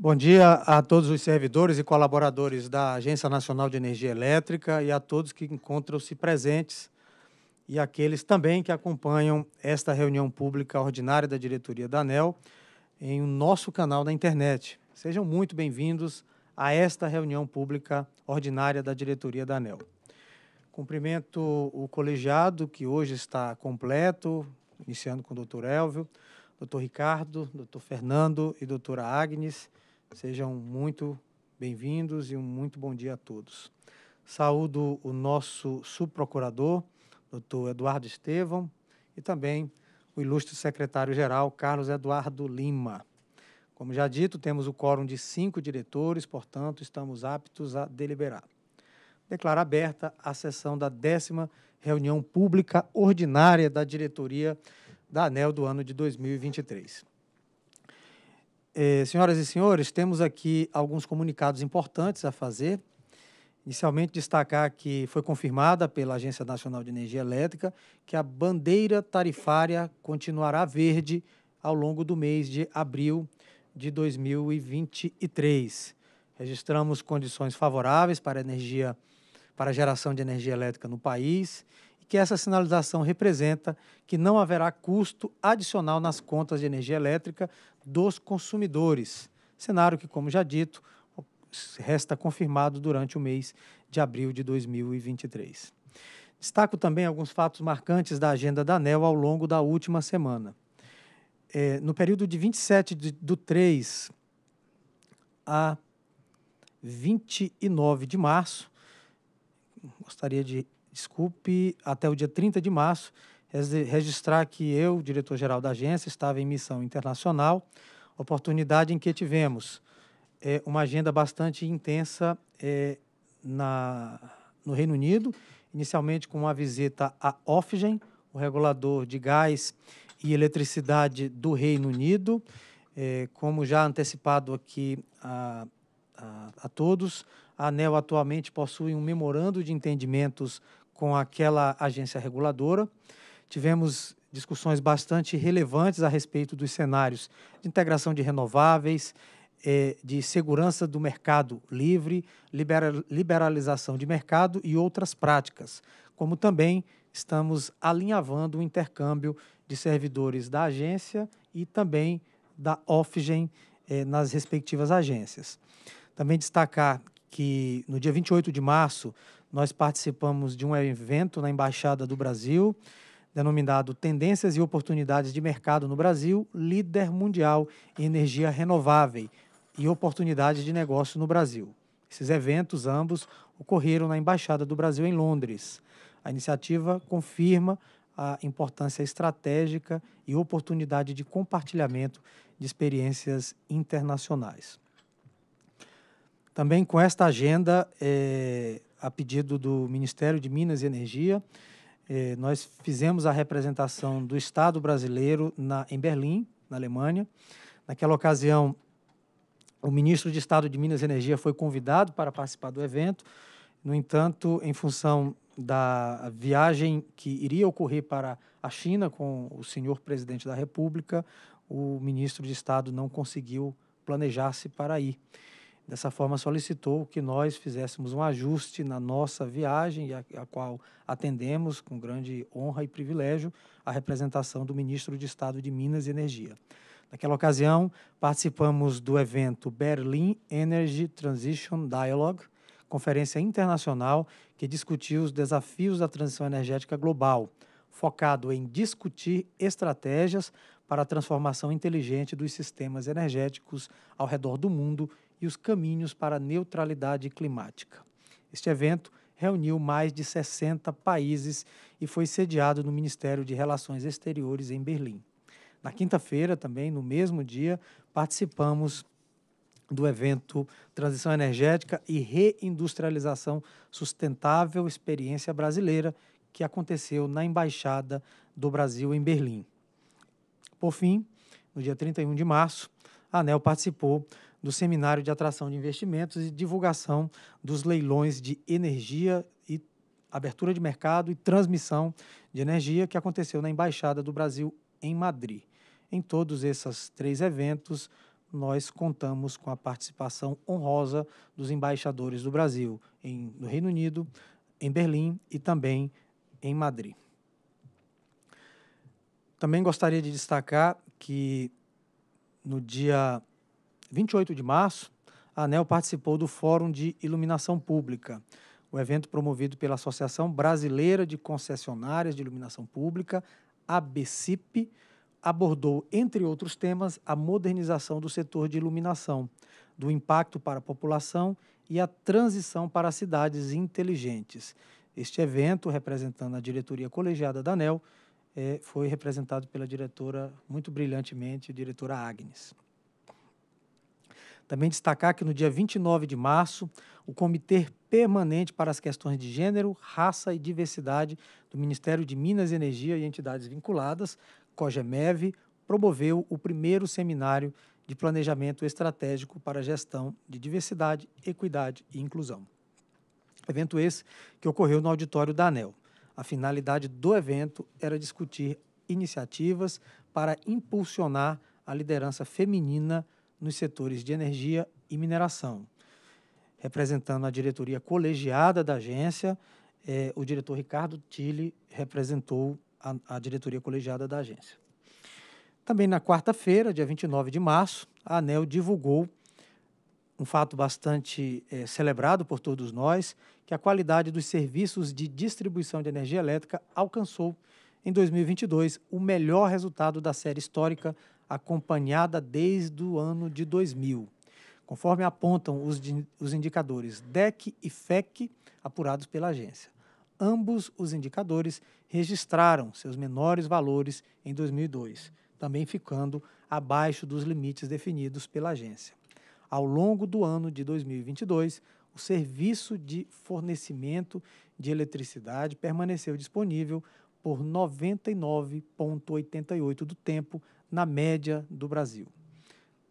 Bom dia a todos os servidores e colaboradores da Agência Nacional de Energia Elétrica e a todos que encontram-se presentes e aqueles também que acompanham esta reunião pública ordinária da diretoria da ANEL em nosso canal da internet. Sejam muito bem-vindos a esta reunião pública ordinária da diretoria da ANEL. Cumprimento o colegiado que hoje está completo, iniciando com o doutor Elvio, doutor Ricardo, doutor Fernando e doutora Agnes Sejam muito bem-vindos e um muito bom dia a todos. Saúdo o nosso subprocurador, doutor Eduardo Estevam, e também o ilustre secretário-geral, Carlos Eduardo Lima. Como já dito, temos o quórum de cinco diretores, portanto, estamos aptos a deliberar. Declaro aberta a sessão da décima reunião pública ordinária da diretoria da ANEL do ano de 2023. Eh, senhoras e senhores, temos aqui alguns comunicados importantes a fazer. Inicialmente, destacar que foi confirmada pela Agência Nacional de Energia Elétrica que a bandeira tarifária continuará verde ao longo do mês de abril de 2023. Registramos condições favoráveis para a energia para a geração de energia elétrica no país e que essa sinalização representa que não haverá custo adicional nas contas de energia elétrica dos consumidores. Cenário que, como já dito, resta confirmado durante o mês de abril de 2023. Destaco também alguns fatos marcantes da agenda da ANEL ao longo da última semana. É, no período de 27 de, do 3 a 29 de março, gostaria de, desculpe, até o dia 30 de março, registrar que eu, diretor-geral da agência, estava em missão internacional, oportunidade em que tivemos é, uma agenda bastante intensa é, na, no Reino Unido, inicialmente com uma visita à Ofgem, o regulador de gás e eletricidade do Reino Unido. É, como já antecipado aqui a, a, a todos, a ANEL atualmente possui um memorando de entendimentos com aquela agência reguladora tivemos discussões bastante relevantes a respeito dos cenários de integração de renováveis, é, de segurança do mercado livre, liberalização de mercado e outras práticas, como também estamos alinhavando o intercâmbio de servidores da agência e também da Ofgen é, nas respectivas agências. Também destacar que no dia 28 de março nós participamos de um evento na Embaixada do Brasil, denominado Tendências e Oportunidades de Mercado no Brasil, Líder Mundial em Energia Renovável e Oportunidades de Negócio no Brasil. Esses eventos, ambos, ocorreram na Embaixada do Brasil em Londres. A iniciativa confirma a importância estratégica e oportunidade de compartilhamento de experiências internacionais. Também com esta agenda, é, a pedido do Ministério de Minas e Energia, eh, nós fizemos a representação do Estado brasileiro na, em Berlim, na Alemanha. Naquela ocasião, o ministro de Estado de Minas e Energia foi convidado para participar do evento. No entanto, em função da viagem que iria ocorrer para a China com o senhor presidente da República, o ministro de Estado não conseguiu planejar-se para ir. Dessa forma, solicitou que nós fizéssemos um ajuste na nossa viagem, a, a, qual atendemos com grande honra e privilégio a representação do ministro de Estado de Minas e Energia. Naquela ocasião, participamos do evento Berlin Energy Transition Dialogue, conferência internacional que discutiu os desafios da transição energética global, focado em discutir estratégias para a transformação inteligente dos sistemas energéticos ao redor do mundo e os caminhos para a neutralidade climática. Este evento reuniu mais de 60 países e foi sediado no Ministério de Relações Exteriores em Berlim. Na quinta-feira, também no mesmo dia, participamos do evento Transição Energética e Reindustrialização Sustentável Experiência Brasileira, que aconteceu na Embaixada do Brasil em Berlim. Por fim, no dia 31 de março, a ANEL participou do Seminário de Atração de Investimentos e divulgação dos leilões de energia e abertura de mercado e transmissão de energia que aconteceu na Embaixada do Brasil em Madrid. Em todos esses três eventos, nós contamos com a participação honrosa dos embaixadores do Brasil em, no Reino Unido, em Berlim e também em Madrid. Também gostaria de destacar que no dia 28 de março, a ANEL participou do Fórum de Iluminação Pública, o evento promovido pela Associação Brasileira de Concessionárias de Iluminação Pública, ABCIP, abordou, entre outros temas, a modernização do setor de iluminação, do impacto para a população e a transição para cidades inteligentes. Este evento, representando a diretoria colegiada da ANEL, eh, foi representado pela diretora, muito brilhantemente, diretora Agnes. Também destacar que no dia 29 de março, o Comitê Permanente para as Questões de Gênero, Raça e Diversidade do Ministério de Minas e Energia e entidades vinculadas, COGEMEV, promoveu o primeiro seminário de planejamento estratégico para a gestão de diversidade, equidade e inclusão. Evento esse que ocorreu no auditório da ANEL. A finalidade do evento era discutir iniciativas para impulsionar a liderança feminina nos setores de energia e mineração. Representando a diretoria colegiada da agência, é, o diretor Ricardo Tille representou a, a diretoria colegiada da agência. Também na quarta-feira, dia 29 de março, a ANEL divulgou um fato bastante é, celebrado por todos nós, que a qualidade dos serviços de distribuição de energia elétrica alcançou, em 2022, o melhor resultado da série histórica acompanhada desde o ano de 2000, conforme apontam os, os indicadores DEC e FEC apurados pela agência. Ambos os indicadores registraram seus menores valores em 2002, também ficando abaixo dos limites definidos pela agência. Ao longo do ano de 2022, o serviço de fornecimento de eletricidade permaneceu disponível por 99,88 do tempo na média do Brasil.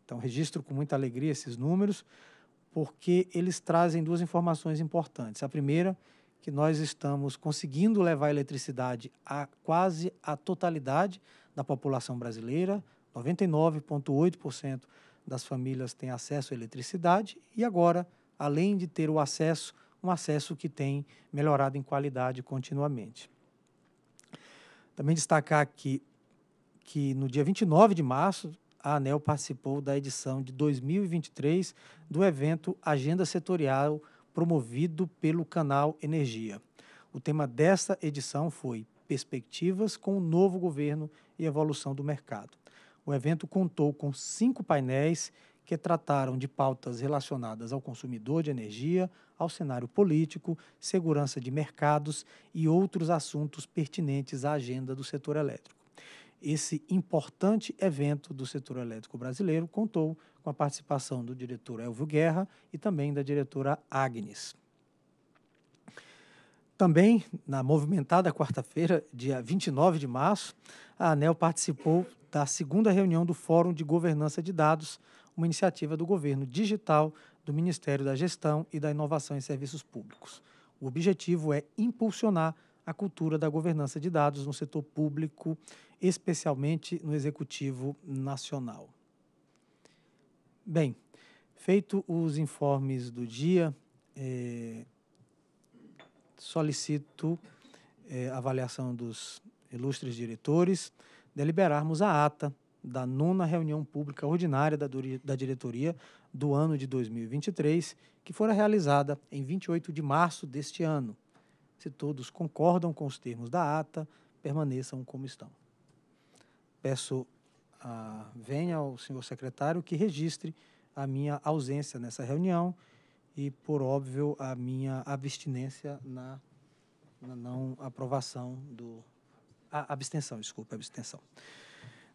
Então, registro com muita alegria esses números, porque eles trazem duas informações importantes. A primeira, que nós estamos conseguindo levar a eletricidade a quase a totalidade da população brasileira, 99,8% das famílias têm acesso à eletricidade e agora, além de ter o acesso, um acesso que tem melhorado em qualidade continuamente. Também destacar que que no dia 29 de março, a ANEL participou da edição de 2023 do evento Agenda Setorial, promovido pelo canal Energia. O tema desta edição foi Perspectivas com o novo governo e evolução do mercado. O evento contou com cinco painéis que trataram de pautas relacionadas ao consumidor de energia, ao cenário político, segurança de mercados e outros assuntos pertinentes à agenda do setor elétrico. Esse importante evento do setor elétrico brasileiro contou com a participação do diretor Elvio Guerra e também da diretora Agnes. Também, na movimentada quarta-feira, dia 29 de março, a ANEL participou da segunda reunião do Fórum de Governança de Dados, uma iniciativa do governo digital do Ministério da Gestão e da Inovação em Serviços Públicos. O objetivo é impulsionar a cultura da governança de dados no setor público especialmente no Executivo Nacional. Bem, feito os informes do dia, eh, solicito eh, avaliação dos ilustres diretores, deliberarmos a ata da nona reunião pública ordinária da, da diretoria do ano de 2023, que fora realizada em 28 de março deste ano. Se todos concordam com os termos da ata, permaneçam como estão peço ah, venha ao senhor secretário que registre a minha ausência nessa reunião e, por óbvio, a minha abstinência na, na não aprovação do. A abstenção, desculpa, abstenção.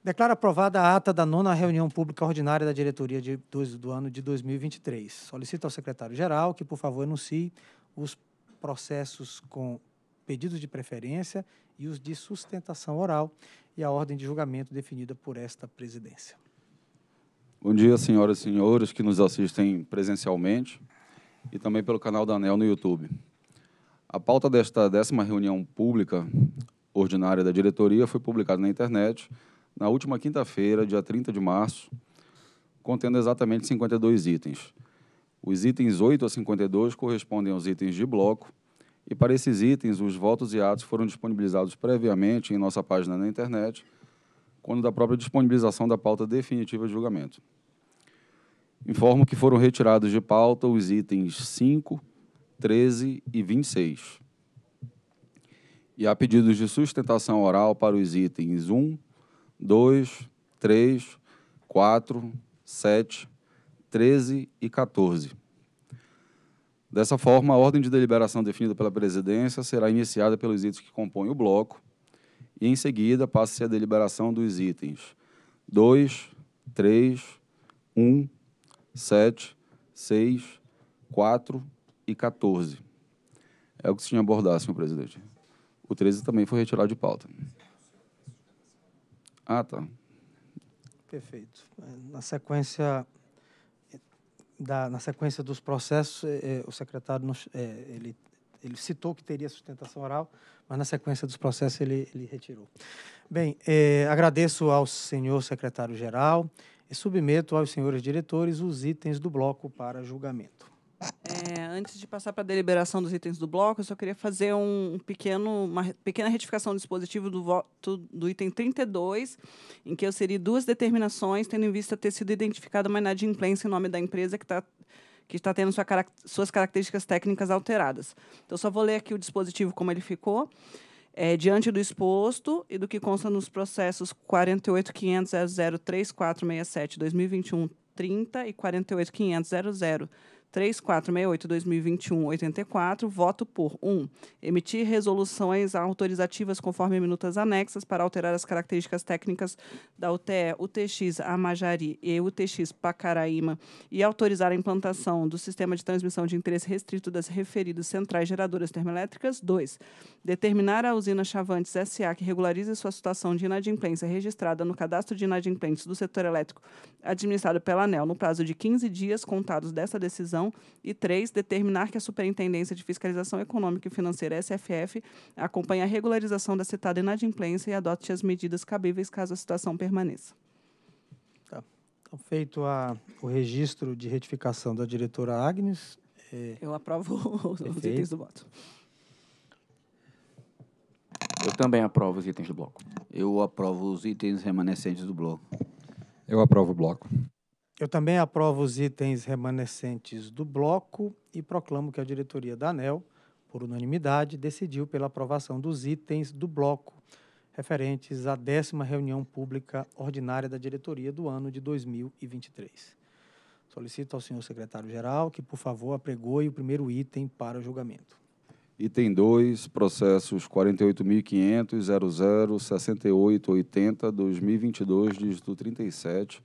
Declaro aprovada a ata da nona reunião pública ordinária da diretoria de, do, do ano de 2023. Solicito ao secretário-geral que, por favor, anuncie os processos com pedidos de preferência e os de sustentação oral e a ordem de julgamento definida por esta presidência. Bom dia, senhoras e senhores que nos assistem presencialmente e também pelo canal da ANEL no YouTube. A pauta desta décima reunião pública ordinária da diretoria foi publicada na internet na última quinta-feira, dia 30 de março, contendo exatamente 52 itens. Os itens 8 a 52 correspondem aos itens de bloco e para esses itens, os votos e atos foram disponibilizados previamente em nossa página na internet, quando da própria disponibilização da pauta definitiva de julgamento. Informo que foram retirados de pauta os itens 5, 13 e 26. E há pedidos de sustentação oral para os itens 1, 2, 3, 4, 7, 13 e 14. Dessa forma, a ordem de deliberação definida pela presidência será iniciada pelos itens que compõem o bloco e, em seguida, passa-se a deliberação dos itens 2, 3, 1, 7, 6, 4 e 14. É o que se tinha abordado, senhor presidente. O 13 também foi retirado de pauta. Ah, tá. Perfeito. Na sequência, da, na sequência dos processos, eh, o secretário nos, eh, ele, ele citou que teria sustentação oral, mas na sequência dos processos ele, ele retirou. Bem, eh, agradeço ao senhor secretário-geral e submeto aos senhores diretores os itens do bloco para julgamento. É, antes de passar para a deliberação dos itens do bloco, eu só queria fazer um pequeno, uma pequena retificação do dispositivo do voto do item 32, em que eu seria duas determinações, tendo em vista ter sido identificada uma inadimplência em nome da empresa que está que está tendo sua, suas características técnicas alteradas. Então, só vou ler aqui o dispositivo como ele ficou. É, diante do exposto e do que consta nos processos 48.500.003.467 2021 30 e 48.500.00 3468-2021-84, voto por 1. Um, emitir resoluções autorizativas conforme minutas anexas para alterar as características técnicas da UTE, UTX Amajari e UTX Pacaraíma e autorizar a implantação do sistema de transmissão de interesse restrito das referidas centrais geradoras termoelétricas. 2. Determinar à usina Chavantes SA que regularize sua situação de inadimplência registrada no cadastro de inadimplentes do setor elétrico administrado pela ANEL no prazo de 15 dias contados dessa decisão fiscalização. E três, determinar que a Superintendência de Fiscalização Econômica e Financeira, SFF, acompanhe a regularização da citada inadimplência e adote as medidas cabíveis caso a situação permaneça. Tá. Então, feito a, o registro de retificação da diretora Agnes. É... Eu aprovo os, os itens do voto. Eu também aprovo os itens do bloco. Eu aprovo os itens remanescentes do bloco. Eu aprovo o bloco. Eu também aprovo os itens remanescentes do bloco e proclamo que a diretoria da ANEL, por unanimidade, decidiu pela aprovação dos itens do bloco referentes à décima reunião pública ordinária da diretoria do ano de 2023. Solicito ao senhor secretário-geral que, por favor, apregoe o primeiro item para o julgamento. Item 2, processos 48.500.006880 2022, dígito 37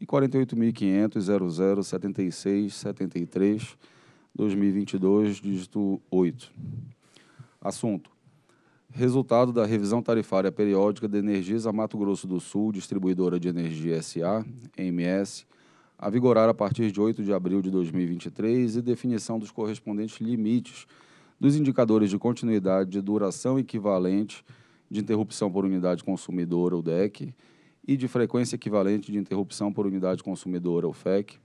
e 48.500.007673, 2022, dígito 8. Assunto. Resultado da revisão tarifária periódica de energias a Mato Grosso do Sul, distribuidora de energia SA, MS, a vigorar a partir de 8 de abril de 2023 e definição dos correspondentes limites dos indicadores de continuidade de duração equivalente de interrupção por unidade consumidora, ou DEC, e de frequência equivalente de interrupção por unidade consumidora, FEC,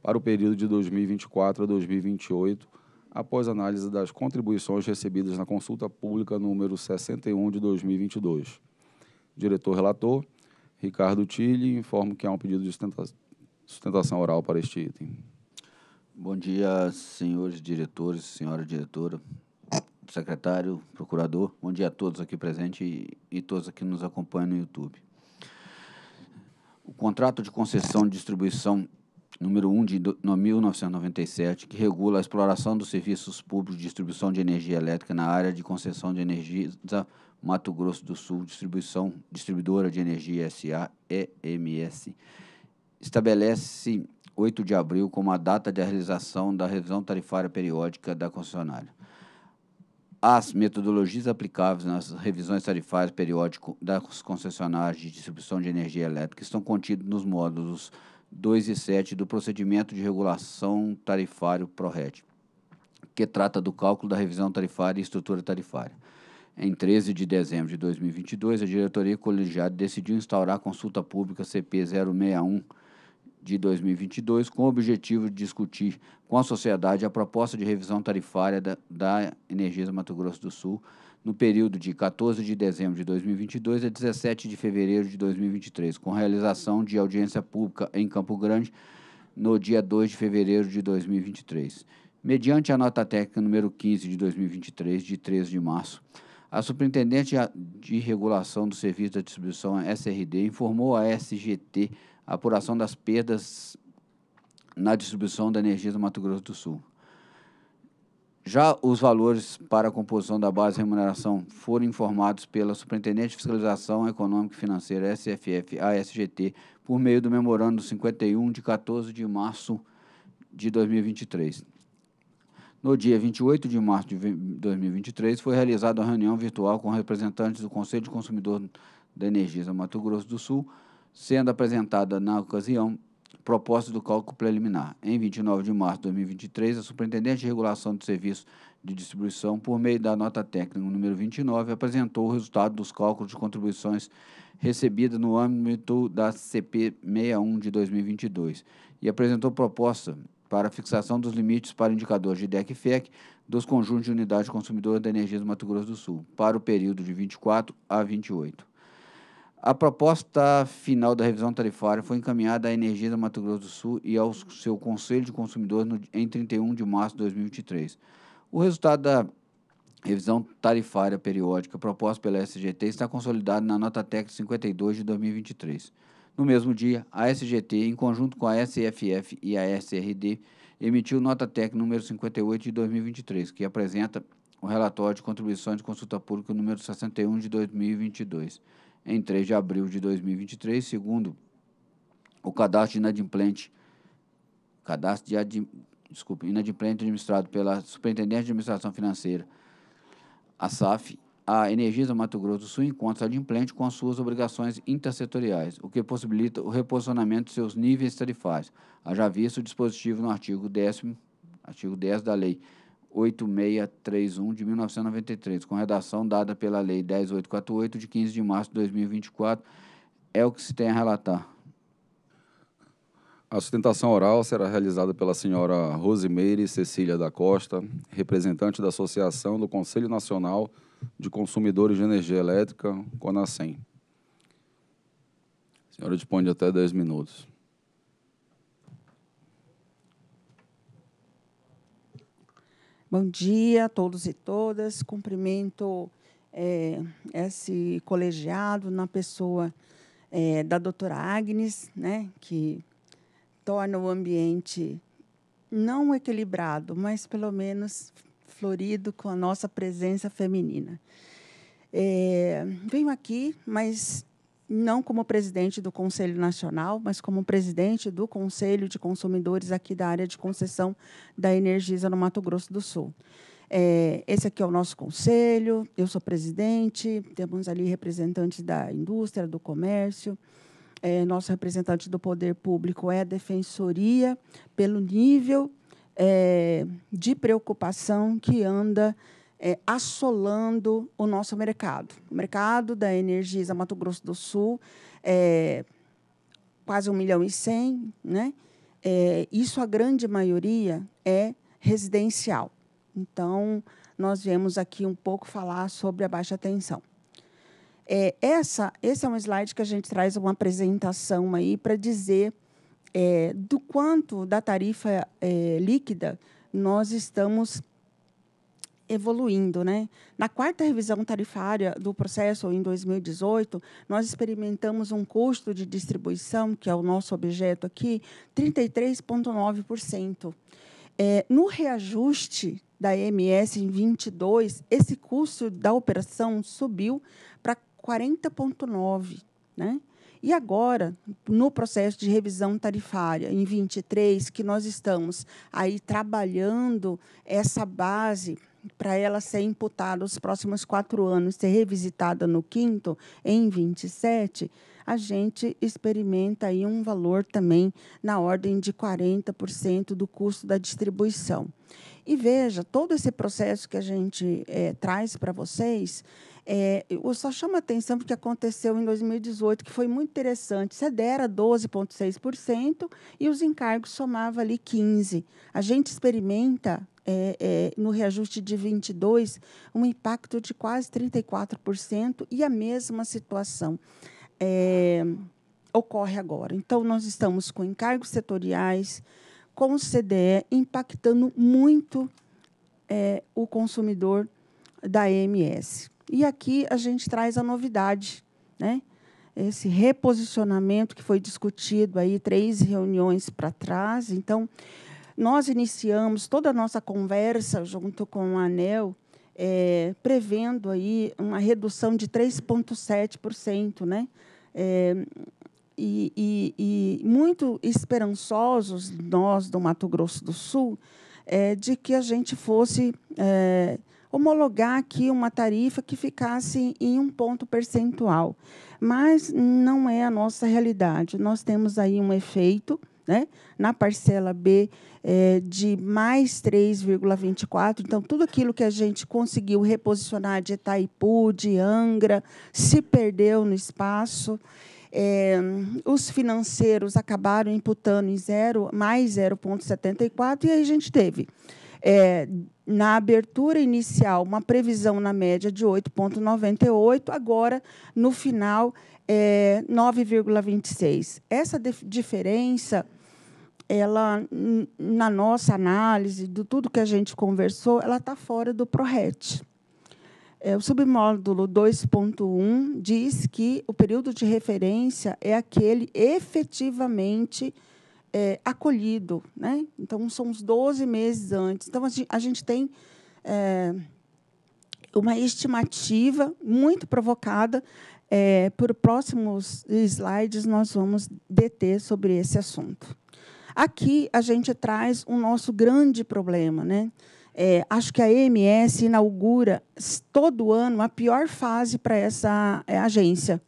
para o período de 2024 a 2028, após análise das contribuições recebidas na consulta pública número 61 de 2022. Diretor relator, Ricardo Tille, informo que há um pedido de sustentação oral para este item. Bom dia, senhores diretores, senhora diretora, secretário, procurador. Bom dia a todos aqui presentes e, e todos aqui nos acompanham no YouTube o contrato de concessão de distribuição número 1 de 1997, que regula a exploração dos serviços públicos de distribuição de energia elétrica na área de concessão de energia da Mato Grosso do Sul, distribuição distribuidora de energia SA EMS, estabelece 8 de abril como a data de realização da revisão tarifária periódica da concessionária as metodologias aplicáveis nas revisões tarifárias periódicas das concessionárias de distribuição de energia elétrica estão contidas nos módulos 2 e 7 do procedimento de regulação tarifário PRORET, que trata do cálculo da revisão tarifária e estrutura tarifária. Em 13 de dezembro de 2022, a diretoria colegiada decidiu instaurar a consulta pública CP 061 de 2022, com o objetivo de discutir com a sociedade a proposta de revisão tarifária da, da Energisa Mato Grosso do Sul no período de 14 de dezembro de 2022 a 17 de fevereiro de 2023, com realização de audiência pública em Campo Grande no dia 2 de fevereiro de 2023. Mediante a nota técnica número 15 de 2023, de 13 de março, a Superintendente de Regulação do Serviço da Distribuição, SRD, informou a SGT apuração das perdas na distribuição da energia do Mato Grosso do Sul. Já os valores para a composição da base de remuneração foram informados pela Superintendente de Fiscalização Econômica e Financeira, SFF, ASGT, por meio do Memorando 51 de 14 de março de 2023. No dia 28 de março de 2023, foi realizada uma reunião virtual com representantes do Conselho de Consumidor da Energia do Mato Grosso do Sul, sendo apresentada na ocasião proposta do cálculo preliminar. Em 29 de março de 2023, a Superintendente de Regulação do Serviço de Distribuição, por meio da nota técnica número 29, apresentou o resultado dos cálculos de contribuições recebidas no âmbito da CP 61 de 2022 e apresentou proposta para fixação dos limites para indicadores de DEC e FEC dos conjuntos de unidades consumidoras da energia do Mato Grosso do Sul para o período de 24 a 28. A proposta final da revisão tarifária foi encaminhada à Energia do Mato Grosso do Sul e ao seu Conselho de Consumidores no, em 31 de março de 2023. O resultado da revisão tarifária periódica proposta pela SGT está consolidado na nota técnica 52 de 2023. No mesmo dia, a SGT, em conjunto com a SFF e a SRD, emitiu nota técnica número 58 de 2023, que apresenta o relatório de contribuições de consulta pública número 61 de 2022 em 3 de abril de 2023, segundo o cadastro de inadimplente, cadastro de adim, desculpa, inadimplente administrado pela Superintendência de Administração Financeira, a SAF, a Energisa Mato Grosso do Sul encontra adimplente com suas obrigações intersetoriais, o que possibilita o reposicionamento de seus níveis tarifários, haja visto o dispositivo no artigo 10, artigo 10 da Lei 8631 de 1993, com redação dada pela Lei 10848 de 15 de março de 2024. É o que se tem a relatar. A sustentação oral será realizada pela senhora Rosimeire Cecília da Costa, representante da Associação do Conselho Nacional de Consumidores de Energia Elétrica, CONASEM. A senhora dispõe de até 10 minutos. Bom dia a todos e todas. Cumprimento é, esse colegiado na pessoa é, da doutora Agnes, né, que torna o ambiente não equilibrado, mas pelo menos florido com a nossa presença feminina. É, venho aqui, mas não como presidente do Conselho Nacional, mas como presidente do Conselho de Consumidores aqui da área de concessão da Energisa no Mato Grosso do Sul. É, esse aqui é o nosso conselho, eu sou presidente, temos ali representantes da indústria, do comércio, é, nosso representante do poder público é a defensoria, pelo nível é, de preocupação que anda é, assolando o nosso mercado. O mercado da Energisa Mato Grosso do Sul é quase 1 milhão e 100, né? É, isso a grande maioria é residencial. Então, nós viemos aqui um pouco falar sobre a baixa tensão. É, essa, esse é um slide que a gente traz uma apresentação aí para dizer é, do quanto da tarifa é, líquida nós estamos evoluindo. Né? Na quarta revisão tarifária do processo, em 2018, nós experimentamos um custo de distribuição, que é o nosso objeto aqui, 33,9%. É, no reajuste da MS em 22, esse custo da operação subiu para 40,9%. Né? E agora, no processo de revisão tarifária em 23, que nós estamos aí trabalhando essa base para ela ser imputada os próximos quatro anos, ser revisitada no quinto, em 27, a gente experimenta aí um valor também na ordem de 40% do custo da distribuição. E veja, todo esse processo que a gente é, traz para vocês, é, eu só chamo a atenção porque aconteceu em 2018, que foi muito interessante. Cedera 12,6% e os encargos somava ali 15%. A gente experimenta é, é, no reajuste de 22, um impacto de quase 34% e a mesma situação é, ocorre agora. Então, nós estamos com encargos setoriais, com o CDE, impactando muito é, o consumidor da EMS. E aqui a gente traz a novidade, né? esse reposicionamento que foi discutido aí três reuniões para trás. Então, nós iniciamos toda a nossa conversa junto com a ANEL, é, prevendo aí uma redução de 3,7%. Né? É, e, e, e, muito esperançosos, nós do Mato Grosso do Sul, é, de que a gente fosse é, homologar aqui uma tarifa que ficasse em um ponto percentual. Mas não é a nossa realidade. Nós temos aí um efeito né, na parcela B é, de mais 3,24. Então, tudo aquilo que a gente conseguiu reposicionar de Itaipu, de Angra, se perdeu no espaço. É, os financeiros acabaram imputando em zero, mais 0,74, e aí a gente teve. É, na abertura inicial, uma previsão na média de 8,98, agora, no final, é 9,26. Essa diferença ela na nossa análise de tudo que a gente conversou, ela está fora do PRORET. É, o submódulo 2.1 diz que o período de referência é aquele efetivamente é, acolhido. Né? Então, são os 12 meses antes. Então, a gente, a gente tem é, uma estimativa muito provocada. É, por próximos slides, nós vamos deter sobre esse assunto. Aqui a gente traz o nosso grande problema, né? É, acho que a EMS inaugura todo ano a pior fase para essa é, agência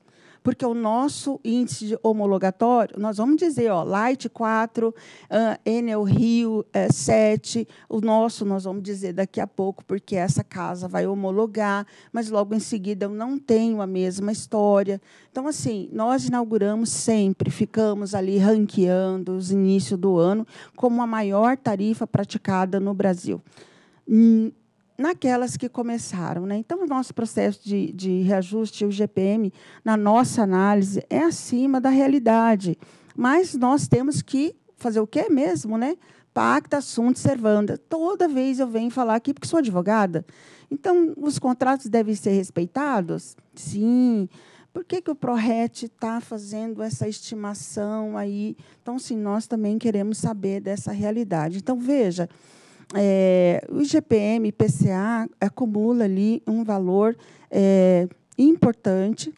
porque o nosso índice homologatório, nós vamos dizer, ó, Light 4, uh, ah, Enel Rio uh, é, 7, o nosso nós vamos dizer daqui a pouco, porque essa casa vai homologar, mas logo em seguida eu não tenho a mesma história. Então, assim, nós inauguramos sempre, ficamos ali ranqueando os inícios do ano como a maior tarifa praticada no Brasil hum, naquelas que começaram. Né? Então, o nosso processo de, de reajuste, o GPM, na nossa análise, é acima da realidade. Mas nós temos que fazer o quê mesmo? Né? Pacta sunt servanda. Toda vez eu venho falar aqui, porque sou advogada. Então, os contratos devem ser respeitados? Sim. Por que, que o ProRet está fazendo essa estimação aí? Então, sim, nós também queremos saber dessa realidade. Então, veja, é, o IGPM, IPCA, acumula ali um valor é, importante.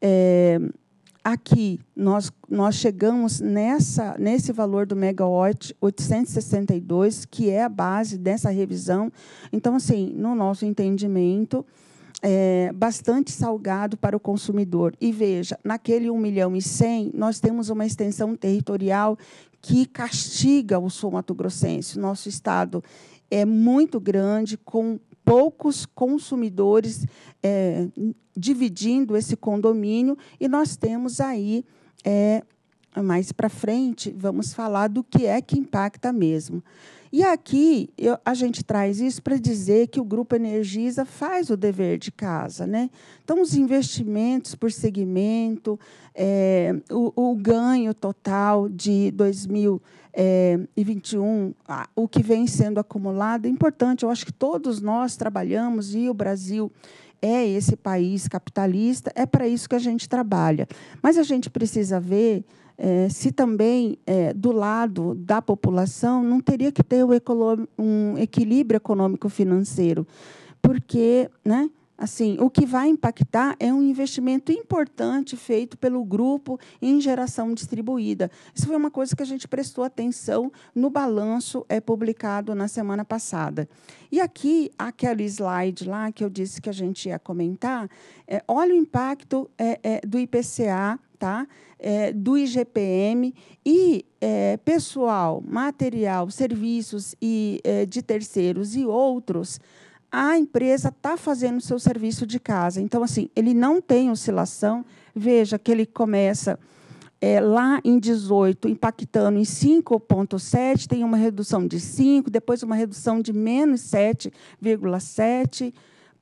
É, aqui, nós, nós chegamos nessa, nesse valor do megawatt 862, que é a base dessa revisão. Então, assim, no nosso entendimento, é bastante salgado para o consumidor. E veja, naquele 1 milhão e 100, nós temos uma extensão territorial que castiga o sul mato-grossense. Nosso estado é muito grande, com poucos consumidores é, dividindo esse condomínio, e nós temos aí. É, mais para frente, vamos falar do que é que impacta mesmo. E aqui eu, a gente traz isso para dizer que o Grupo Energisa faz o dever de casa. Né? Então, os investimentos por segmento, é, o, o, ganho total de 2021, é, o que vem sendo acumulado, é importante. Eu acho que todos nós trabalhamos e o Brasil é esse país capitalista, é para isso que a gente trabalha. Mas a gente precisa ver é, se também é, do lado da população não teria que ter um equilíbrio econômico-financeiro, porque, né, assim, o que vai impactar é um investimento importante feito pelo grupo em geração distribuída. Isso foi uma coisa que a gente prestou atenção no balanço é publicado na semana passada. E aqui, aquele slide lá que eu disse que a gente ia comentar, é, olha o impacto é, é do IPCA tá? É, do IGPM e é, pessoal, material, serviços e, é, de terceiros e outros, a empresa está fazendo o seu serviço de casa. Então, assim, ele não tem oscilação. Veja que ele começa é, lá em 18, impactando em 5,7, tem uma redução de 5, depois uma redução de menos 7,7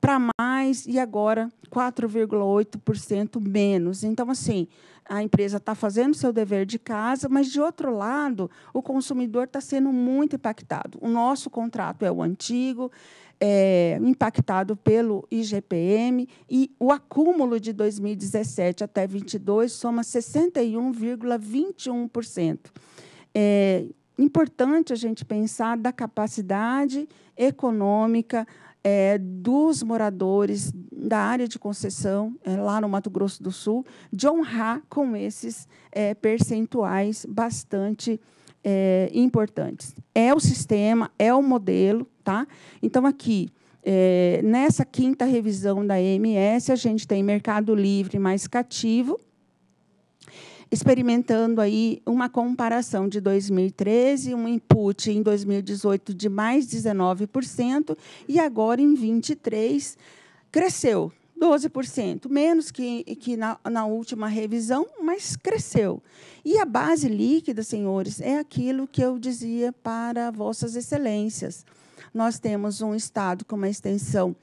para mais e agora 4,8% menos. Então, assim, a empresa está fazendo seu dever de casa, mas, de outro lado, o consumidor está sendo muito impactado. O nosso contrato é o antigo, é, impactado pelo IGPM, e o acúmulo de 2017 até 2022 soma 61,21%. É, importante a gente pensar da capacidade econômica, é, dos moradores da área de concessão, é, lá no Mato Grosso do Sul, de honrar com esses é, percentuais bastante é, importantes. É o sistema, é o modelo. Tá? Então, aqui, é, nessa quinta revisão da MS, a gente tem Mercado Livre mais cativo, experimentando aí uma comparação de 2013, um input em 2018 de mais 19% e agora em 23 cresceu 12%, menos que, que na, na, última revisão, mas cresceu. E a base líquida, senhores, é aquilo que eu dizia para vossas excelências. Nós temos um Estado com uma extensão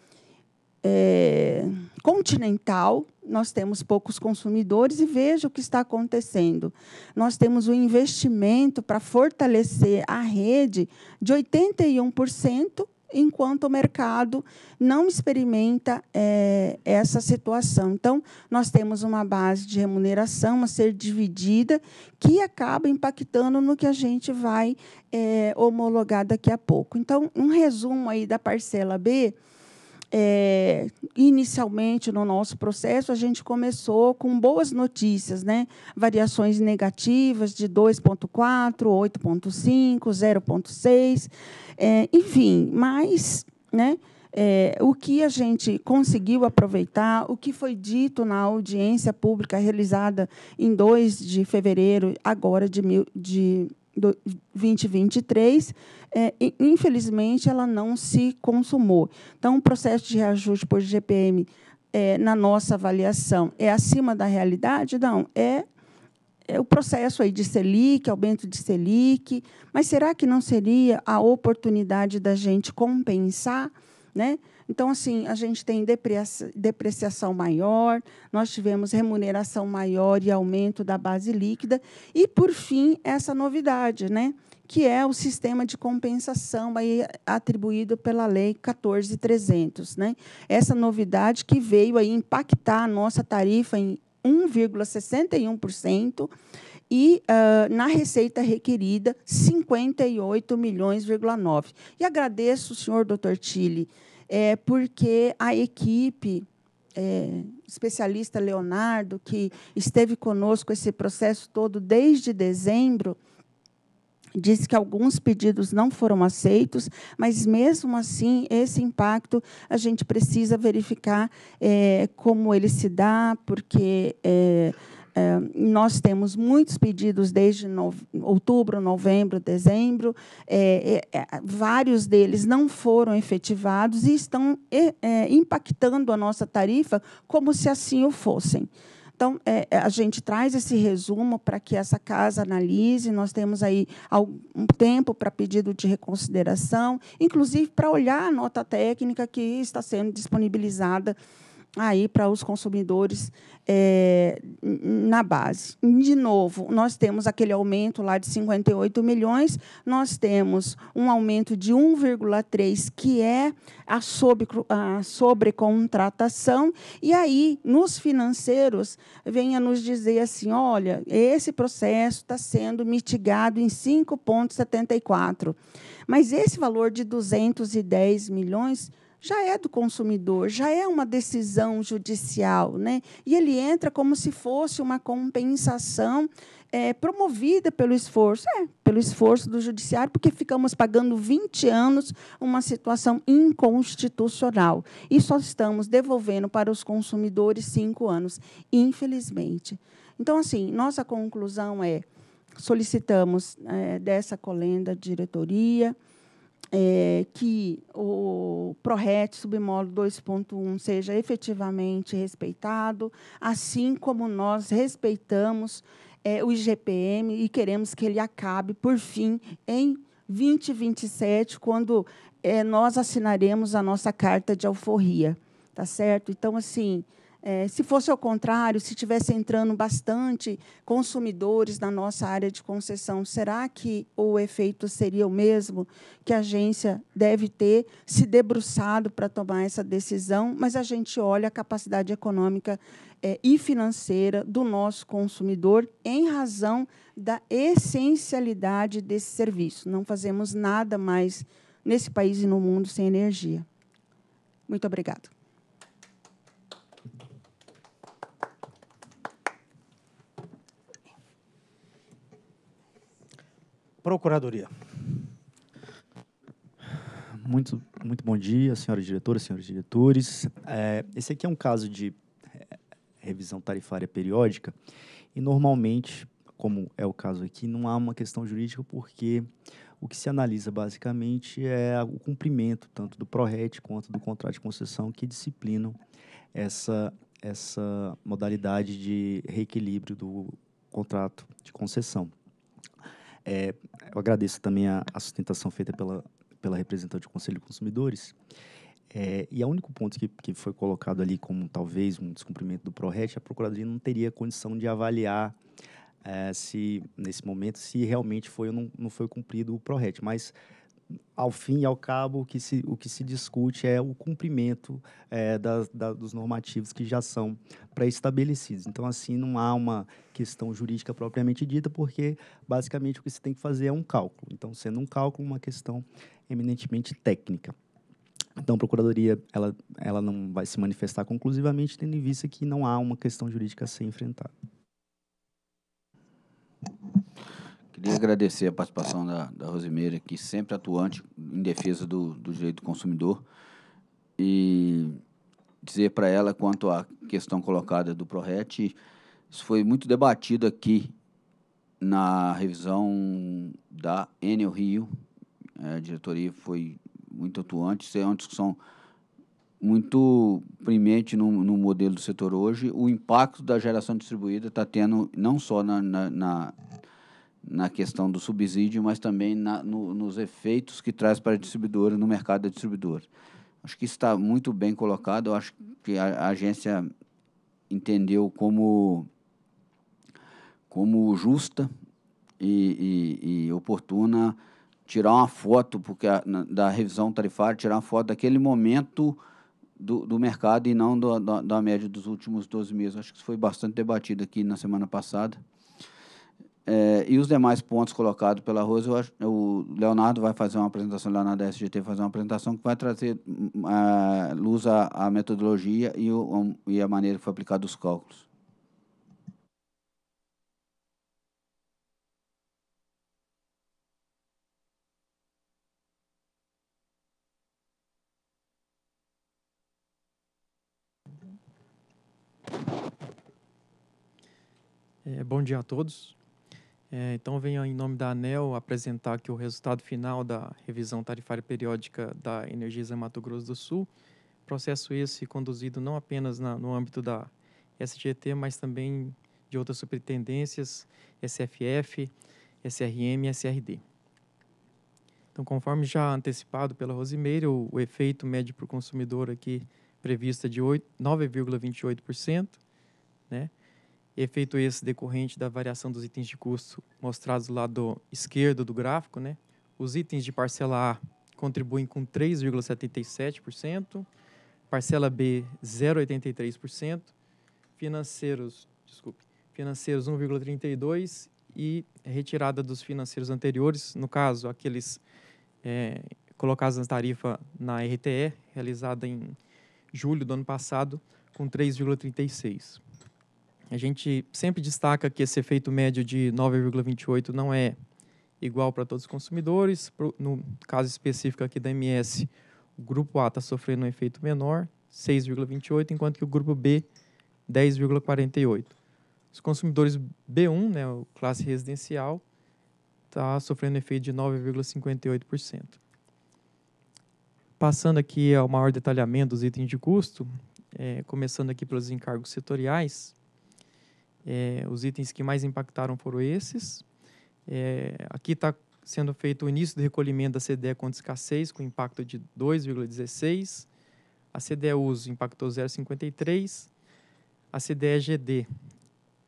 é, continental, nós temos poucos consumidores e veja o que está acontecendo. Nós temos um investimento para fortalecer a rede de 81%, enquanto o mercado não experimenta é, essa situação. Então, nós temos uma base de remuneração a ser dividida, que acaba impactando no que a gente vai é, homologar daqui a pouco. Então, um resumo aí da parcela B é, inicialmente no nosso processo, a gente começou com boas notícias, né? variações negativas de 2,4, 8,5, 0,6, é, enfim, mas né, é, o que a gente conseguiu aproveitar, o que foi dito na audiência pública realizada em 2 de fevereiro agora de, mil, de 2023, é, infelizmente, ela não se consumou. Então, o processo de reajuste por GPM, é, na nossa avaliação, é acima da realidade? Não, é, é o processo aí de Selic, aumento de Selic, mas será que não seria a oportunidade da gente compensar, né? Então, assim, a gente tem depreciação maior, nós tivemos remuneração maior e aumento da base líquida. E, por fim, essa novidade, né? que é o sistema de compensação aí atribuído pela Lei 14.300. Né? Essa novidade que veio aí impactar a nossa tarifa em 1,61% e uh, na receita requerida 58 milhões,9. E agradeço o senhor doutor Tille é porque a equipe é, especialista Leonardo, que esteve conosco esse processo todo desde dezembro, disse que alguns pedidos não foram aceitos, mas mesmo assim esse impacto a gente precisa verificar é, como ele se dá, porque é, é, nós temos muitos pedidos desde outubro, novembro, dezembro. É, é, vários deles não foram efetivados e estão impactando a nossa tarifa como se assim o fossem. Então, a gente traz esse resumo para que essa casa analise. Nós temos aí um tempo para pedido de reconsideração, inclusive para olhar a nota técnica que está sendo disponibilizada aí para os consumidores é, na base. De novo, nós temos aquele aumento lá de 58 milhões, nós temos um aumento de 1,3 que é a, sobre, a sobrecontratação e aí nos financeiros venha nos dizer assim, olha, esse processo está sendo mitigado em 5,74, mas esse valor de 210 milhões já é do consumidor, já é uma decisão judicial, né? E ele entra como se fosse uma compensação é, promovida pelo esforço, é, pelo esforço do judiciário, porque ficamos pagando 20 anos uma situação inconstitucional e só estamos devolvendo para os consumidores cinco anos, infelizmente. Então, assim, nossa conclusão é solicitamos é, dessa colenda diretoria é, que o PRORET submódulo 2.1 seja efetivamente respeitado, assim como nós respeitamos é, o IGPM e queremos que ele acabe, por fim, em 2027, quando é, nós assinaremos a nossa carta de alforria. Tá certo? Então, assim, é, se fosse ao contrário, se tivesse entrando bastante consumidores na nossa área de concessão, será que o efeito seria o mesmo que a agência deve ter se debruçado para tomar essa decisão? Mas a gente olha a capacidade econômica é, e financeira do nosso consumidor em razão da essencialidade desse serviço. Não fazemos nada mais nesse país e no mundo sem energia. Muito obrigado. Procuradoria. Muito, muito bom dia, senhora diretora, senhores diretores. É, esse aqui é um caso de é, revisão tarifária periódica e normalmente, como é o caso aqui, não há uma questão jurídica porque o que se analisa basicamente é o cumprimento tanto do PRORET quanto do contrato de concessão que disciplinam essa, essa modalidade de reequilíbrio do contrato de concessão. É, eu agradeço também a, a, sustentação feita pela, pela representante do Conselho de Consumidores. É, e o único ponto que, que foi colocado ali como talvez um descumprimento do ProRet, é a Procuradoria não teria condição de avaliar é, se, nesse momento, se realmente foi ou não, não foi cumprido o ProRet. Mas ao fim e ao cabo, o que se, o que se discute é o cumprimento é, da, da, dos normativos que já são pré-estabelecidos. Então, assim, não há uma questão jurídica propriamente dita, porque basicamente o que se tem que fazer é um cálculo. Então, sendo um cálculo, uma questão eminentemente técnica. Então, a Procuradoria ela, ela não vai se manifestar conclusivamente, tendo em vista que não há uma questão jurídica a ser enfrentada. Queria agradecer a participação da, da Rosimeira que sempre atuante em defesa do, do direito do consumidor. E dizer para ela quanto à questão colocada do ProRet, isso foi muito debatido aqui na revisão da Enel Rio. A diretoria foi muito atuante, isso é uma discussão muito primente no, no, modelo do setor hoje, o impacto da geração distribuída está tendo não só na, na, na, na questão do subsídio, mas também na, no, nos efeitos que traz para a distribuidora, no mercado da distribuidora. Acho que está muito bem colocado, acho que a, a agência entendeu como, como justa e, e, e oportuna tirar uma foto porque a, na, da revisão tarifária, tirar uma foto daquele momento do, do mercado e não do, da média dos últimos 12 meses. Acho que isso foi bastante debatido aqui na semana passada. É, e os demais pontos colocados pela Rose, acho, o Leonardo vai fazer uma apresentação, o Leonardo SGT fazer uma apresentação que vai trazer uh, luz à, à metodologia e, o, um, e a maneira que foi aplicado os cálculos. É, bom dia a todos. É, então, venho em nome da ANEL apresentar aqui o resultado final da revisão tarifária periódica da Energisa Mato Grosso do Sul. Processo esse conduzido não apenas na, no âmbito da SGT, mas também de outras superintendências, SFF, SRM e SRD. Então, conforme já antecipado pela Rosimeira, o, o efeito médio para o consumidor aqui prevista de 9,28%, né? efeito esse decorrente da variação dos itens de custo mostrados do lado esquerdo do gráfico, né? Os itens de parcela A contribuem com 3,77%, parcela B 0,83%, financeiros, desculpe, financeiros 1,32 e retirada dos financeiros anteriores, no caso aqueles é, colocados na tarifa na RTE realizada em julho do ano passado com 3,36%. A gente sempre destaca que esse efeito médio de 9,28 não é igual para todos os consumidores. No caso específico aqui da MS, o grupo A está sofrendo um efeito menor, 6,28, enquanto que o grupo B, 10,48. Os consumidores B1, né, classe residencial, está sofrendo um efeito de 9,58%. Passando aqui ao maior detalhamento dos itens de custo, é, começando aqui pelos encargos setoriais, é, os itens que mais impactaram foram esses. É, aqui está sendo feito o início do recolhimento da CDE contra escassez, com impacto de 2,16. A CDE uso impactou 0,53. A CDE GD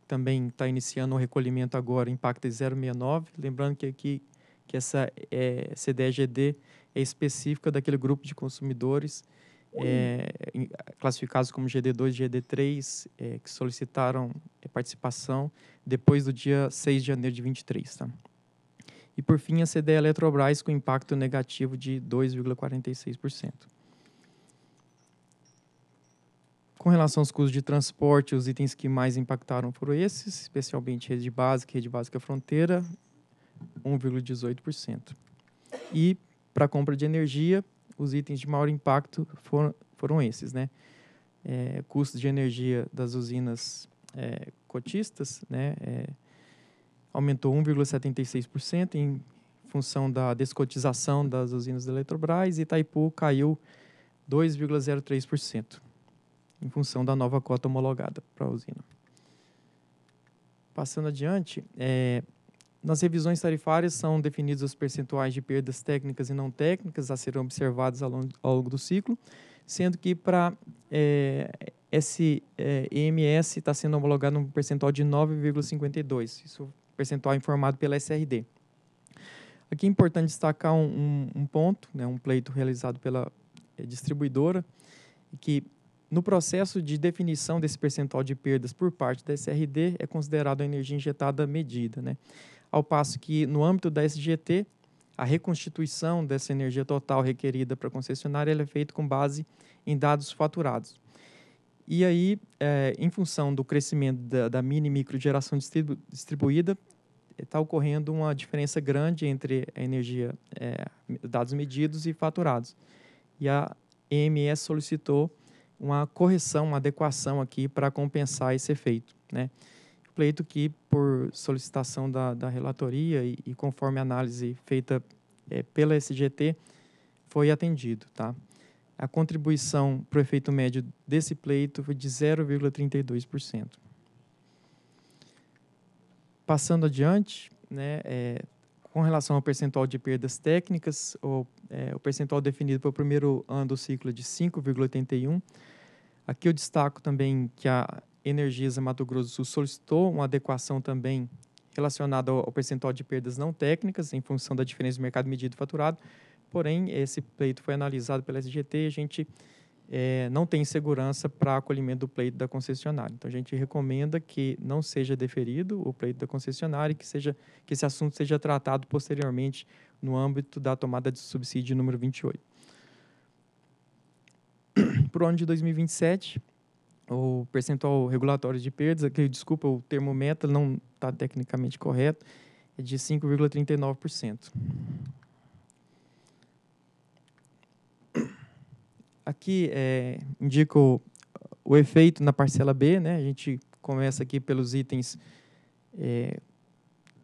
também está iniciando o recolhimento agora, impacta 0,69. Lembrando que aqui que essa é, CDE GD é específica daquele grupo de consumidores é, classificados como GD2 e GD3, é, que solicitaram é, participação depois do dia 6 de janeiro de 23. Tá? E, por fim, a CDE Eletrobras com impacto negativo de 2,46%. Com relação aos custos de transporte, os itens que mais impactaram foram esses, especialmente rede básica, rede básica fronteira, 1,18%. E para compra de energia, os itens de maior impacto foram, foram esses, né? É, custos de energia das usinas é, cotistas, né? É, aumentou 1,76% em função da descotização das usinas da Eletrobras e Itaipu caiu 2,03% em função da nova cota homologada para a usina. Passando adiante, é, nas revisões tarifárias são definidos os percentuais de perdas técnicas e não técnicas a serem observados ao longo, ao longo do ciclo, sendo que para é, eh, esse é, EMS está eh, sendo homologado um percentual de 9,52, isso percentual informado pela SRD. Aqui é importante destacar um, um, um ponto, né, um pleito realizado pela é, distribuidora, que no processo de definição desse percentual de perdas por parte da SRD é considerado a energia injetada medida. Né? ao passo que, no âmbito da SGT, a reconstituição dessa energia total requerida para a concessionária é feita com base em dados faturados. E aí, é, em função do crescimento da, da mini e micro geração distribu distribuída, está é, ocorrendo uma diferença grande entre a energia, é, dados medidos e faturados. E a EMS solicitou uma correção, uma adequação aqui para compensar esse efeito. Né? pleito que, por solicitação da, da relatoria e, e conforme análise feita é, pela SGT, foi atendido. Tá? A contribuição para o efeito médio desse pleito foi de 0,32%. Passando adiante, né, é, com relação ao percentual de perdas técnicas, ou, é, o percentual definido para o primeiro ano do ciclo é de 5,81%. Aqui eu destaco também que a Energisa Mato Grosso do Sul solicitou uma adequação também relacionada ao, percentual de perdas não técnicas em função da diferença do mercado medido e faturado. Porém, esse pleito foi analisado pela SGT e a gente é, não tem segurança para acolhimento do pleito da concessionária. Então, a gente recomenda que não seja deferido o pleito da concessionária e que, seja, que esse assunto seja tratado posteriormente no âmbito da tomada de subsídio número 28. para o ano de 2027, o percentual regulatório de perdas, que, desculpa, o termo meta não está tecnicamente correto, é de 5,39%. Aqui é, indica o, o, efeito na parcela B, né? a gente começa aqui pelos itens é,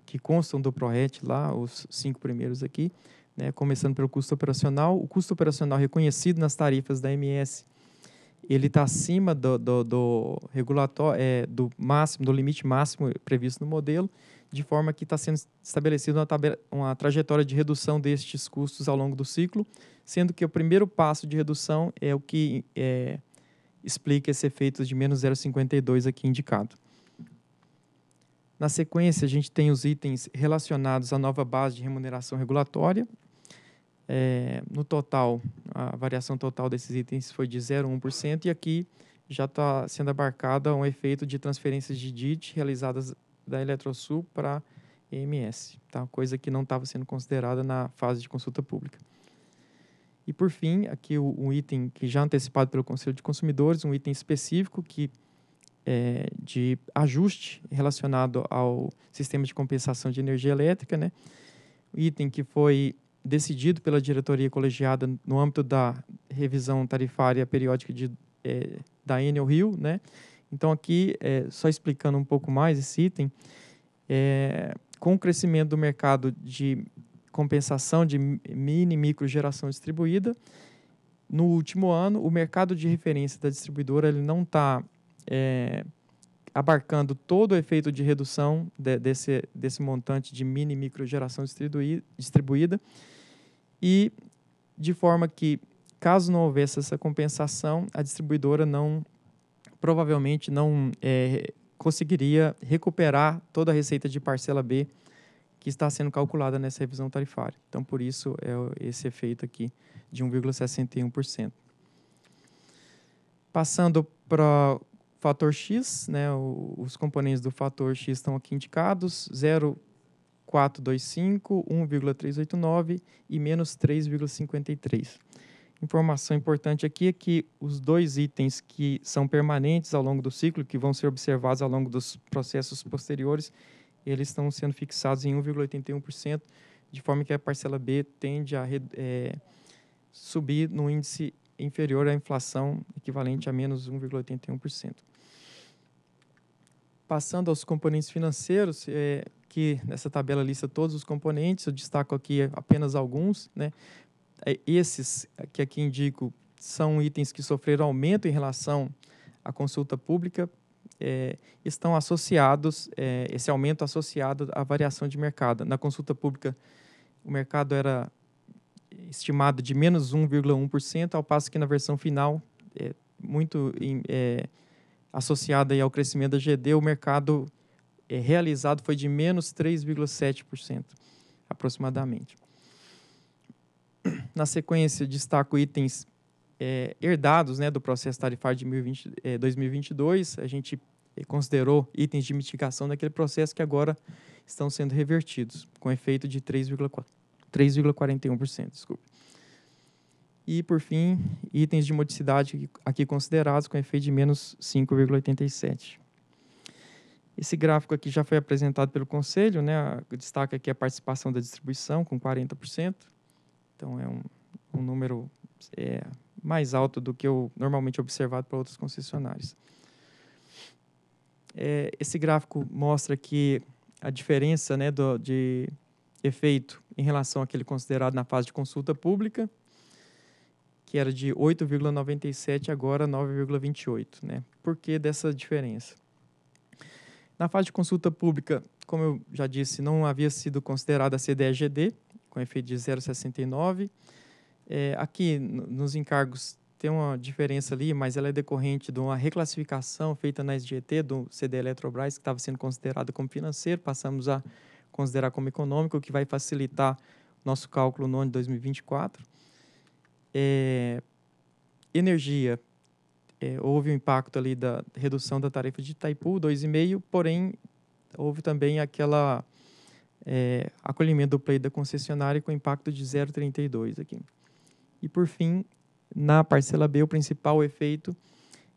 que constam do PRORET lá, os cinco primeiros aqui, né? começando pelo custo operacional, o custo operacional reconhecido nas tarifas da MS, ele está acima do, do, do regulatório, é, do máximo, do limite máximo previsto no modelo, de forma que está sendo estabelecida uma, uma trajetória de redução destes custos ao longo do ciclo, sendo que o primeiro passo de redução é o que é, explica esse efeito de menos 0,52 aqui indicado. Na sequência, a gente tem os itens relacionados à nova base de remuneração regulatória, é, no total, a variação total desses itens foi de 0,1%, e aqui já está sendo abarcada um efeito de transferências de DIT realizadas da Eletrosul para EMS, tá? coisa que não estava sendo considerada na fase de consulta pública. E, por fim, aqui um item que já antecipado pelo Conselho de Consumidores, um item específico que é, de ajuste relacionado ao sistema de compensação de energia elétrica, né? item que foi decidido pela diretoria colegiada no âmbito da revisão tarifária periódica de, é, da Enel Rio, né? Então aqui, é, só explicando um pouco mais esse item, é, com o crescimento do mercado de compensação de mini e micro geração distribuída, no último ano, o mercado de referência da distribuidora ele não está é, abarcando todo o efeito de redução de, desse, desse montante de mini e micro geração distribuída, e de forma que, caso não houvesse essa compensação, a distribuidora não provavelmente não é, conseguiria recuperar toda a receita de parcela B que está sendo calculada nessa revisão tarifária. Então, por isso é esse efeito aqui de 1,61%. Passando para fator X, né, os componentes do fator X estão aqui indicados, 0 425, 1,389 e menos 3,53. Informação importante aqui é que os dois itens que são permanentes ao longo do ciclo, que vão ser observados ao longo dos processos posteriores, eles estão sendo fixados em 1,81%, de forma que a parcela B tende a é, subir no índice inferior à inflação, equivalente a menos 1,81%. Passando aos componentes financeiros, é, que nessa tabela lista todos os componentes, eu destaco aqui apenas alguns. Né? É, esses que aqui indico são itens que sofreram aumento em relação à consulta pública, é, estão associados, é, esse aumento associado à variação de mercado. Na consulta pública, o mercado era estimado de menos 1,1%, ao passo que na versão final, é, muito é, associada aí ao crescimento da GD, o mercado é, realizado foi de menos 3,7%, aproximadamente. Na sequência, destaco itens é, herdados né, do processo tarifário de 2020, é, 2022. A gente é, considerou itens de mitigação daquele processo que agora estão sendo revertidos, com efeito de 3,41%. Desculpa. E, por fim, itens de modicidade aqui considerados com efeito de menos 5,87. Esse gráfico aqui já foi apresentado pelo Conselho, né? destaca aqui a participação da distribuição com 40%. Então, é um, um número é, mais alto do que o normalmente observado para outros concessionários. É, esse gráfico mostra que a diferença né, do, de efeito em relação àquele considerado na fase de consulta pública, que era de 8,97 agora 9,28, né? Por que dessa diferença? Na fase de consulta pública, como eu já disse, não havia sido considerada a CDEGD, com efeito de 0,69. É, aqui, nos encargos, tem uma diferença ali, mas ela é decorrente de uma reclassificação feita na SGT do CD Eletrobras, que estava sendo considerado como financeiro, passamos a considerar como econômico, o que vai facilitar nosso cálculo no ano de 2024 é, energia. É, houve o um impacto ali da redução da tarifa de Itaipu, 2,5, porém houve também aquela é, acolhimento do play da concessionária com impacto de 0,32 aqui. E por fim, na parcela B, o principal efeito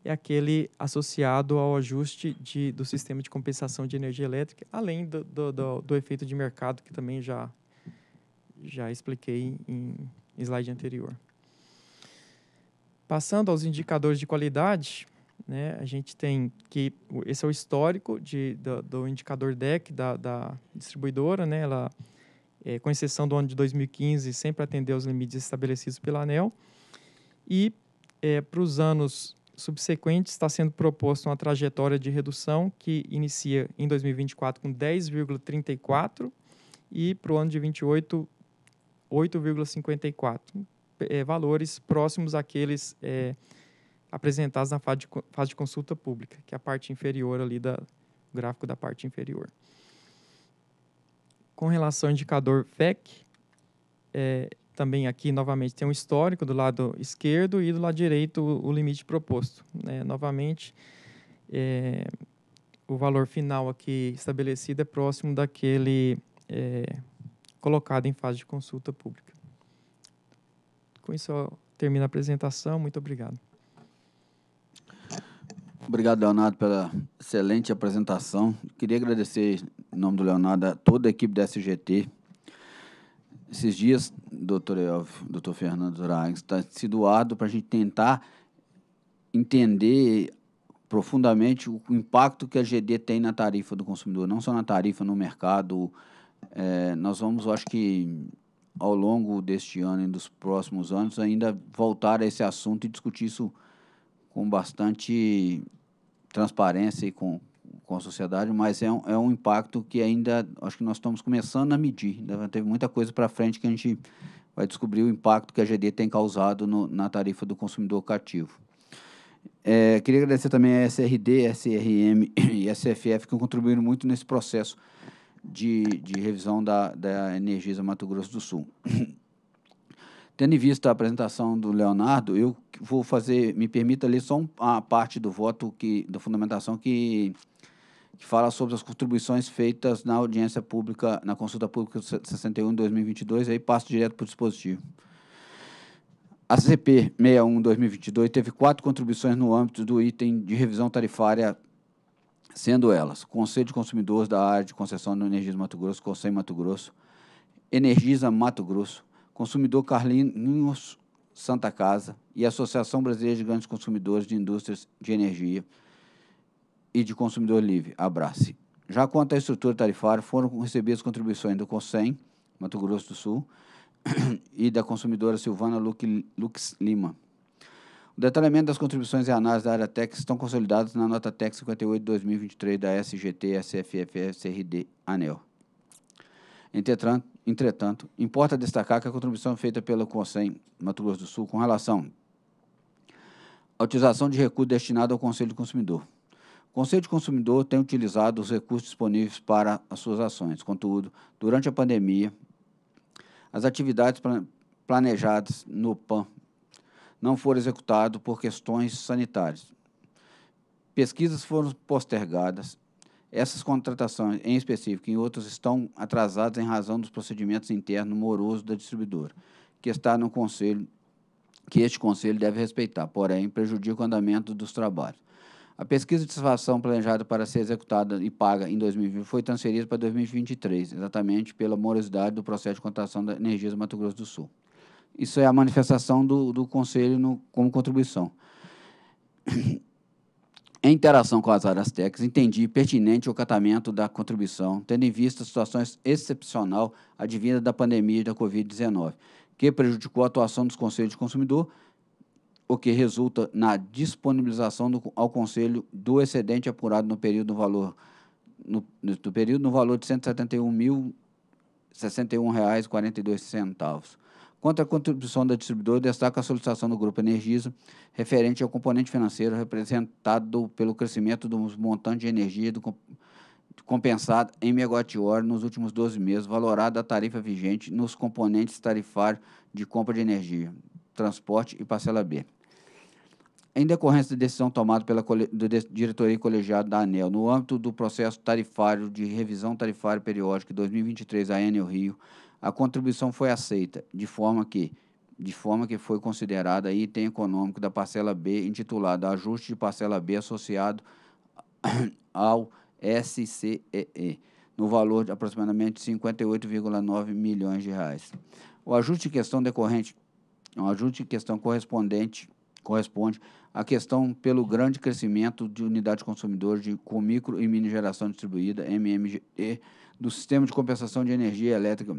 é aquele associado ao ajuste de, do sistema de compensação de energia elétrica, além do, do, do, do efeito de mercado que também já, já expliquei em slide anterior. Passando aos indicadores de qualidade, né, a gente tem que esse é o histórico de, do, do indicador DEC da, da, distribuidora, né, ela, é, com exceção do ano de 2015, sempre atendeu os limites estabelecidos pela ANEL. E é, para os anos subsequentes está sendo proposta uma trajetória de redução que inicia em 2024 com 10,34 e para o ano de 28, 8,54 é, valores próximos àqueles é, apresentados na fase de, fase de consulta pública, que é a parte inferior ali da gráfico da parte inferior. Com relação ao indicador FEC, é, também aqui novamente tem um histórico do lado esquerdo e do lado direito o, o limite proposto. Né? Novamente, é, o valor final aqui estabelecido é próximo daquele é, colocado em fase de consulta pública. Com isso, eu termino a apresentação. Muito obrigado. Obrigado, Leonardo, pela excelente apresentação. Queria agradecer, em nome do Leonardo, a toda a equipe da SGT. Esses dias, doutor Elvio, doutor Fernando Zuragues, está sido árduo para a gente tentar entender profundamente o impacto que a GD tem na tarifa do consumidor, não só na tarifa, no mercado. É, nós vamos, acho que, ao longo deste ano e dos próximos anos ainda voltar a esse assunto e discutir isso com bastante transparência e com, com a sociedade, mas é um, é um impacto que ainda acho que nós estamos começando a medir. Né? Ainda teve muita coisa para frente que a gente vai descobrir o impacto que a GD tem causado no, na tarifa do consumidor cativo. É, queria agradecer também a SRD, SRM e SFF que contribuíram muito nesse processo de, de revisão da, da Energisa Mato Grosso do Sul. Tendo em vista a apresentação do Leonardo, eu vou fazer, me permita ler só uma parte do voto que, da fundamentação que, que fala sobre as contribuições feitas na audiência pública, na consulta pública 61 de 2022, aí passo direto para o dispositivo. A CP 61 2022 teve quatro contribuições no âmbito do item de revisão tarifária sendo elas Conselho de Consumidores da área de concessão do Energisa Mato Grosso, Conselho Mato Grosso, Energisa Mato Grosso, Consumidor Carlinhos Santa Casa e Associação Brasileira de Grandes Consumidores de Indústrias de Energia e de Consumidor Livre, Abrace. Já quanto à estrutura tarifária, foram recebidas contribuições do CONSEM, Mato Grosso do Sul, e da consumidora Silvana Lux Lima, o detalhamento das contribuições e análises da área técnica estão consolidados na nota TEC 58-2023 da SGT, SFF, SRD, ANEL. Entretanto, entretanto, importa destacar que a contribuição feita pelo Conselho Mato Grosso do Sul com relação à utilização de recursos destinados ao Conselho do Consumidor. O Conselho de Consumidor tem utilizado os recursos disponíveis para as suas ações. Contudo, durante a pandemia, as atividades planejadas no PAN não for executado por questões sanitárias. Pesquisas foram postergadas. Essas contratações, em específico, e outras estão atrasadas em razão dos procedimentos internos morosos da distribuidora, que está no conselho, que este conselho deve respeitar, porém prejudica o andamento dos trabalhos. A pesquisa de satisfação planejada para ser executada e paga em 2020 foi transferida para 2023, exatamente pela morosidade do processo de contratação da Energias Mato Grosso do Sul. Isso é a manifestação do, do conselho no, como contribuição. Em interação com as áreas técnicas, entendi pertinente o acatamento da contribuição, tendo em vista a situação excepcional advinda da pandemia da Covid-19, que prejudicou a atuação dos conselhos de consumidor, o que resulta na disponibilização do, ao conselho do excedente apurado no período no valor no, no período no valor de R$ 171.061,42. Quanto à contribuição da distribuidora, destaca a solicitação do Grupo Energisa referente ao componente financeiro representado pelo crescimento dos montantes de energia do, compensada em megawatt-hora nos últimos 12 meses, valorada a tarifa vigente nos componentes tarifários de compra de energia, transporte e parcela B. Em decorrência da decisão tomada pela cole... diretoria colegiada da ANEL, no âmbito do processo tarifário de revisão tarifária periódica 2023 Anel Rio, a contribuição foi aceita, de forma que de forma que foi considerada item econômico da parcela B, intitulada Ajuste de Parcela B associado ao SCEE, no valor de aproximadamente 58,9 milhões de reais. O ajuste de questão decorrente, um ajuste de questão correspondente corresponde à questão pelo grande crescimento de unidades consumidoras de, com micro e mini geração distribuída, MMGE, do sistema de compensação de energia elétrica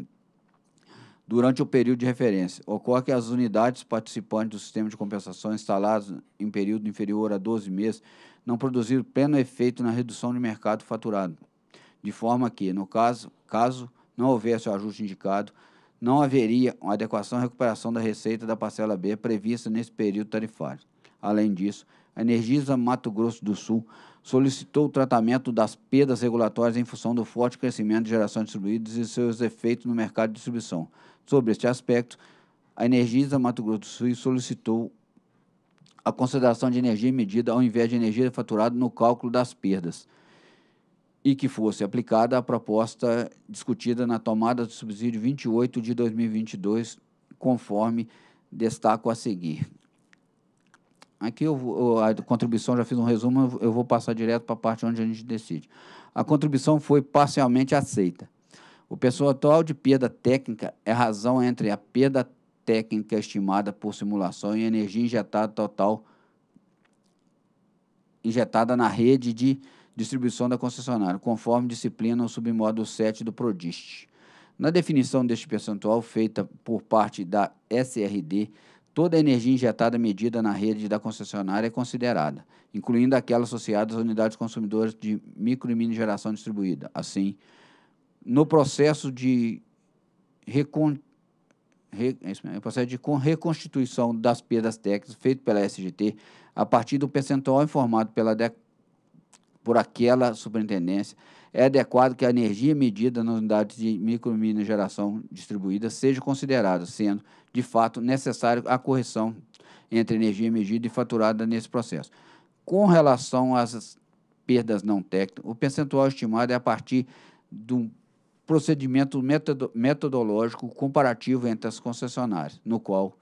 durante o período de referência. Ocorre que as unidades participantes do sistema de compensação instaladas em período inferior a 12 meses não produziram pleno efeito na redução de mercado faturado, de forma que, no caso, caso não houvesse o ajuste indicado, não haveria uma adequação à recuperação da receita da parcela B prevista nesse período tarifário. Além disso, a Energisa Mato Grosso do Sul solicitou o tratamento das perdas regulatórias em função do forte crescimento de geração distribuída e seus efeitos no mercado de distribuição, Sobre este aspecto, a Energisa Mato Grosso do Sul solicitou a consideração de energia medida ao invés de energia faturada no cálculo das perdas e que fosse aplicada a proposta discutida na tomada do subsídio 28 de 2022, conforme destaco a seguir. Aqui eu, a contribuição, já fiz um resumo, eu vou passar direto para a parte onde a gente decide. A contribuição foi parcialmente aceita. O percentual de perda técnica é a razão entre a perda técnica estimada por simulação e energia injetada total injetada na rede de distribuição da concessionária, conforme disciplina o submódulo 7 do PRODIST. Na definição deste percentual feita por parte da SRD, toda a energia injetada medida na rede da concessionária é considerada, incluindo aquela associada às unidades consumidoras de micro e mini geração distribuída. Assim, no processo de, recon, re, é, é processo de reconstituição das perdas técnicas feito pela SGT a partir do percentual informado pela de, por aquela superintendência, é adequado que a energia medida nas unidades de micro e mini geração distribuída seja considerada, sendo, de fato, necessário a correção entre energia medida e faturada nesse processo. Com relação às perdas não técnicas, o percentual estimado é a partir do procedimento metodo metodológico comparativo entre as concessionárias, no qual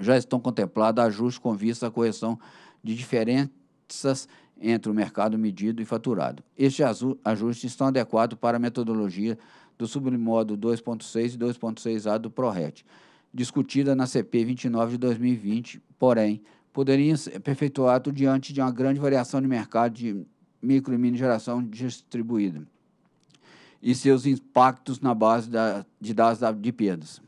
já estão contemplados ajustes com vista à correção de diferenças entre o mercado medido e faturado. Estes ajustes estão adequados para a metodologia do submódulo 2.6 e 2.6A do PRORET, discutida na CP 29 de 2020, porém, poderiam ser perfeituado diante de uma grande variação de mercado de micro e mini geração distribuída e seus impactos na base da, de dados de perdas.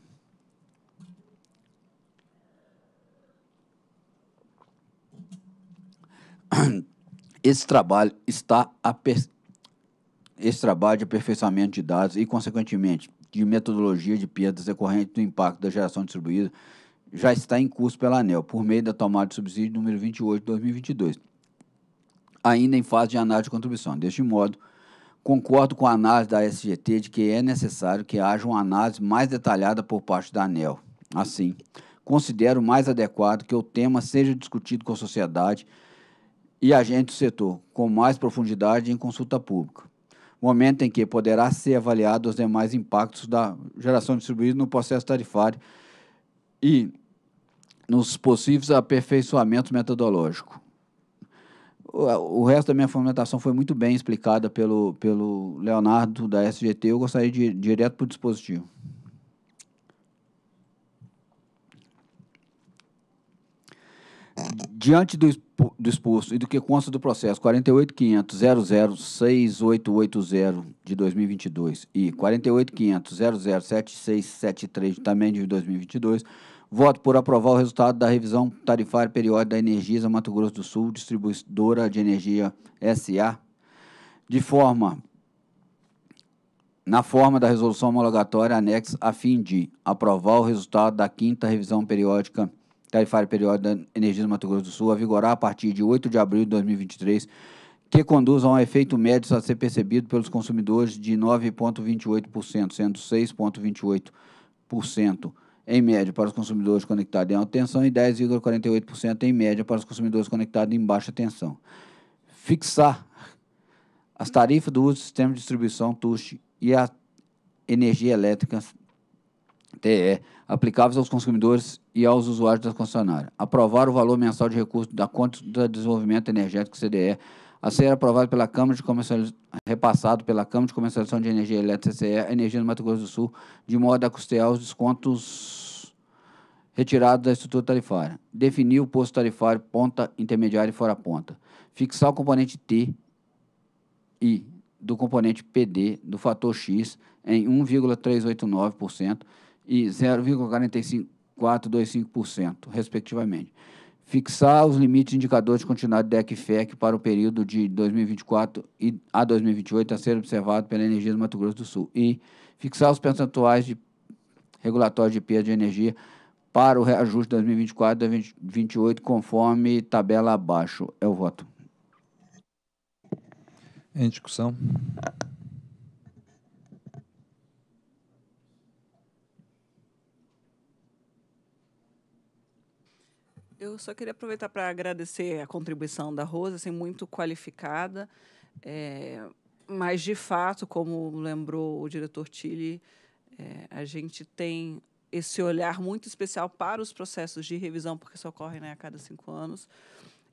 Esse trabalho está a esse trabalho de aperfeiçoamento de dados e, consequentemente, de metodologia de perdas decorrente do impacto da geração distribuída já está em curso pela ANEL, por meio da tomada de subsídio número 28 de 2022, ainda em fase de análise de contribuição. Deste modo, Concordo com a análise da SGT de que é necessário que haja uma análise mais detalhada por parte da ANEL. Assim, considero mais adequado que o tema seja discutido com a sociedade e agentes do setor, com mais profundidade em consulta pública. Momento em que poderá ser avaliado os demais impactos da geração distribuída no processo tarifário e nos possíveis aperfeiçoamentos metodológicos. O, resto da minha fundamentação foi muito bem explicada pelo, pelo Leonardo da SGT. Eu gostaria de ir direto para o dispositivo. Diante do, expo, do exposto e do que consta do processo 48.500.006.880 de 2022 e 48.500.007.673 também de 2022, Voto por aprovar o resultado da revisão tarifária periódica da Energisa Mato Grosso do Sul, distribuidora de energia SA, de forma na forma da resolução homologatória anexa a fim de aprovar o resultado da quinta revisão periódica tarifária periódica da Energisa Mato Grosso do Sul a vigorar a partir de 8 de abril de 2023, que conduza a um efeito médio a ser percebido pelos consumidores de 9,28%, sendo 6,28% em média para os consumidores conectados em alta tensão e 10,48% em média para os consumidores conectados em baixa tensão. Fixar as tarifas do uso do sistema de distribuição TUST e a energia elétrica TE aplicáveis aos consumidores e aos usuários da concessionária. Aprovar o valor mensal de recursos da conta de desenvolvimento energético CDE a ser aprovado pela Câmara de Comercialização, repassado pela Câmara de Comercialização de Energia Elétrica, CCE, Energia do Mato Grosso do Sul, de modo a custear os descontos retirados da estrutura tarifária. Definir o posto tarifário ponta intermediária e fora ponta. Fixar o componente T e do componente PD do fator X em 1,389% e 0,425%, respectivamente fixar os limites indicadores de continuidade DEC FEC para o período de 2024 a 2028 a ser observado pela Energia do Mato Grosso do Sul e fixar os percentuais de regulatórios de perda de energia para o reajuste 2024 a 2028 conforme tabela abaixo. É o voto. Em discussão. Eu só queria aproveitar para agradecer a contribuição da Rosa, assim, muito qualificada. É, mas, de fato, como lembrou o diretor Tilly, é, a gente tem esse olhar muito especial para os processos de revisão, porque isso ocorre né, a cada cinco anos.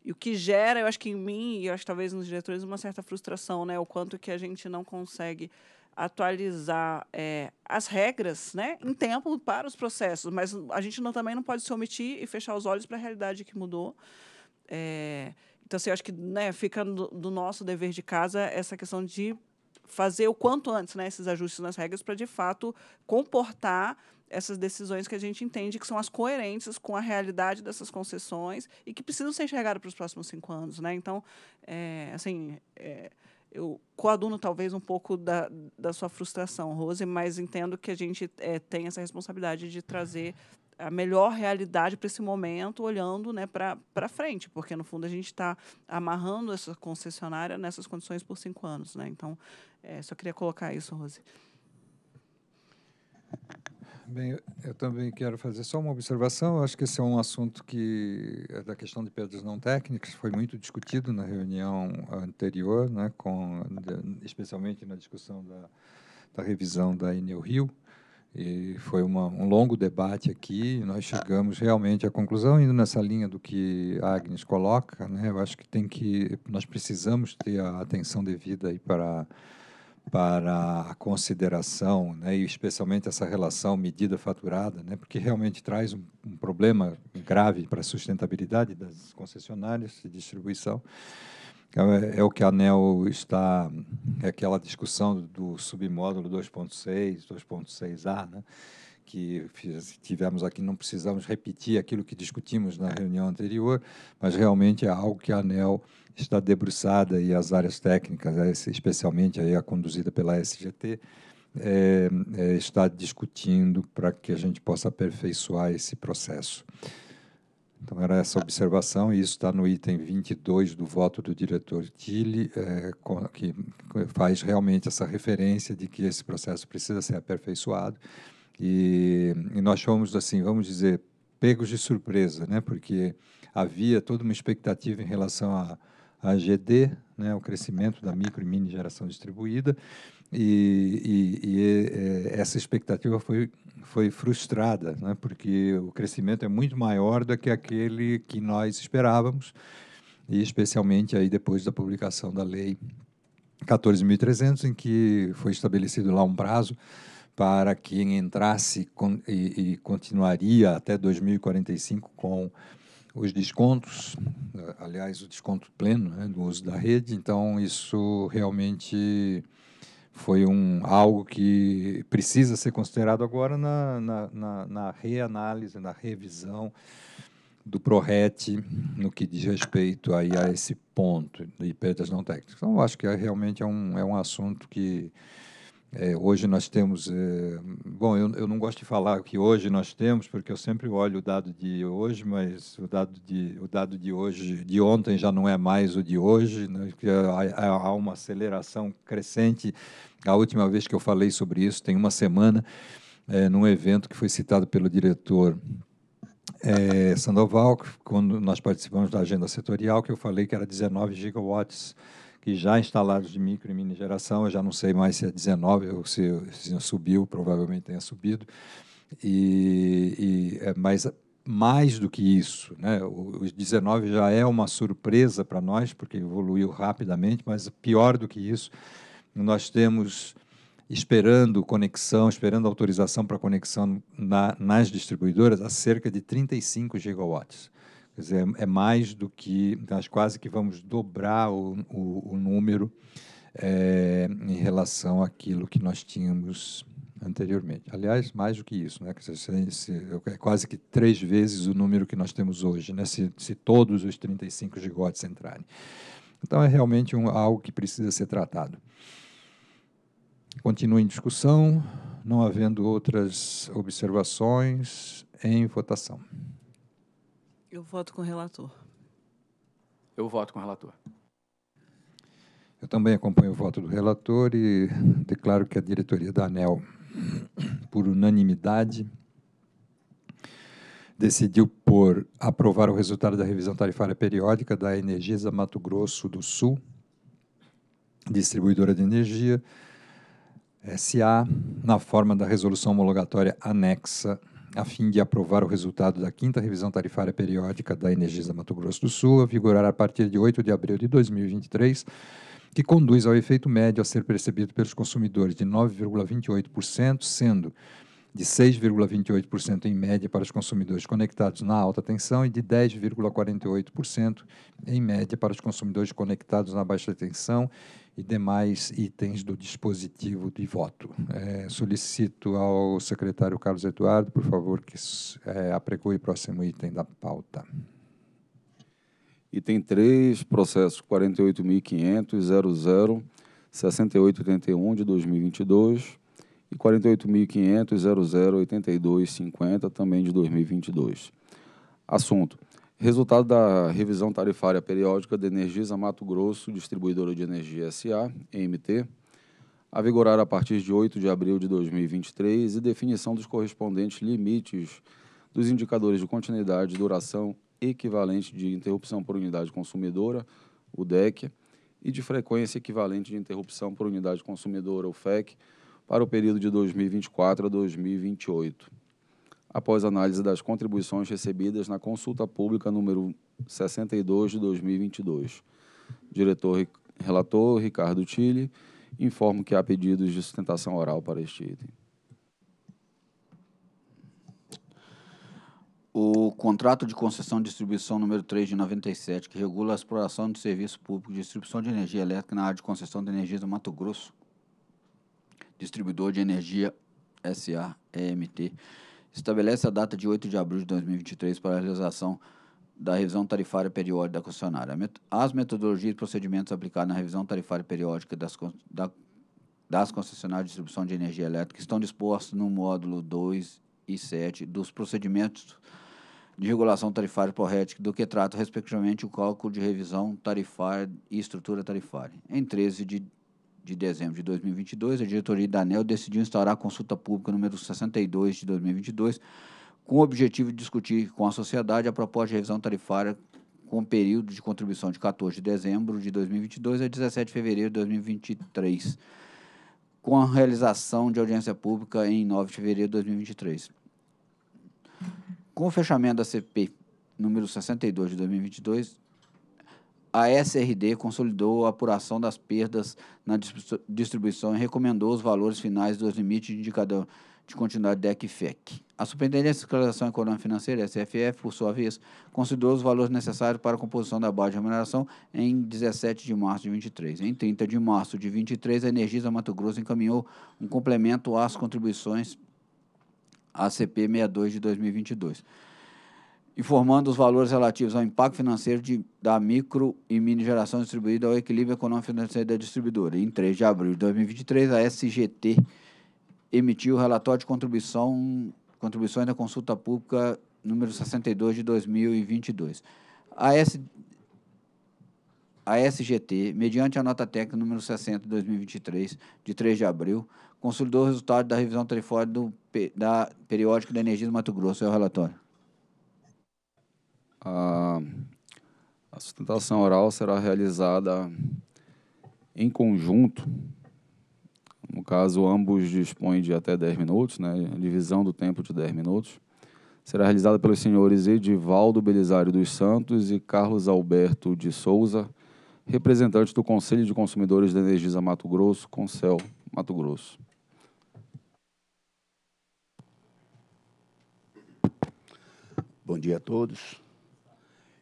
E o que gera, eu acho que em mim, e acho que talvez nos diretores, uma certa frustração, né? O quanto que a gente não consegue atualizar é, as regras né, em tempo para os processos, mas a gente não, também não pode se omitir e fechar os olhos para a realidade que mudou. É, então, assim, acho que né, fica do, do, nosso dever de casa essa questão de fazer o quanto antes né, esses ajustes nas regras para, de fato, comportar essas decisões que a gente entende que são as coerentes com a realidade dessas concessões e que precisam ser enxergadas para os próximos cinco anos. Né? Então, é, assim é, eu coaduno talvez um pouco da, da sua frustração, Rose, mas entendo que a gente é, tem essa responsabilidade de trazer a melhor realidade para esse momento, olhando né, para frente, porque no fundo a gente está amarrando essa concessionária nessas condições por cinco anos. Né? Então, é, só queria colocar isso, Rose. Bem, eu também quero fazer só uma observação. Eu acho que esse é um assunto que, é da questão de perdas não técnicas, foi muito discutido na reunião anterior, né, com, especialmente na discussão da, da revisão da Enel Rio. E foi uma, um longo debate aqui. Nós chegamos realmente à conclusão, indo nessa linha do que a Agnes coloca. Né, eu acho que tem que nós precisamos ter a atenção devida aí para para a consideração, né, e especialmente essa relação medida-faturada, né, porque realmente traz um, um problema grave para a sustentabilidade das concessionárias de distribuição. É, é, o que a ANEL está, é aquela discussão do, submódulo 2.6, 2.6A, né, que fiz, tivemos aqui, não precisamos repetir aquilo que discutimos na reunião anterior, mas realmente é algo que a ANEL está debruçada e as áreas técnicas, especialmente aí a conduzida pela SGT, é, é, está discutindo para que a gente possa aperfeiçoar esse processo. Então, era essa observação, e isso está no item 22 do voto do diretor Tilly, é, que faz realmente essa referência de que esse processo precisa ser aperfeiçoado. E, e nós fomos, assim, vamos dizer, pegos de surpresa, né? porque havia toda uma expectativa em relação a AGD, né, o crescimento da micro e mini geração distribuída, e, e, e é, essa expectativa foi, foi frustrada, né, porque o crescimento é muito maior do que aquele que nós esperávamos, e especialmente aí depois da publicação da lei 14.300, em que foi estabelecido lá um prazo para quem entrasse com, e, e, continuaria até 2045 com os descontos, aliás, o desconto pleno né, do uso da rede, então isso realmente foi um, algo que precisa ser considerado agora na, na, na, na reanálise, na revisão do PRORET no que diz respeito aí a esse ponto de perdas não técnicas. Então, acho que é, realmente é um, é um assunto que é, hoje nós temos. É, bom, eu, eu não gosto de falar que hoje nós temos, porque eu sempre olho o dado de hoje, mas o dado de, o dado de hoje, de ontem, já não é mais o de hoje. Né? Há, há uma aceleração crescente. A última vez que eu falei sobre isso, tem uma semana, é, num evento que foi citado pelo diretor é, Sandoval, quando nós participamos da agenda setorial, que eu falei que era 19 gigawatts que já instalados de micro e mini geração, eu já não sei mais se é 19 ou se, se subiu, provavelmente tenha subido, e, e é mais, mais do que isso. Né? Os 19 já é uma surpresa para nós, porque evoluiu rapidamente, mas pior do que isso, nós temos esperando conexão, esperando autorização para conexão na, nas distribuidoras a cerca de 35 gigawatts. Quer dizer, é, é mais do que. Então, nós quase que vamos dobrar o, o, o número é, em relação àquilo que nós tínhamos anteriormente. Aliás, mais do que isso, né? Se, se, é quase que três vezes o número que nós temos hoje, né? se, se todos os 35 gigotes entrarem. Então, é realmente um, algo que precisa ser tratado. Continua em discussão, não havendo outras observações, em votação. Eu voto com o relator. Eu voto com o relator. Eu também acompanho o voto do relator e declaro que a diretoria da ANEL, por unanimidade, decidiu por aprovar o resultado da revisão tarifária periódica da Energisa Mato Grosso do Sul, distribuidora de energia, SA, na forma da resolução homologatória anexa a fim de aprovar o resultado da quinta revisão tarifária periódica da Energisa Mato Grosso do Sul, a vigorar a partir de 8 de abril de 2023, que conduz ao efeito médio a ser percebido pelos consumidores de 9,28%, sendo de 6,28% em média para os consumidores conectados na alta tensão e de 10,48% em média para os consumidores conectados na baixa tensão e demais itens do dispositivo de voto. É, solicito ao secretário Carlos Eduardo, por favor, que é, apregoe o próximo item da pauta. Item 3, processo 48.500.006881 de 2022 e 48.500.008250, também de 2022. Assunto: Resultado da revisão tarifária periódica de Energisa Mato Grosso, distribuidora de energia SA, EMT, a vigorar a partir de 8 de abril de 2023 e definição dos correspondentes limites dos indicadores de continuidade, duração equivalente de interrupção por unidade consumidora, o DEC, e de frequência equivalente de interrupção por unidade consumidora, o FEC, para o período de 2024 a 2028. Após análise das contribuições recebidas na consulta pública número 62 de 2022, diretor relator Ricardo Tille, informo que há pedidos de sustentação oral para este item. O contrato de concessão de distribuição número 3 de 97, que regula a exploração de serviço público de distribuição de energia elétrica na área de concessão de energia do Mato Grosso, Distribuidor de Energia SA EMT, estabelece a data de 8 de abril de 2023 para a realização da revisão tarifária periódica da concessionária. As metodologias e procedimentos aplicados na revisão tarifária periódica das, da, das concessionárias de distribuição de energia elétrica estão dispostos no módulo 2 e 7 dos procedimentos de regulação tarifária porrética do que trata, respectivamente, o cálculo de revisão tarifária e estrutura tarifária, em 13 de de dezembro de 2022, a diretoria da ANEL decidiu instaurar a consulta pública número 62 de 2022, com o objetivo de discutir com a sociedade a proposta de revisão tarifária com período de contribuição de 14 de dezembro de 2022 a 17 de fevereiro de 2023, com a realização de audiência pública em 9 de fevereiro de 2023. Com o fechamento da CP número 62 de 2022, a SRD consolidou a apuração das perdas na distribuição e recomendou os valores finais dos limites de indicador de continuidade DEC-FEC. A Superintendência de Fiscalização Econômica e Financeira, SFF, por sua vez, considerou os valores necessários para a composição da base de remuneração em 17 de março de 23. Em 30 de março de 23, a Energisa Mato Grosso encaminhou um complemento às contribuições ACP 62 de 2022 informando os valores relativos ao impacto financeiro de, da micro e mini geração distribuída ao equilíbrio econômico financeiro da distribuidora. Em 3 de abril de 2023, a SGT emitiu o relatório de contribuição, contribuições da consulta pública número 62 de 2022. A, S, a SGT, mediante a nota técnica número 60 de 2023, de 3 de abril, consolidou o resultado da revisão tarifária do, da periódica da Energia do Mato Grosso. É o relatório a, a sustentação oral será realizada em conjunto. No caso, ambos dispõem de até 10 minutos, né? A divisão do tempo de 10 minutos. Será realizada pelos senhores Edivaldo Belisário dos Santos e Carlos Alberto de Souza, representantes do Conselho de Consumidores da Energisa Mato Grosso, Concel Mato Grosso. Bom dia a todos.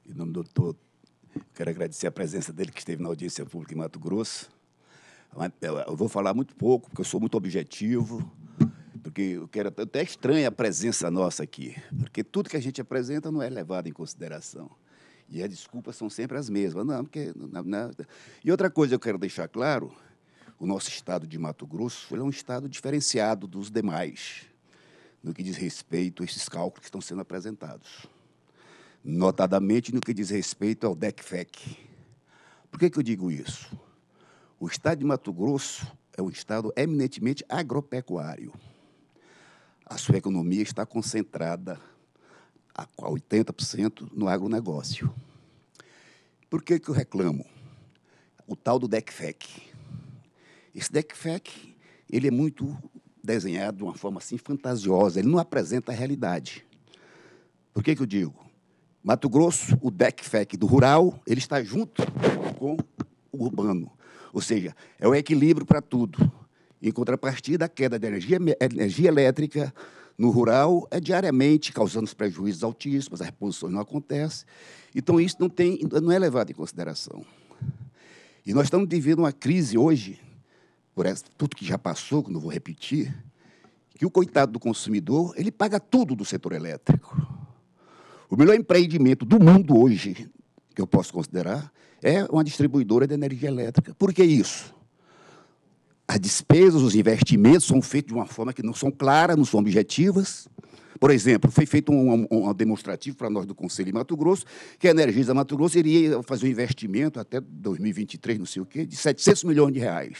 Em nome do doutor, quero agradecer a presença dele que esteve na audiência pública em Mato Grosso. É, eu vou falar muito pouco, porque eu sou muito objetivo, porque eu quero até estranha a presença nossa aqui, porque tudo que a gente apresenta não é levado em consideração. E as desculpas são sempre as mesmas. Não, porque, não, não. E outra coisa que eu quero deixar claro, o nosso estado de Mato Grosso é um estado diferenciado dos demais no que diz respeito a esses cálculos que estão sendo apresentados notadamente no que diz respeito ao DECFEC. Por que, que eu digo isso? O estado de Mato Grosso é um estado eminentemente agropecuário. A sua economia está concentrada a 80% no agronegócio. Por que, que eu reclamo? O tal do DECFEC. Esse DECFEC ele é muito desenhado de uma forma assim fantasiosa, ele não apresenta a realidade. Por que, que eu digo? Mato Grosso, o DECFEC do rural, ele está junto com o urbano. Ou seja, é o equilíbrio para tudo. Em contrapartida, a queda da energia, energia elétrica no rural é diariamente causando os prejuízos altíssimos, as reposições não acontecem. Então, isso não, tem, não é levado em consideração. E nós estamos vivendo uma crise hoje, por essa, tudo que já passou, que não vou repetir, que o coitado do consumidor, ele paga tudo do setor elétrico. O melhor empreendimento do mundo hoje, que eu posso considerar, é uma distribuidora de energia elétrica. Por que isso? As despesas, os investimentos são feitos de uma forma que não são claras, não são objetivas. Por exemplo, foi feito um, um, um demonstrativo para nós do Conselho de Mato Grosso, que a Energisa Mato Grosso iria fazer um investimento até 2023, não sei o quê, de 700 milhões de reais.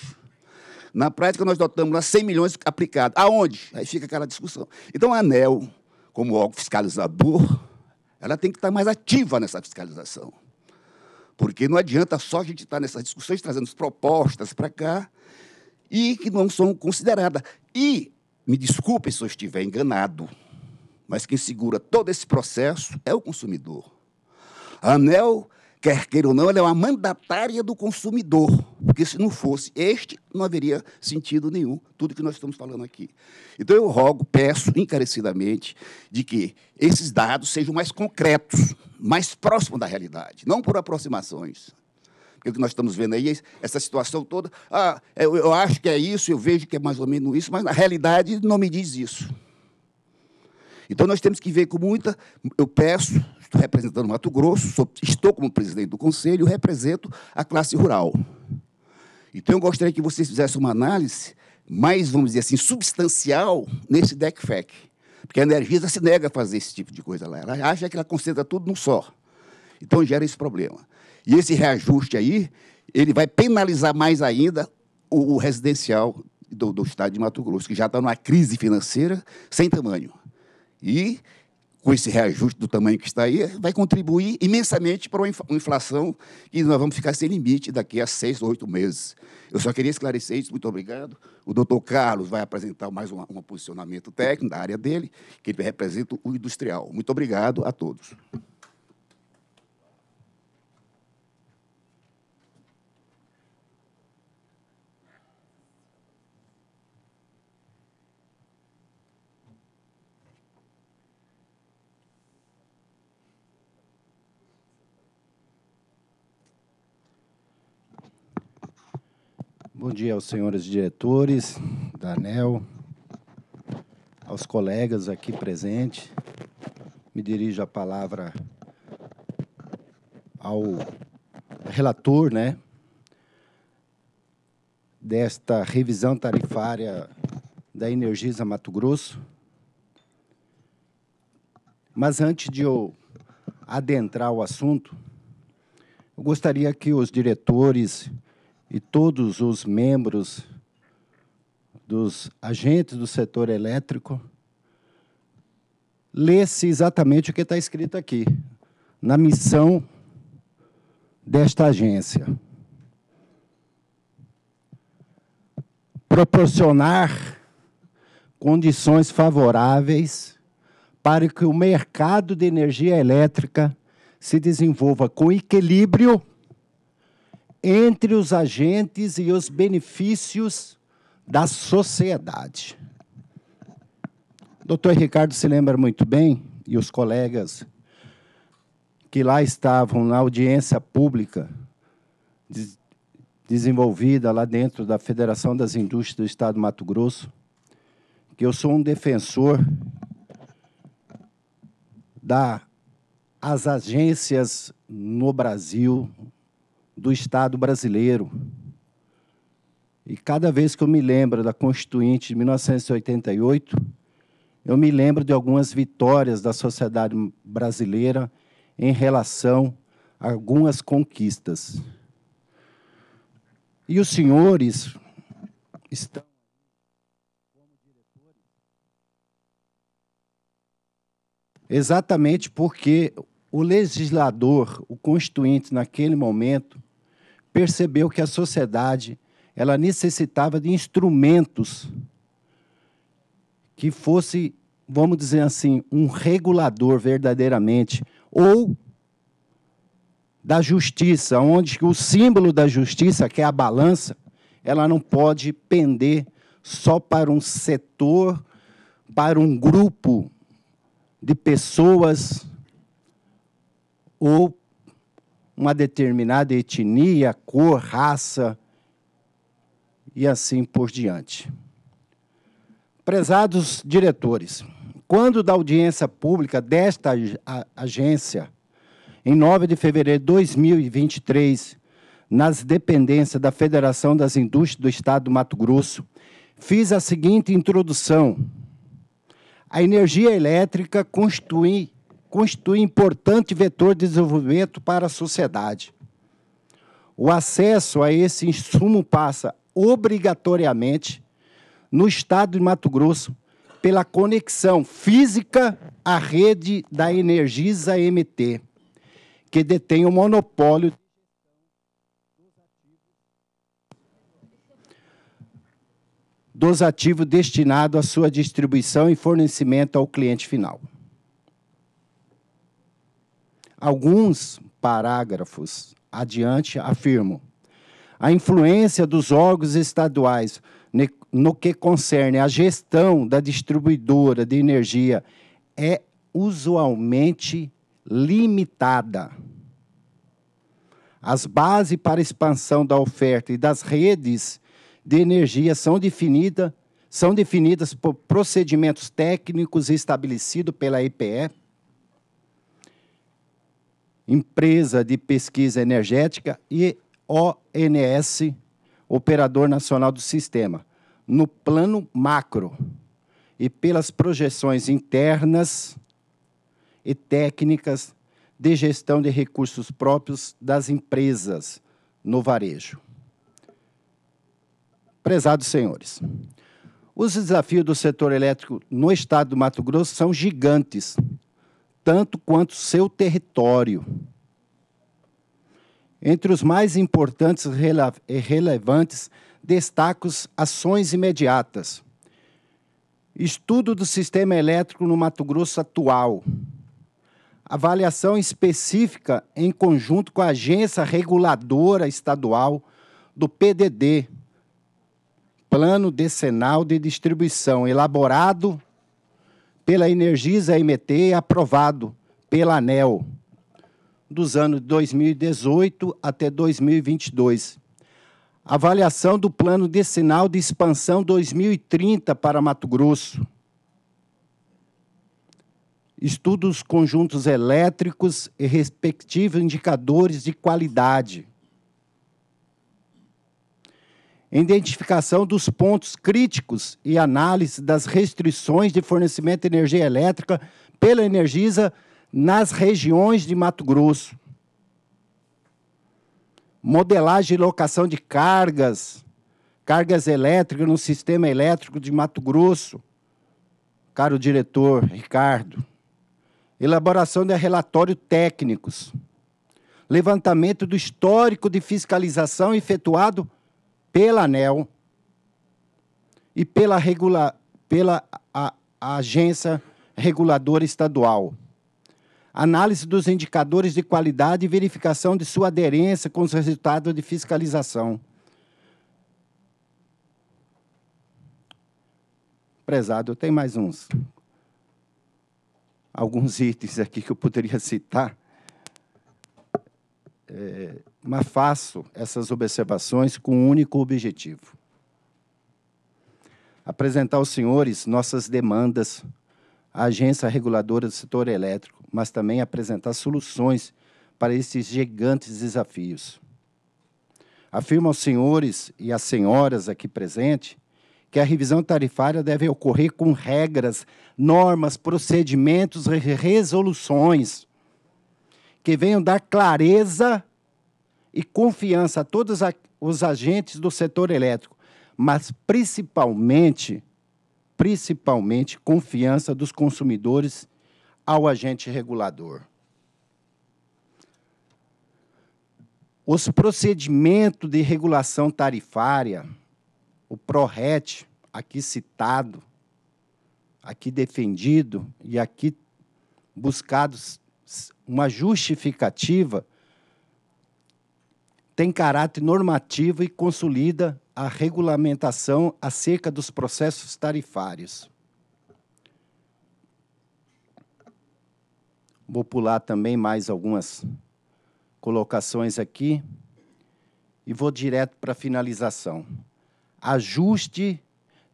Na prática, nós dotamos lá 100 milhões aplicados. Aonde? Aí fica aquela discussão. Então, a ANEL, como órgão fiscalizador, ela tem que estar mais ativa nessa fiscalização. Porque não adianta só a gente estar nessas discussões trazendo propostas para cá e que não são consideradas. E, me desculpe se eu estiver enganado, mas quem segura todo esse processo é o consumidor. A ANEL quer queira ou não, ela é uma mandatária do consumidor, porque se não fosse este, não haveria sentido nenhum tudo que nós estamos falando aqui. Então eu rogo, peço encarecidamente de que esses dados sejam mais concretos, mais próximos da realidade, não por aproximações. Porque o que nós estamos vendo aí, é essa situação toda, ah, eu, eu acho que é isso, eu vejo que é mais ou menos isso, mas na realidade não me diz isso. Então nós temos que ver com muita, eu peço, representando Mato Grosso, sou, estou como presidente do conselho, represento a classe rural. Então, eu gostaria que vocês fizessem uma análise mais, vamos dizer assim, substancial nesse DECFEC. Porque a Energisa se nega a fazer esse tipo de coisa lá. Ela acha que ela concentra tudo num só. Então, gera esse problema. E esse reajuste aí, ele vai penalizar mais ainda o, o residencial do, do estado de Mato Grosso, que já está numa crise financeira sem tamanho. E com esse reajuste do tamanho que está aí, vai contribuir imensamente para uma inflação que nós vamos ficar sem limite daqui a seis ou oito meses. Eu só queria esclarecer isso, muito obrigado. O doutor Carlos vai apresentar mais um, um posicionamento técnico da área dele, que ele representa o industrial. Muito obrigado a todos. Bom dia aos senhores diretores da ANEL, aos colegas aqui presentes. Me dirijo a palavra ao relator, né, desta revisão tarifária da Energisa Mato Grosso. Mas antes de eu adentrar o assunto, eu gostaria que os diretores e todos os membros dos agentes do setor elétrico lesse exatamente o que está escrito aqui, na missão desta agência. Proporcionar condições favoráveis para que o mercado de energia elétrica se desenvolva com equilíbrio entre os agentes e os benefícios da sociedade. doutor Ricardo se lembra muito bem, e os colegas que lá estavam na audiência pública de, desenvolvida lá dentro da Federação das Indústrias do Estado do Mato Grosso, que eu sou um defensor das agências no Brasil, do Estado brasileiro. E cada vez que eu me lembro da Constituinte de 1988, eu me lembro de algumas vitórias da sociedade brasileira em relação a algumas conquistas. E os senhores estão exatamente porque o legislador, o constituinte naquele momento, percebeu que a sociedade ela necessitava de instrumentos que fosse, vamos dizer assim, um regulador verdadeiramente ou da justiça, onde o símbolo da justiça, que é a balança, ela não pode pender só para um setor, para um grupo de pessoas ou uma determinada etnia, cor, raça e assim por diante. Prezados diretores, quando da audiência pública desta agência, em 9 de fevereiro de 2023, nas dependências da Federação das Indústrias do Estado do Mato Grosso, fiz a seguinte introdução. A energia elétrica constitui constitui importante vetor de desenvolvimento para a sociedade. O acesso a esse insumo passa obrigatoriamente no estado de Mato Grosso pela conexão física à rede da Energisa MT, que detém o monopólio dos ativos destinados à sua distribuição e fornecimento ao cliente final. Alguns parágrafos adiante afirmo: a influência dos órgãos estaduais no que concerne à gestão da distribuidora de energia é usualmente limitada. As bases para expansão da oferta e das redes de energia são, são definidas por procedimentos técnicos estabelecidos pela EPE, Empresa de Pesquisa Energética e ONS, Operador Nacional do Sistema, no plano macro e pelas projeções internas e técnicas de gestão de recursos próprios das empresas no varejo. Prezados senhores, os desafios do setor elétrico no estado do Mato Grosso são gigantes tanto quanto seu território. Entre os mais importantes e eh, relevantes, destaco ações imediatas. Estudo do sistema elétrico no Mato Grosso atual. Avaliação específica em conjunto com a agência reguladora estadual do PDD, Plano Decenal de Distribuição, elaborado pela Energisa MT, aprovado pela ANEL, dos anos 2018 até 2022. Avaliação do Plano Decinal de Expansão 2030 para Mato Grosso. Estudos conjuntos elétricos e respectivos indicadores de qualidade identificação dos pontos críticos e análise das restrições de fornecimento de energia elétrica pela Energisa nas regiões de Mato Grosso. Modelagem e locação de cargas, cargas elétricas no sistema elétrico de Mato Grosso. Caro diretor Ricardo. Elaboração de relatórios técnicos. Levantamento do histórico de fiscalização efetuado pela ANEL e pela, regula, pela a, a Agência Reguladora Estadual. Análise dos indicadores de qualidade e verificação de sua aderência com os resultados de fiscalização. Prezado, eu tenho mais uns. Alguns itens aqui que eu poderia citar. É, mas faço essas observações com um único objetivo: apresentar aos senhores nossas demandas à agência reguladora do setor elétrico, mas também apresentar soluções para esses gigantes desafios. Afirmo aos senhores e às senhoras aqui presentes que a revisão tarifária deve ocorrer com regras, normas, procedimentos, resoluções que venham dar clareza e confiança a todos os agentes do setor elétrico, mas principalmente, principalmente confiança dos consumidores ao agente regulador. Os procedimentos de regulação tarifária, o PRORET, aqui citado, aqui defendido e aqui buscado uma justificativa tem caráter normativo e consolida a regulamentação acerca dos processos tarifários. Vou pular também mais algumas colocações aqui e vou direto para a finalização. Ajuste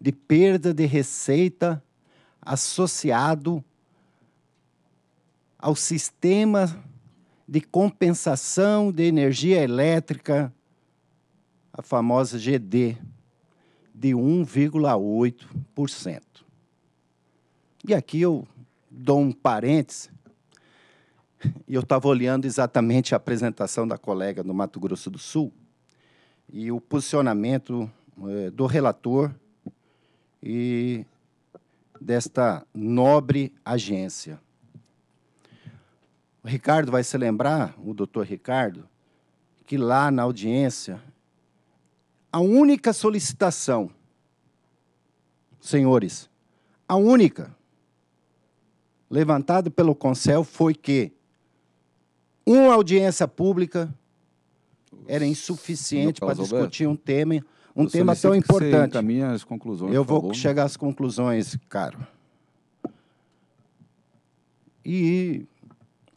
de perda de receita associado ao sistema de compensação de energia elétrica, a famosa GD, de 1,8%. E aqui eu dou um parêntese. Eu estava olhando exatamente a apresentação da colega do Mato Grosso do Sul e o posicionamento eh, do relator e desta nobre agência. O Ricardo vai se lembrar, o doutor Ricardo, que lá na audiência, a única solicitação, senhores, a única levantada pelo Conselho foi que uma audiência pública era insuficiente para discutir um tema, um tema tão importante. as conclusões. Eu vou favor. chegar às conclusões, caro. E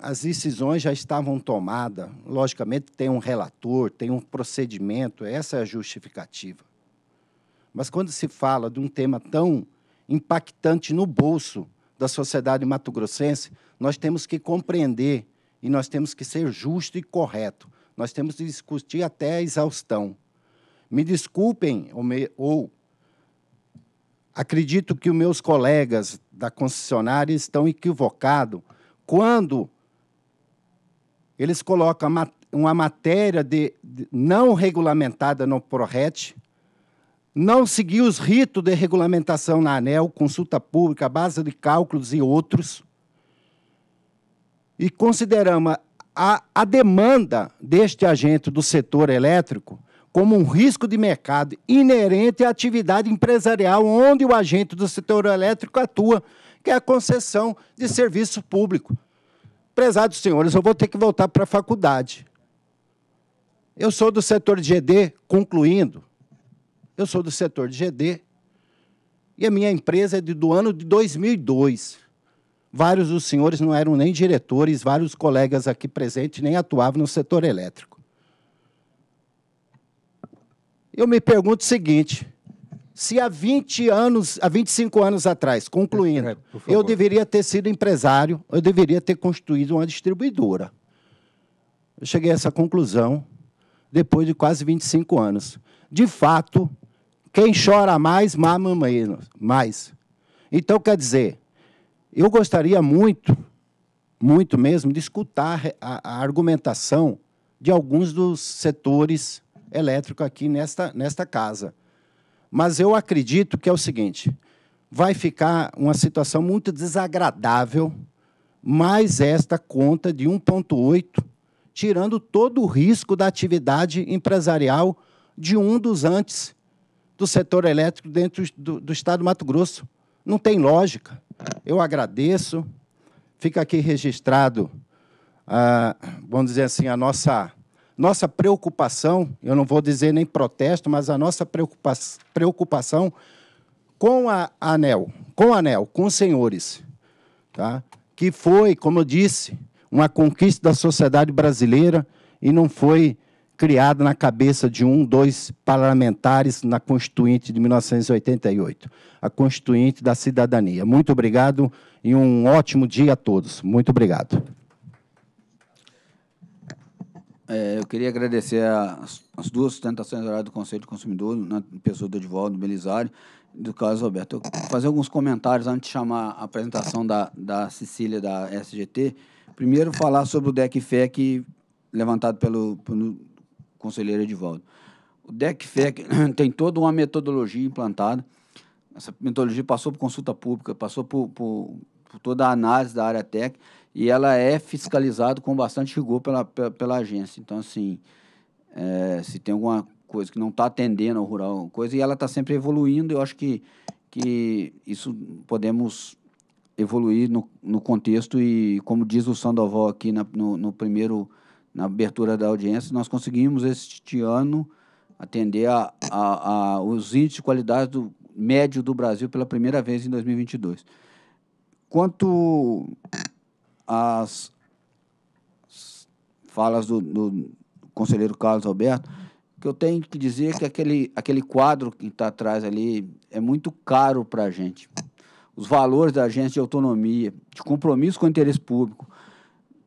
as decisões já estavam tomadas. Logicamente, tem um relator, tem um procedimento, essa é a justificativa. Mas quando se fala de um tema tão impactante no bolso da sociedade mato-grossense, nós temos que compreender e nós temos que ser justo e correto. Nós temos que discutir até a exaustão. Me desculpem, ou, me, ou acredito que os meus colegas da concessionária estão equivocados quando eles colocam uma matéria de, de não regulamentada no PRORET, não seguir os ritos de regulamentação na ANEL, consulta pública, base de cálculos e outros. E consideramos a, a demanda deste agente do setor elétrico como um risco de mercado inerente à atividade empresarial onde o agente do setor elétrico atua, que é a concessão de serviço público prezados senhores, eu vou ter que voltar para a faculdade. Eu sou do setor de GD, concluindo. Eu sou do setor de GD. E a minha empresa é do ano de 2002. Vários dos senhores não eram nem diretores, vários colegas aqui presentes nem atuavam no setor elétrico. Eu me pergunto o seguinte: se há 20 anos, há 25 anos atrás, concluindo, é, eu deveria ter sido empresário, eu deveria ter construído uma distribuidora. Eu cheguei a essa conclusão depois de quase 25 anos. De fato, quem chora mais, mama mais. Então, quer dizer, eu gostaria muito, muito mesmo, de escutar a, a argumentação de alguns dos setores elétricos aqui nesta, nesta casa. Mas eu acredito que é o seguinte: vai ficar uma situação muito desagradável, mais esta conta de 1,8, tirando todo o risco da atividade empresarial de um dos antes do setor elétrico dentro do, do estado do Mato Grosso. Não tem lógica. Eu agradeço. Fica aqui registrado, ah, vamos dizer assim, a nossa nossa preocupação, eu não vou dizer nem protesto, mas a nossa preocupa preocupação com a ANEL, com a ANEL, com os senhores, tá? que foi, como eu disse, uma conquista da sociedade brasileira e não foi criada na cabeça de um, dois parlamentares na Constituinte de 1988, a Constituinte da Cidadania. Muito obrigado e um ótimo dia a todos. Muito obrigado. É, eu queria agradecer as, as duas sustentações horárias do Conselho de Consumidor, na né, pessoa do Edivaldo Belisário, do Carlos Alberto. Eu fazer alguns comentários antes de chamar a apresentação da, da Cecília, da SGT. Primeiro, falar sobre o DECFEC levantado pelo, pelo conselheiro Edivaldo. O DECFEC tem toda uma metodologia implantada. Essa metodologia passou por consulta pública, passou por, por, por toda a análise da área técnica e ela é fiscalizada com bastante rigor pela, pela, pela agência. Então, assim, é, se tem alguma coisa que não está atendendo ao rural, coisa, e ela está sempre evoluindo, eu acho que, que isso podemos evoluir no, no contexto e, como diz o Sandoval aqui na, no, no primeiro, na abertura da audiência, nós conseguimos este ano atender a, a, a os índices de qualidade do, médio do Brasil pela primeira vez em 2022. Quanto as falas do, do conselheiro Carlos Alberto, que eu tenho que dizer que aquele, aquele quadro que está atrás ali é muito caro para a gente. Os valores da agência de autonomia, de compromisso com o interesse público,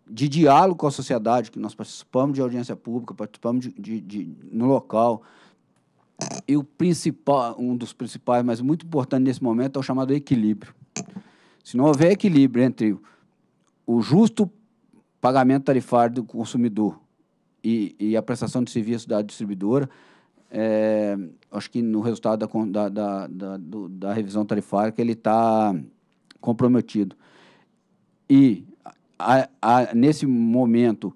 de diálogo com a sociedade, que nós participamos de audiência pública, participamos de, de, de no local. E o principal, um dos principais, mas muito importante nesse momento, é o chamado equilíbrio. Se não houver equilíbrio entre o justo pagamento tarifário do consumidor e, e a prestação de serviço da distribuidora, é, acho que no resultado da, da, da, do, da revisão tarifária que ele está comprometido. E a, a, nesse momento,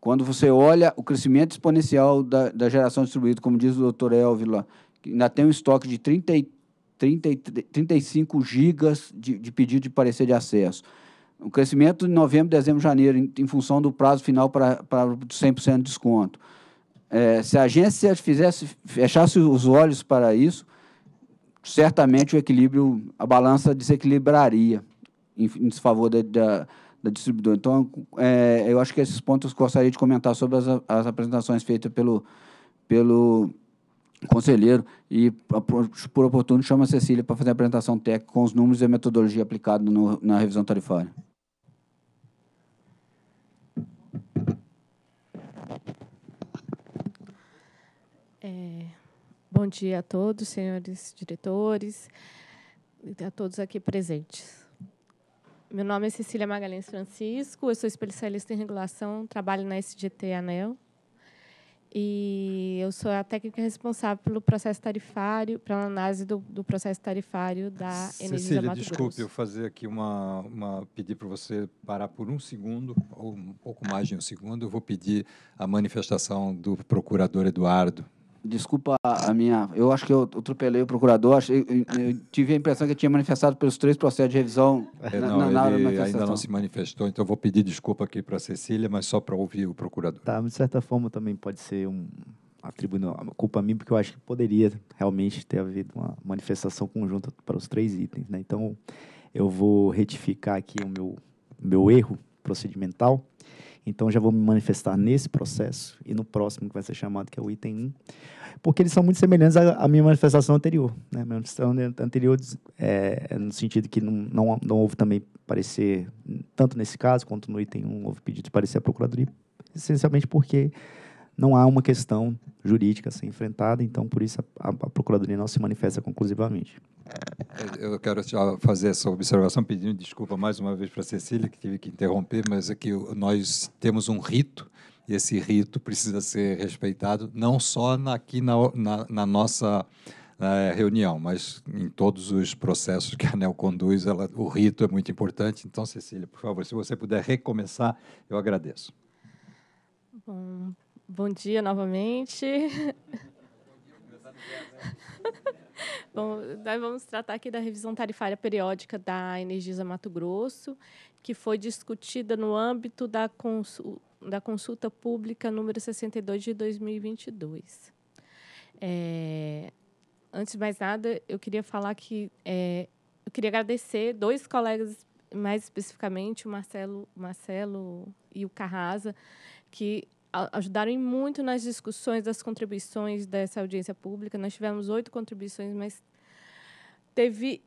quando você olha o crescimento exponencial da, da geração distribuída, como diz o doutor lá, que ainda tem um estoque de 30, 30, 35 gigas de, de pedido de parecer de acesso. O crescimento em novembro, dezembro, janeiro, em, em função do prazo final para, para 100% de desconto. É, se a agência fizesse, fechasse os olhos para isso, certamente o equilíbrio, a balança desequilibraria em, em desfavor da, da, da distribuidora. Então, é, eu acho que esses pontos eu gostaria de comentar sobre as, as apresentações feitas pelo, pelo conselheiro e, por oportuno, chama a Cecília para fazer a apresentação técnica com os números e a metodologia aplicada no, na revisão tarifária. É, bom dia a todos, senhores diretores, e a todos aqui presentes. Meu nome é Cecília Magalhães Francisco, eu sou especialista em regulação, trabalho na SGT ANEL. E eu sou a técnica responsável pelo processo tarifário, pela análise do, do processo tarifário da Cecília, Energisa Cecília, desculpe, Grosso. eu fazer aqui uma, uma pedir para você parar por um segundo, ou um pouco mais de um segundo. Eu vou pedir a manifestação do procurador Eduardo. Desculpa a minha. Eu acho que eu atropelei o procurador. Achei, eu, eu tive a impressão que ele tinha manifestado pelos três processos de revisão é, na, não, na, na, ainda não se manifestou, então vou pedir desculpa aqui para a Cecília, mas só para ouvir o procurador. Tá, de certa forma também pode ser um atribuindo a culpa a mim, porque eu acho que poderia realmente ter havido uma manifestação conjunta para os três itens. Né? Então, eu vou retificar aqui o meu, meu erro procedimental então, já vou me manifestar nesse processo e no próximo, que vai ser chamado, que é o item 1, porque eles são muito semelhantes à, à minha manifestação anterior. Né? A minha manifestação anterior, é, é, no sentido que não, não, não houve também parecer, tanto nesse caso quanto no item 1, houve pedido de parecer à Procuradoria, essencialmente porque não há uma questão jurídica a ser enfrentada, então por isso a, a Procuradoria não se manifesta conclusivamente. É, eu quero já fazer essa observação, pedindo desculpa mais uma vez para a Cecília, que tive que interromper, mas é que nós temos um rito, e esse rito precisa ser respeitado, não só aqui na, na, na nossa na é, reunião, mas em todos os processos que a ANEL conduz, ela, o rito é muito importante. Então, Cecília, por favor, se você puder recomeçar, eu agradeço. Bom, Bom dia novamente. Bom, nós vamos tratar aqui da revisão tarifária periódica da Energisa Mato Grosso, que foi discutida no âmbito da, consul, da consulta pública número 62 de 2022. É, antes de mais nada, eu queria falar que é, eu queria agradecer dois colegas mais especificamente o Marcelo, Marcelo e o Carrasa, que ajudaram muito nas discussões das contribuições dessa audiência pública. Nós tivemos oito contribuições, mas teve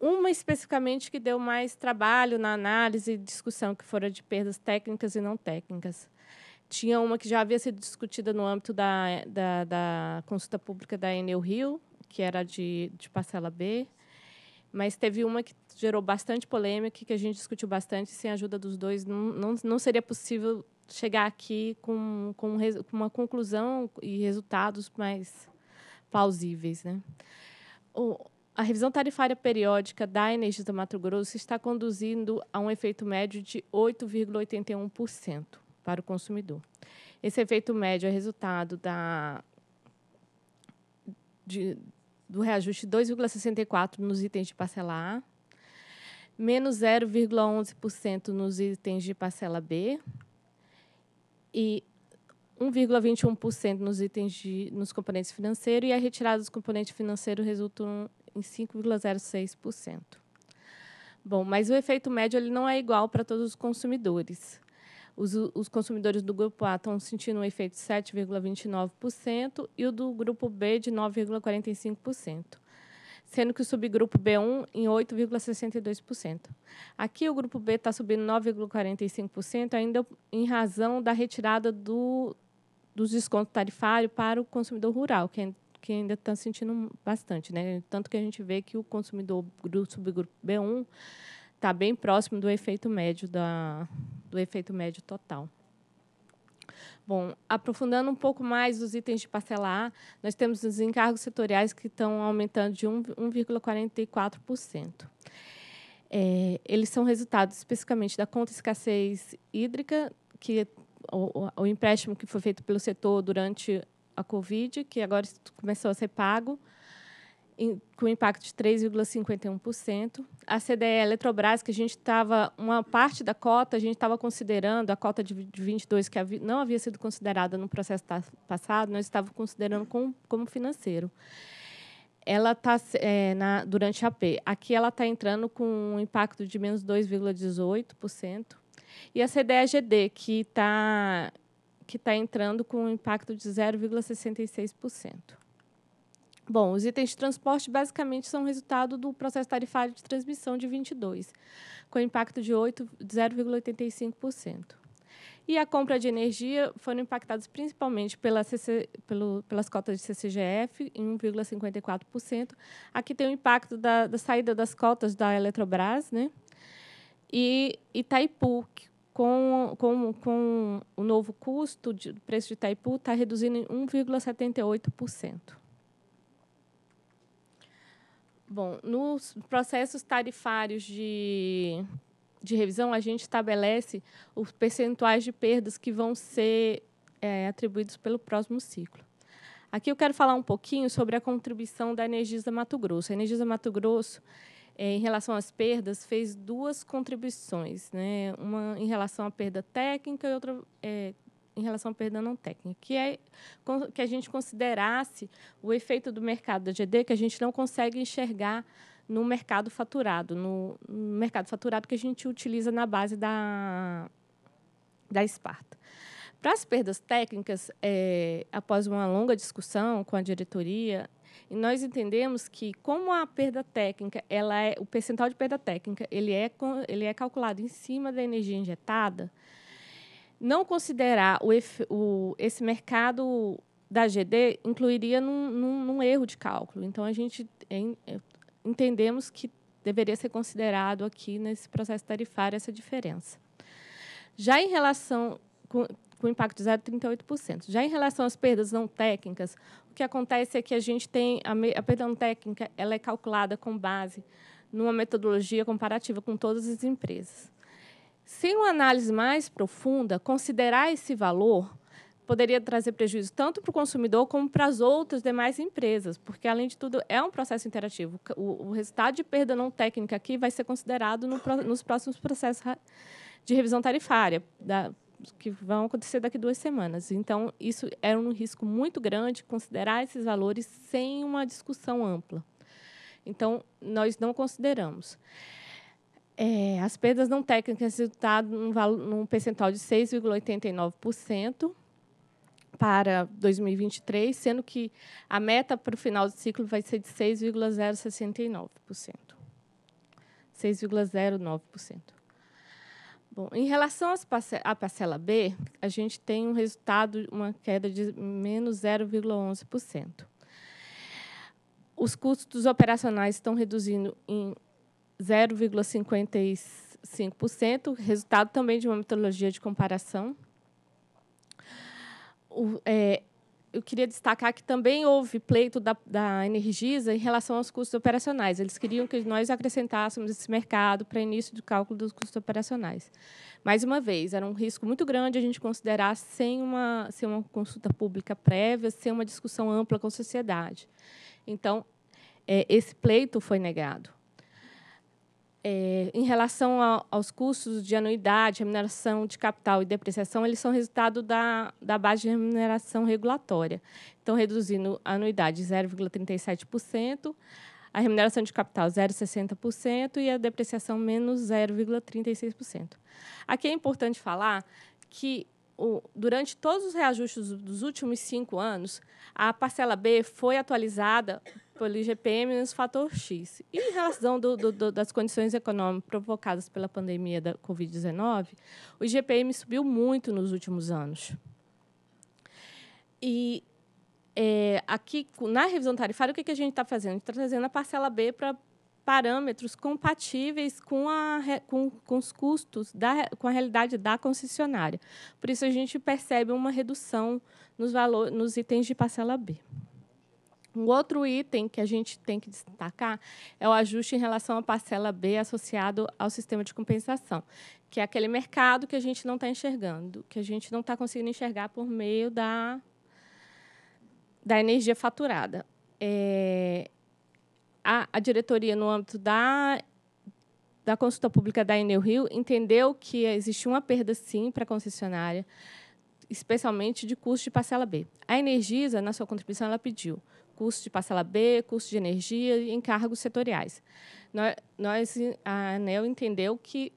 uma especificamente que deu mais trabalho na análise e discussão, que fora de perdas técnicas e não técnicas. Tinha uma que já havia sido discutida no âmbito da, da, da consulta pública da Enel Rio, que era de, de parcela B, mas teve uma que gerou bastante polêmica, que a gente discutiu bastante, sem a ajuda dos dois não, não, não seria possível chegar aqui com, com, uma conclusão e resultados mais plausíveis. Né? O, a revisão tarifária periódica da Energisa Mato Grosso está conduzindo a um efeito médio de 8,81% para o consumidor. Esse efeito médio é resultado da, de, do reajuste 2,64% nos itens de parcela A, menos 0,11% nos itens de parcela B, e 1,21% nos itens de, nos componentes financeiros e a retirada dos componentes financeiros resultou em 5,06%. Bom, mas o efeito médio ele não é igual para todos os consumidores. Os, os, consumidores do grupo A estão sentindo um efeito de 7,29% e o do grupo B de 9,45% sendo que o subgrupo B1 em 8,62%. Aqui o grupo B está subindo 9,45%, ainda em razão da retirada do, dos descontos tarifários para o consumidor rural, que, que ainda está sentindo bastante. Né? Tanto que a gente vê que o consumidor do subgrupo B1 está bem próximo do efeito médio da, do efeito médio total. Bom, aprofundando um pouco mais os itens de parcelar, nós temos os encargos setoriais que estão aumentando de 1,44%. É, eles são resultados especificamente da conta escassez hídrica, que é o, o, empréstimo que foi feito pelo setor durante a Covid, que agora começou a ser pago, com impacto de 3,51%. A CDE Eletrobras, que a gente estava, uma parte da cota, a gente estava considerando, a cota de 22, que não havia sido considerada no processo passado, nós estávamos considerando como, como financeiro. Ela está é, na, durante AP. Aqui ela está entrando com um impacto de menos 2,18%. E a CDE-GD, que está que tá entrando com um impacto de 0,66%. Bom, os itens de transporte basicamente são resultado do processo tarifário de transmissão de 22, com impacto de 0,85%. E a compra de energia foram impactados principalmente pela CC, pelo, pelas cotas de CCGF, em 1,54%. Aqui tem o impacto da, da, saída das cotas da Eletrobras, né? E Itaipu, com, com, com o novo custo de preço de Itaipu, está reduzindo em 1,78%. Bom, nos processos tarifários de, de revisão, a gente estabelece os percentuais de perdas que vão ser é, atribuídos pelo próximo ciclo. Aqui eu quero falar um pouquinho sobre a contribuição da Energisa Mato Grosso. A Energisa Mato Grosso, é, em relação às perdas, fez duas contribuições, né? uma em relação à perda técnica e outra é, em relação ao perdão não técnico, que é que a gente considerasse o efeito do mercado da GD que a gente não consegue enxergar no mercado faturado, no, no mercado faturado que a gente utiliza na base da, da Esparta. Para as perdas técnicas, é, após uma longa discussão com a diretoria, nós entendemos que como a perda técnica, ela é o percentual de perda técnica, ele é ele é calculado em cima da energia injetada, não considerar o, o, esse mercado da GD incluiria num, num, num, erro de cálculo. Então, a gente é, entendemos que deveria ser considerado aqui nesse processo tarifário essa diferença. Já em relação com, com impacto de 0,38%. Já em relação às perdas não técnicas, o que acontece é que a gente tem a, a perda não técnica, ela é calculada com base numa metodologia comparativa com todas as empresas. Sem uma análise mais profunda, considerar esse valor poderia trazer prejuízo tanto para o consumidor como para as outras demais empresas, porque, além de tudo, é um processo interativo. O, o resultado de perda não técnica aqui vai ser considerado no, nos próximos processos de revisão tarifária, da, que vão acontecer daqui duas semanas. Então, isso é um risco muito grande considerar esses valores sem uma discussão ampla. Então, nós não consideramos. É, as perdas não técnicas resultaram num, num percentual de 6,89% para 2023, sendo que a meta para o final do ciclo vai ser de 6,069%. 6,09%. Bom, em relação à parcela B, a gente tem um resultado, uma queda de menos 0,11%. Os custos operacionais estão reduzindo em 0,55%, resultado também de uma metodologia de comparação. O, é, eu queria destacar que também houve pleito da, da Energisa em relação aos custos operacionais. Eles queriam que nós acrescentássemos esse mercado para início do cálculo dos custos operacionais. Mais uma vez, era um risco muito grande a gente considerar sem uma, sem uma consulta pública prévia, sem uma discussão ampla com a sociedade. Então, é, esse pleito foi negado. É, em relação a, aos custos de anuidade, remuneração de capital e depreciação, eles são resultado da, da base de remuneração regulatória. Então, reduzindo a anuidade 0,37%, a remuneração de capital 0,60% e a depreciação menos 0,36%. Aqui é importante falar que o, durante todos os reajustes dos últimos cinco anos, a parcela B foi atualizada pelo IGPM nos fator X. E em relação do, do, do, das condições econômicas provocadas pela pandemia da Covid-19, o IGPM subiu muito nos últimos anos. E é, aqui, na revisão tarifária, o que, que a gente está fazendo? A gente está trazendo a parcela B para parâmetros compatíveis com, a, com, com os custos, da, com a realidade da concessionária. Por isso, a gente percebe uma redução nos, valor, nos itens de parcela B. Um outro item que a gente tem que destacar é o ajuste em relação à parcela B associado ao sistema de compensação, que é aquele mercado que a gente não está enxergando, que a gente não está conseguindo enxergar por meio da, da energia faturada. É, a, a diretoria, no âmbito da da consulta pública da Enel Rio entendeu que existe uma perda, sim, para a concessionária, especialmente de custo de parcela B. A Energisa, na sua contribuição, ela pediu custo de parcela B, custo de energia e encargos setoriais. Nós, a ANEL entendeu que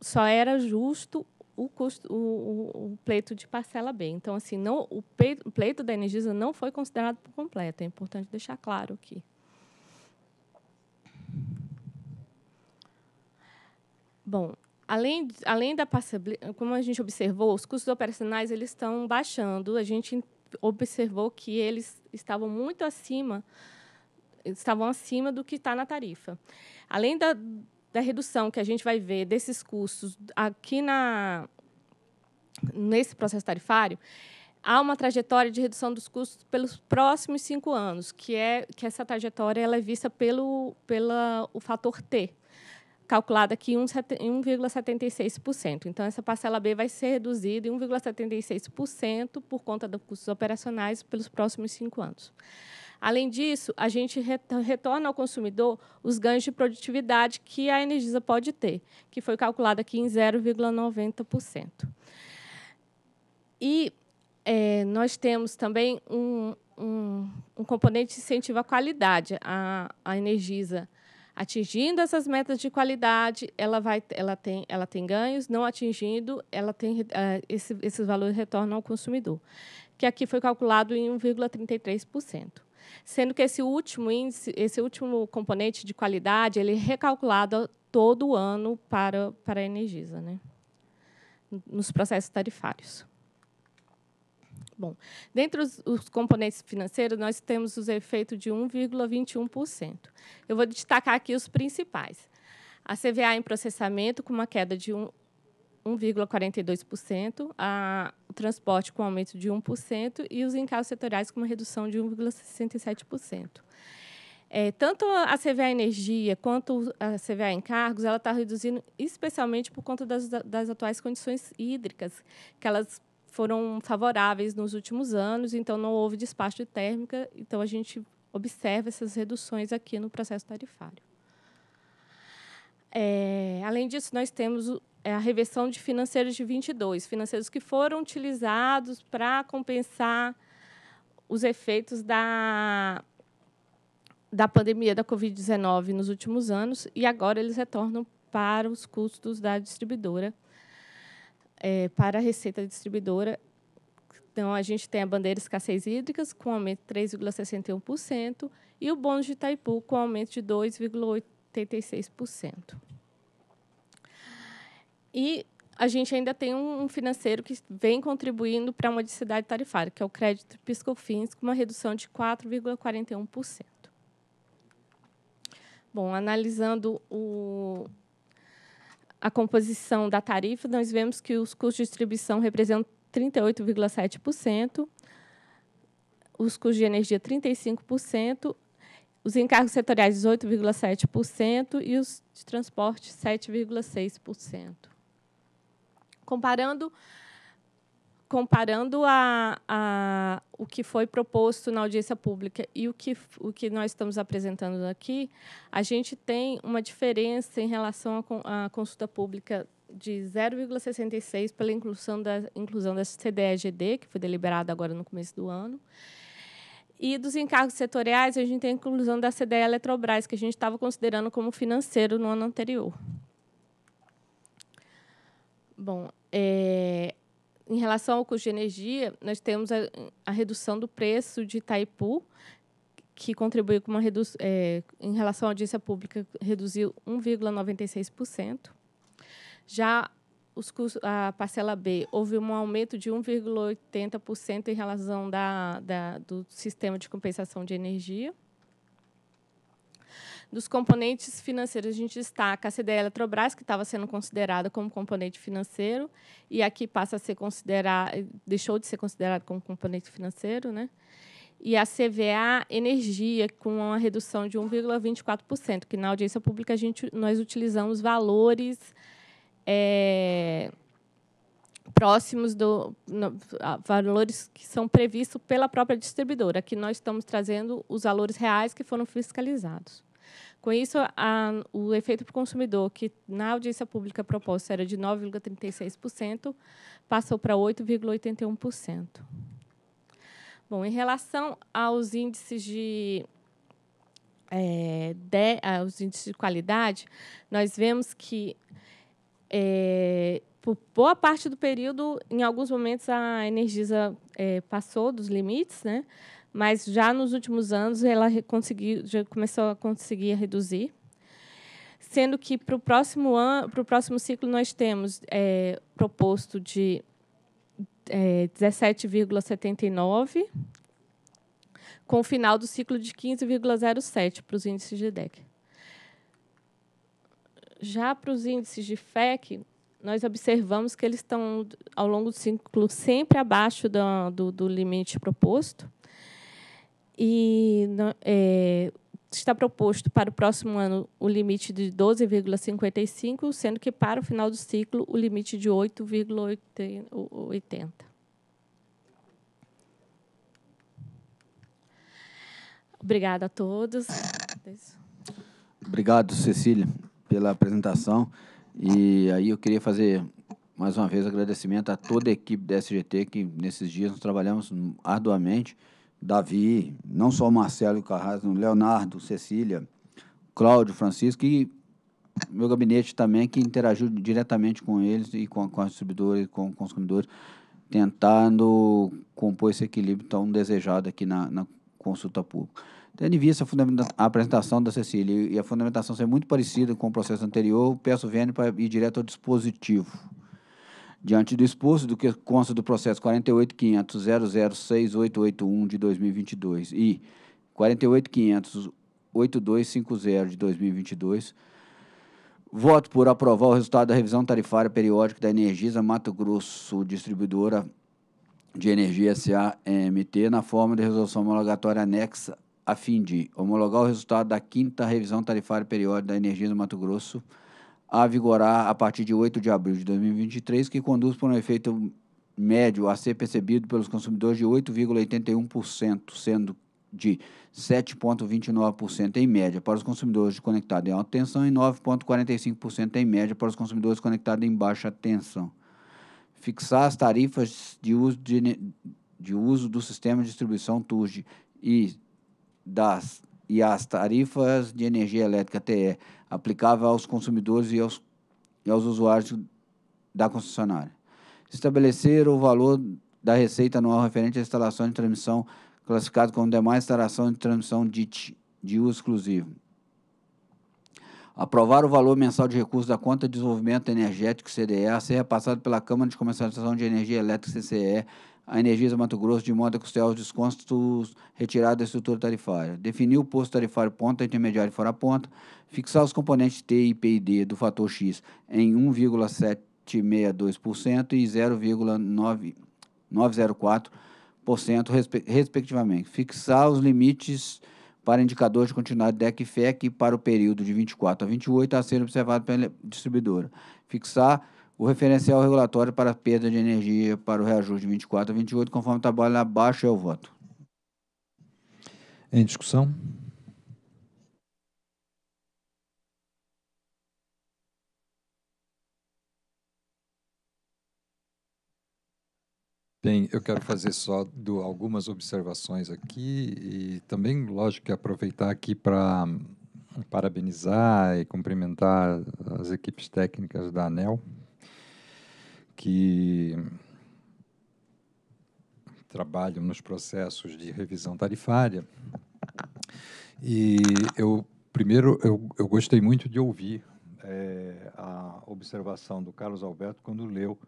só era justo o, custo, o, o pleito de parcela B. Então, assim, não, o pleito da Energisa não foi considerado por completo. É importante deixar claro aqui. Bom, além, além da passabilidade, como a gente observou, os custos operacionais eles estão baixando. A gente observou que eles estavam muito acima, estavam acima do que está na tarifa. Além da, da redução que a gente vai ver desses custos aqui na nesse processo tarifário, há uma trajetória de redução dos custos pelos próximos cinco anos, que é que essa trajetória ela é vista pelo pela o fator T, calculada aqui em 1,76%. Então, essa parcela B vai ser reduzida em 1,76% por conta dos custos operacionais pelos próximos cinco anos. Além disso, a gente retorna ao consumidor os ganhos de produtividade que a Energisa pode ter, que foi calculada aqui em 0,90%. E é, nós temos também um, um, um componente de incentivo à qualidade. A, a Energisa Atingindo essas metas de qualidade, ela, vai, ela, tem, ela tem ganhos, não atingindo, ela tem, uh, esse, esses valores retornam ao consumidor, que aqui foi calculado em 1,33%. Sendo que esse último índice, esse último componente de qualidade, ele é recalculado todo ano para, para a Energisa, né? nos processos tarifários. Bom, dentre os, os componentes financeiros, nós temos os efeitos de 1,21%. Eu vou destacar aqui os principais. A CVA em processamento, com uma queda de 1,42%, o transporte com aumento de 1% e os encargos setoriais com uma redução de 1,67%. É, tanto a CVA Energia quanto a CVA Encargos, ela está reduzindo especialmente por conta das, das atuais condições hídricas, que elas foram favoráveis nos últimos anos, então não houve despacho de térmica, então a gente observa essas reduções aqui no processo tarifário. É, além disso, nós temos é, a reversão de financeiros de 22, financeiros que foram utilizados para compensar os efeitos da, da pandemia da Covid-19 nos últimos anos, e agora eles retornam para os custos da distribuidora é, para a receita distribuidora. Então, a gente tem a bandeira escassez hídricas, com aumento de 3,61%, e o bônus de Itaipu, com aumento de 2,86%. E a gente ainda tem um financeiro que vem contribuindo para a modicidade tarifária, que é o crédito Piscofins, com uma redução de 4,41%. Bom, analisando o, a composição da tarifa, nós vemos que os custos de distribuição representam 38,7%, os custos de energia 35%, os encargos setoriais 18,7% e os de transporte 7,6%. Comparando comparando a, a, o que foi proposto na audiência pública e o que, o que nós estamos apresentando aqui, a gente tem uma diferença em relação à consulta pública de 0,66 pela inclusão da, inclusão da CDEGD, que foi deliberada agora no começo do ano. E dos encargos setoriais, a gente tem a inclusão da CDE Eletrobras, que a gente estava considerando como financeiro no ano anterior. Bom, é, em relação ao custo de energia, nós temos a, a redução do preço de Itaipu, que contribuiu com uma redução, é, em relação à audiência pública, reduziu 1,96%. Já os custos, a parcela B, houve um aumento de 1,80% em relação da, da, do sistema de compensação de energia. Dos componentes financeiros, a gente destaca a CDE Eletrobras, que estava sendo considerada como componente financeiro, e aqui passa a ser considerada, deixou de ser considerado como componente financeiro, né? E a CVA Energia, com uma redução de 1,24%, que na audiência pública a gente, nós utilizamos valores é, próximos do no, valores que são previstos pela própria distribuidora. Aqui nós estamos trazendo os valores reais que foram fiscalizados. Com isso, a, o efeito para o consumidor, que na audiência pública proposta era de 9,36%, passou para 8,81%. Bom, em relação aos índices de, é, de, aos índices de qualidade, nós vemos que, é, por boa parte do período, em alguns momentos, a Energisa é, passou dos limites, né? mas já nos últimos anos ela conseguiu, já começou a conseguir reduzir. Sendo que para o próximo ano, para o próximo ciclo nós temos é, proposto de é, 17,79 com o final do ciclo de 15,07 para os índices de DEC. Já para os índices de FEC, nós observamos que eles estão, ao longo do ciclo, sempre abaixo do, do, do limite proposto. E é, está proposto para o próximo ano o limite de 12,55, sendo que para o final do ciclo o limite de 8,80. Obrigada a todos. Obrigado, Cecília, pela apresentação. E aí eu queria fazer mais uma vez agradecimento a toda a equipe da SGT que nesses dias nós trabalhamos arduamente. Davi, não só o Marcelo Carrasco, Leonardo, Cecília, Cláudio, Francisco e meu gabinete também, que interagiu diretamente com eles e com, com as distribuidoras com, com os consumidores, tentando compor esse equilíbrio tão desejado aqui na, na consulta pública. Tendo em vista a, a, apresentação da Cecília e a fundamentação ser muito parecida com o processo anterior, peço o VN para ir direto ao dispositivo. Diante do exposto do que consta do processo 48.500.006.881 de 2022 e 48.500.8250 de 2022, voto por aprovar o resultado da revisão tarifária periódica da Energisa Mato Grosso Distribuidora de Energia SAMT na forma de resolução homologatória anexa a fim de homologar o resultado da quinta revisão tarifária periódica da Energisa Mato Grosso a vigorar a partir de 8 de abril de 2023, que conduz para um efeito médio a ser percebido pelos consumidores de 8,81%, sendo de 7,29% em média para os consumidores conectados em alta tensão e 9,45% em média para os consumidores conectados em baixa tensão. Fixar as tarifas de uso, de, de uso do sistema de distribuição TURG e das e as tarifas de energia elétrica TE aplicável aos consumidores e aos, e aos usuários da concessionária. Estabelecer o valor da receita anual referente à instalação de transmissão classificado como demais instalação de transmissão de de uso exclusivo. Aprovar o valor mensal de recursos da conta de desenvolvimento energético CDE a ser repassado pela Câmara de Comercialização de Energia Elétrica CCE a Energisa Mato Grosso de modo a custear os descontos retirados da estrutura tarifária. Definir o posto tarifário ponta, intermediário e fora ponta. Fixar os componentes T e PID do fator X em 1,762% e 0,904%, respe respectivamente. Fixar os limites para indicadores de continuidade DEC e FEC para o período de 24 a 28 a ser observado pela distribuidora. Fixar o referencial regulatório para perda de energia para o reajuste de 24 a 28, conforme trabalho abaixo, o voto. Em discussão? Bem, eu quero fazer só do, algumas observações aqui e também, lógico, aproveitar aqui para parabenizar e cumprimentar as equipes técnicas da ANEL que trabalham nos processos de revisão tarifária. E eu, primeiro, eu, eu gostei muito de ouvir é, a observação do Carlos Alberto quando leu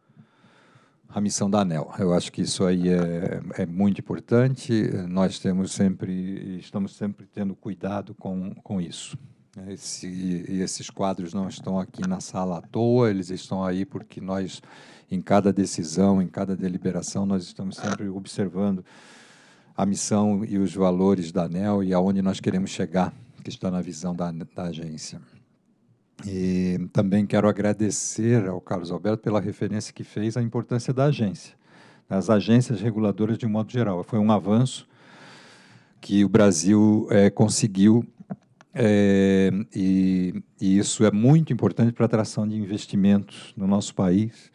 a missão da ANEL. Eu acho que isso aí é, é muito importante. Nós temos sempre, estamos sempre tendo cuidado com, com isso. Esse, esses quadros não estão aqui na sala à toa, eles estão aí porque nós em cada decisão, em cada deliberação, nós estamos sempre observando a missão e os valores da ANEL e aonde nós queremos chegar, que está na visão da, da agência. E também quero agradecer ao Carlos Alberto pela referência que fez à importância da agência, das agências reguladoras de um modo geral. Foi um avanço que o Brasil é, conseguiu é, e, e, isso é muito importante para a atração de investimentos no nosso país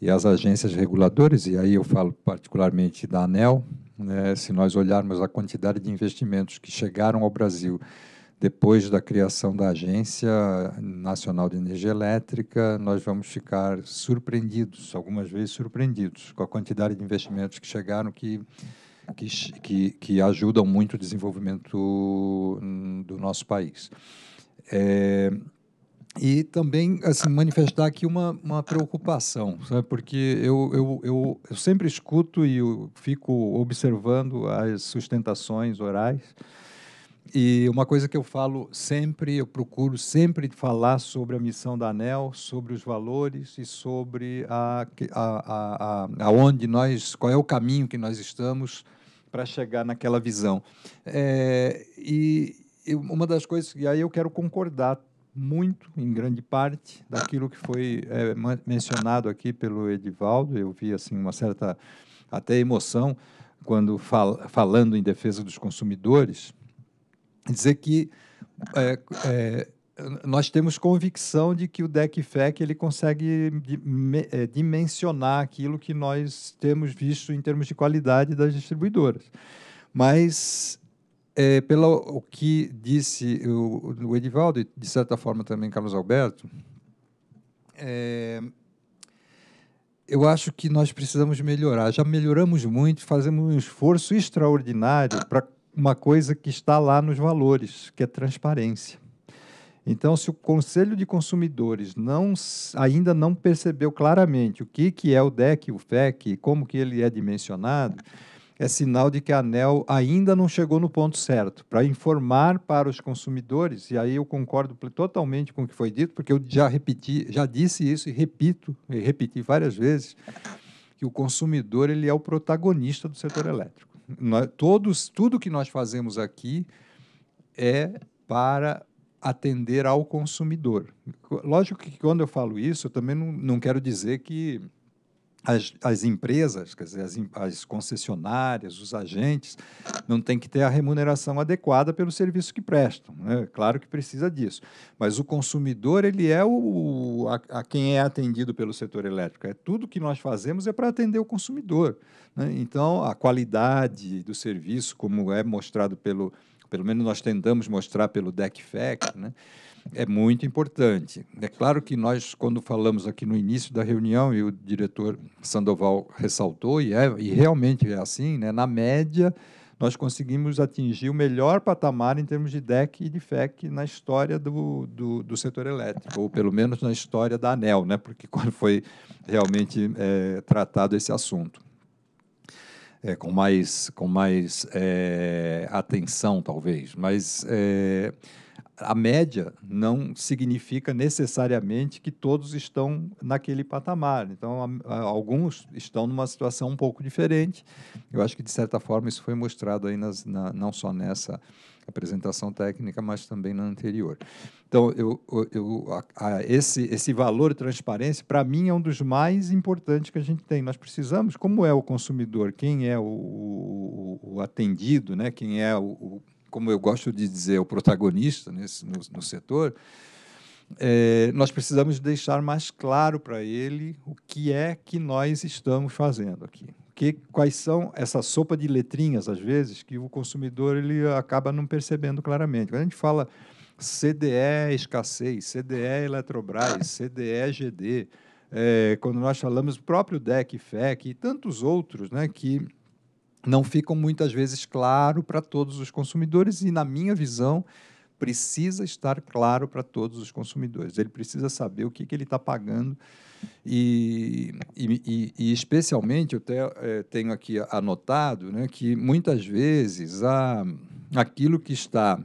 e as agências reguladoras, e aí eu falo particularmente da ANEL, né, se nós olharmos a quantidade de investimentos que chegaram ao Brasil depois da criação da Agência Nacional de Energia Elétrica, nós vamos ficar surpreendidos, algumas vezes surpreendidos, com a quantidade de investimentos que chegaram que, que, que, que ajudam muito o desenvolvimento do nosso país. É, e também assim, manifestar aqui uma, uma preocupação, sabe? porque eu, eu, eu, eu sempre escuto e fico observando as sustentações orais. E uma coisa que eu falo sempre, eu procuro sempre falar sobre a missão da ANEL, sobre os valores e sobre a, a, a, a onde nós, qual é o caminho que nós estamos para chegar naquela visão. É, e, e, uma das coisas, e aí eu quero concordar muito, em grande parte, daquilo que foi é, mencionado aqui pelo Edivaldo. Eu vi assim uma certa até emoção quando fal falando em defesa dos consumidores, dizer que é, é, nós temos convicção de que o DECFEC ele consegue é, dimensionar aquilo que nós temos visto em termos de qualidade das distribuidoras. Mas é, pelo o que disse o, o Edivaldo e, de certa forma, também Carlos Alberto, é, eu acho que nós precisamos melhorar. Já melhoramos muito, fazemos um esforço extraordinário para uma coisa que está lá nos valores, que é transparência. Então, se o Conselho de Consumidores não, ainda não percebeu claramente o que, que é o DEC, o FEC, como que ele é dimensionado, é sinal de que a ANEL ainda não chegou no ponto certo, para informar para os consumidores, e aí eu concordo totalmente com o que foi dito, porque eu já repeti, já disse isso e repito, e repeti várias vezes, que o consumidor ele é o protagonista do setor elétrico. Nós, todos, tudo que nós fazemos aqui é para atender ao consumidor. Lógico que quando eu falo isso, eu também não, não quero dizer que as, as empresas, quer dizer, as, as concessionárias, os agentes, não têm que ter a remuneração adequada pelo serviço que prestam. Né? Claro que precisa disso. Mas o consumidor, ele é o, a, a quem é atendido pelo setor elétrico. É tudo que nós fazemos é para atender o consumidor. Né? Então, a qualidade do serviço, como é mostrado pelo, pelo menos nós tentamos mostrar pelo DECFEC, né? é muito importante. É claro que nós, quando falamos aqui no início da reunião, e o diretor Sandoval ressaltou, e, é, e realmente é assim, né? na média, nós conseguimos atingir o melhor patamar em termos de DEC e de FEC na história do, do, do setor elétrico, ou pelo menos na história da ANEL, né? porque quando foi realmente é, tratado esse assunto. É, com mais, com mais é, atenção, talvez. Mas é, a média não significa necessariamente que todos estão naquele patamar. Então, a, a, alguns estão numa situação um pouco diferente. Eu acho que, de certa forma, isso foi mostrado aí nas, na, não só nessa apresentação técnica, mas também na anterior. Então, eu, eu, a, esse, esse valor de transparência, para mim, é um dos mais importantes que a gente tem. Nós precisamos, como é o consumidor, quem é o, o, o atendido, né? quem é o, o como eu gosto de dizer, o protagonista nesse, né, no, no setor, é, nós precisamos deixar mais claro para ele o que é que nós estamos fazendo aqui. Que, quais são essa sopa de letrinhas, às vezes, que o consumidor ele acaba não percebendo claramente. Quando a gente fala CDE escassez, CDE Eletrobras, CDE GD, é, quando nós falamos do próprio DEC, FEC e tantos outros né, que não ficam muitas vezes claro para todos os consumidores e, na minha visão, precisa estar claro para todos os consumidores. Ele precisa saber o que, que ele está pagando e, e, e, especialmente, eu é, tenho aqui anotado né, que muitas vezes a, aquilo que está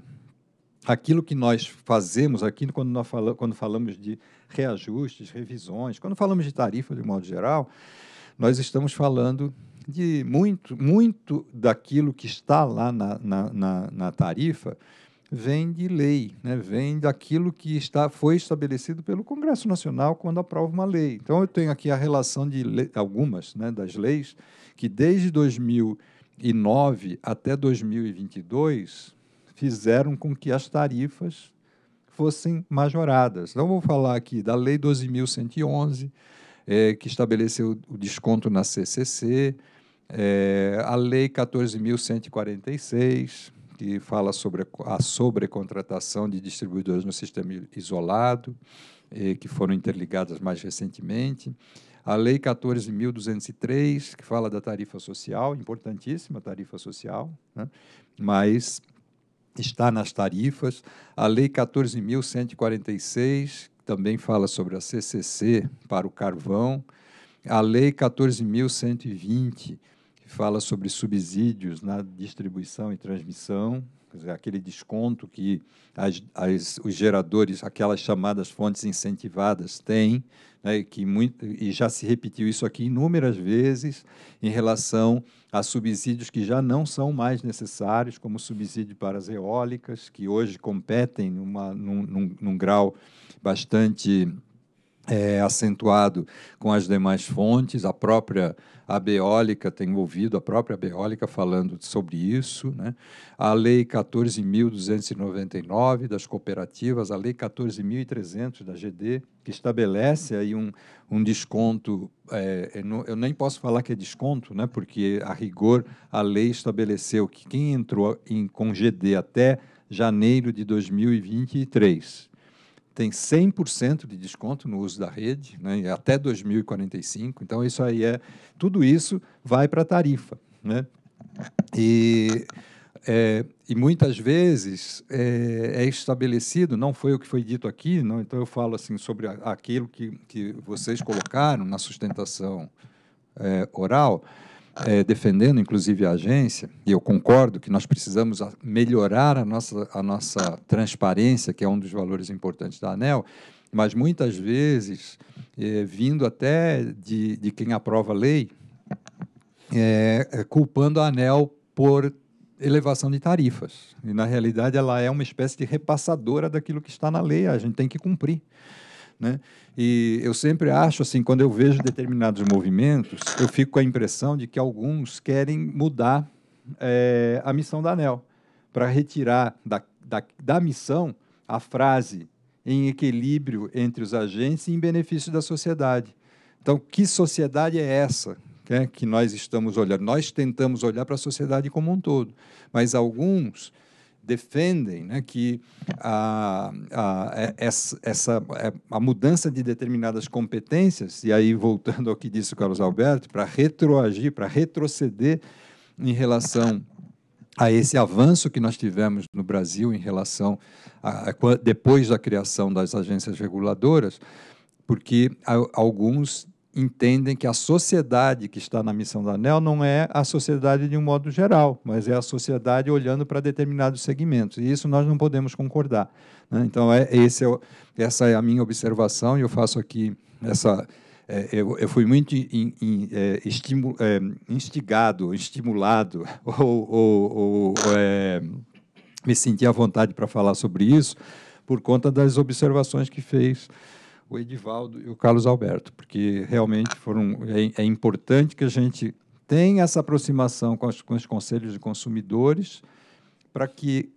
aquilo que nós fazemos aqui, quando, nós falamos quando falamos de reajustes, revisões, quando falamos de tarifa de modo geral, nós estamos falando de muito, muito daquilo que está lá na, na, na, na tarifa vem de lei, né? vem daquilo que está foi estabelecido pelo Congresso Nacional quando aprova uma lei. Então eu tenho aqui a relação de algumas né, das leis que desde 2009 até 2022 fizeram com que as tarifas fossem majoradas. Então vou falar aqui da Lei 12.111 é, eh, que estabeleceu o desconto na CCC, é, a Lei 14.146, que fala sobre a sobrecontratação de distribuidores no sistema isolado, é, que foram interligadas mais recentemente. A Lei 14.203, que fala da tarifa social, importantíssima tarifa social, né? mas está nas tarifas. A Lei 14.146, também fala sobre a CCC para o carvão. A Lei 14.120, fala sobre subsídios na distribuição e transmissão, dizer, aquele desconto que as, as, os geradores, aquelas chamadas fontes incentivadas, têm, né, que muito, e já se repetiu isso aqui inúmeras vezes em relação a subsídios que já não são mais necessários, como subsídio para as eólicas, que hoje competem numa, num, num, num grau bastante é, acentuado com as demais fontes, a própria Abeólica tem ouvido, a própria Abeólica falando sobre isso, né? a Lei 14.299 das cooperativas, a Lei 14.300 da GD, que estabelece aí um, um desconto, é, eu, eu nem posso falar que é desconto, né? porque a rigor a lei estabeleceu que quem entrou em, com GD até janeiro de 2023, tem 100% de desconto no uso da rede, né, até 2045. Então, isso aí é. Tudo isso vai para a tarifa. Né? E, é, e muitas vezes é, é, estabelecido, não foi o que foi dito aqui, não, então eu falo assim sobre aquilo que, que vocês colocaram na sustentação é, oral é, defendendo, inclusive, a agência, e eu concordo que nós precisamos melhorar a nossa, a nossa transparência, que é um dos valores importantes da ANEL, mas muitas vezes, é, vindo até de, de quem aprova a lei, é, é culpando a ANEL por elevação de tarifas. E, na realidade, ela é uma espécie de repassadora daquilo que está na lei, a gente tem que cumprir. Né? E eu sempre acho, assim, quando eu vejo determinados movimentos, eu fico com a impressão de que alguns querem mudar é, a missão da ANEL, para retirar da, da, da missão a frase em equilíbrio entre os agentes e em benefício da sociedade. Então, que sociedade é essa né, que nós estamos olhando? Nós tentamos olhar para a sociedade como um todo, mas alguns defendem né, que a, a, é, essa, essa, é, a mudança de determinadas competências, e aí voltando ao que disse o Carlos Alberto, para retroagir, para retroceder em relação a esse avanço que nós tivemos no Brasil em relação a, depois da criação das agências reguladoras, porque alguns entendem que a sociedade que está na missão do anel não é a sociedade de um modo geral, mas é a sociedade olhando para determinados segmentos. E isso nós não podemos concordar. Né? Então, é, esse é essa é a minha observação, e eu faço aqui essa. É, eu, eu, fui muito in, in, é, estimu, é, instigado, estimulado, ou, ou, ou é, me senti à vontade para falar sobre isso, por conta das observações que fez o Edivaldo e o Carlos Alberto, porque realmente foram é, é importante que a gente tenha essa aproximação com, as, com os conselhos de consumidores para que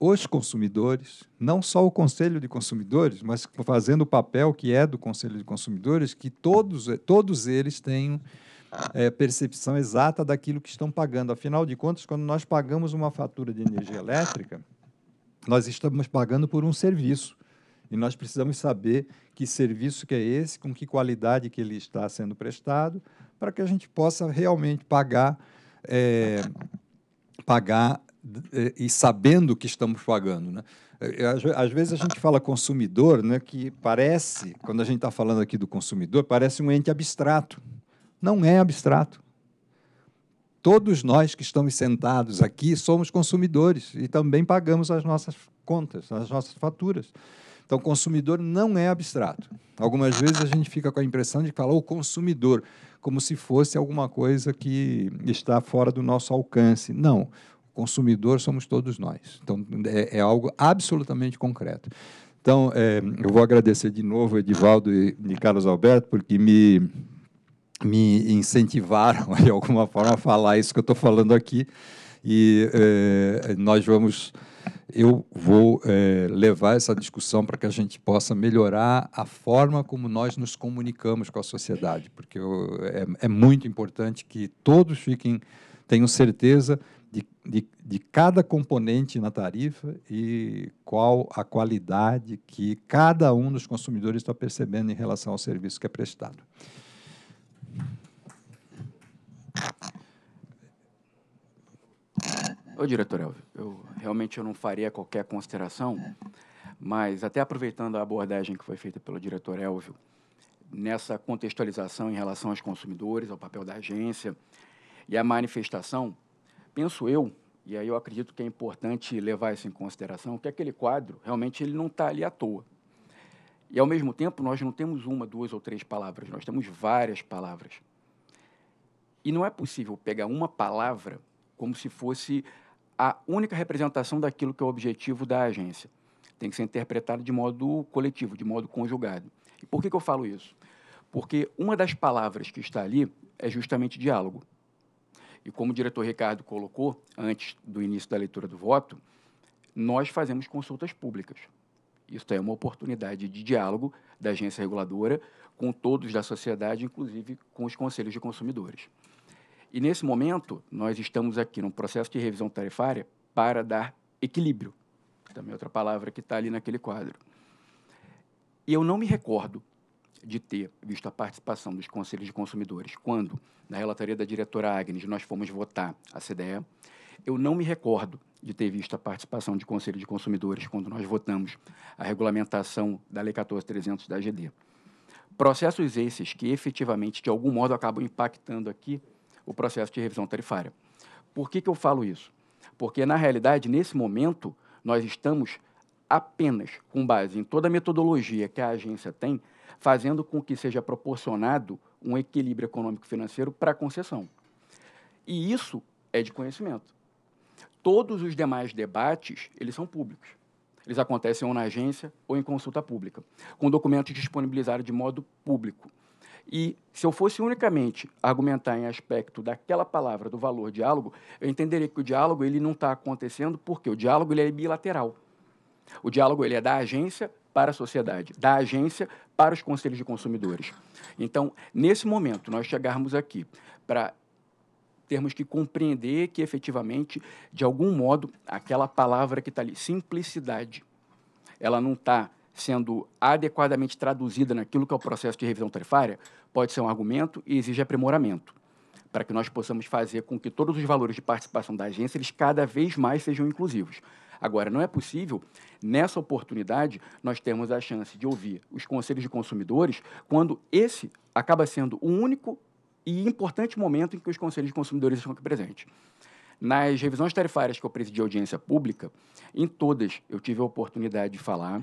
os consumidores, não só o Conselho de Consumidores, mas fazendo o papel que é do Conselho de Consumidores, que todos, todos eles tenham é, percepção exata daquilo que estão pagando. Afinal de contas, quando nós pagamos uma fatura de energia elétrica, nós estamos pagando por um serviço. E nós precisamos saber que serviço que é esse, com que qualidade que ele está sendo prestado, para que a gente possa realmente pagar, é, pagar é, e sabendo que estamos pagando. Né? É, é, às vezes a gente fala consumidor, né, que parece, quando a gente está falando aqui do consumidor, parece um ente abstrato. Não é abstrato. Todos nós que estamos sentados aqui somos consumidores e também pagamos as nossas contas, as nossas faturas. Então, consumidor não é abstrato. Algumas vezes a gente fica com a impressão de falar o consumidor, como se fosse alguma coisa que está fora do nosso alcance. Não. O consumidor somos todos nós. Então, é, é algo absolutamente concreto. Então, é, eu vou agradecer de novo, Edivaldo e, e Carlos Alberto, porque me, me incentivaram, de alguma forma, a falar isso que eu estou falando aqui. E é, nós vamos eu vou é, levar essa discussão para que a gente possa melhorar a forma como nós nos comunicamos com a sociedade, porque eu, é, é, muito importante que todos fiquem, tenham certeza de, de, de cada componente na tarifa e qual a qualidade que cada um dos consumidores está percebendo em relação ao serviço que é prestado. Ô, diretor Elvio, eu realmente eu não faria qualquer consideração, mas até aproveitando a abordagem que foi feita pelo diretor Elvio, nessa contextualização em relação aos consumidores, ao papel da agência e à manifestação, penso eu, e aí eu acredito que é importante levar isso em consideração, que aquele quadro realmente ele não está ali à toa. E, ao mesmo tempo, nós não temos uma, duas ou três palavras, nós temos várias palavras. E não é possível pegar uma palavra como se fosse a única representação daquilo que é o objetivo da agência. Tem que ser interpretado de modo coletivo, de modo conjugado. E por que, que eu falo isso? Porque uma das palavras que está ali é justamente diálogo. E como o diretor Ricardo colocou, antes do início da leitura do voto, nós fazemos consultas públicas. Isso é uma oportunidade de diálogo da agência reguladora com todos da sociedade, inclusive com os conselhos de consumidores. E nesse momento, nós estamos aqui num processo de revisão tarifária para dar equilíbrio. Também é outra palavra que está ali naquele quadro. E eu não me recordo de ter visto a participação dos conselhos de consumidores quando, na relatoria da diretora Agnes, nós fomos votar a CDE. Eu não me recordo de ter visto a participação de conselho de consumidores quando nós votamos a regulamentação da Lei 14300 da AGD. Processos esses que efetivamente, de algum modo, acabam impactando aqui o processo de revisão tarifária. Por que, que eu falo isso? Porque, na realidade, nesse momento, nós estamos apenas, com base em toda a metodologia que a agência tem, fazendo com que seja proporcionado um equilíbrio econômico-financeiro para a concessão. E isso é de conhecimento. Todos os demais debates, eles são públicos. Eles acontecem ou na agência ou em consulta pública, com documentos disponibilizados de modo público. E se eu fosse unicamente argumentar em aspecto daquela palavra, do valor diálogo, eu entenderia que o diálogo ele não está acontecendo porque o diálogo ele é bilateral. O diálogo ele é da agência para a sociedade, da agência para os conselhos de consumidores. Então, nesse momento, nós chegarmos aqui para termos que compreender que efetivamente, de algum modo, aquela palavra que está ali, simplicidade, ela não está sendo adequadamente traduzida naquilo que é o processo de revisão tarifária, pode ser um argumento e exige aprimoramento, para que nós possamos fazer com que todos os valores de participação da agência eles cada vez mais sejam inclusivos. Agora, não é possível, nessa oportunidade, nós termos a chance de ouvir os conselhos de consumidores, quando esse acaba sendo o único e importante momento em que os conselhos de consumidores estão aqui presentes. Nas revisões tarifárias que eu presidi audiência pública, em todas eu tive a oportunidade de falar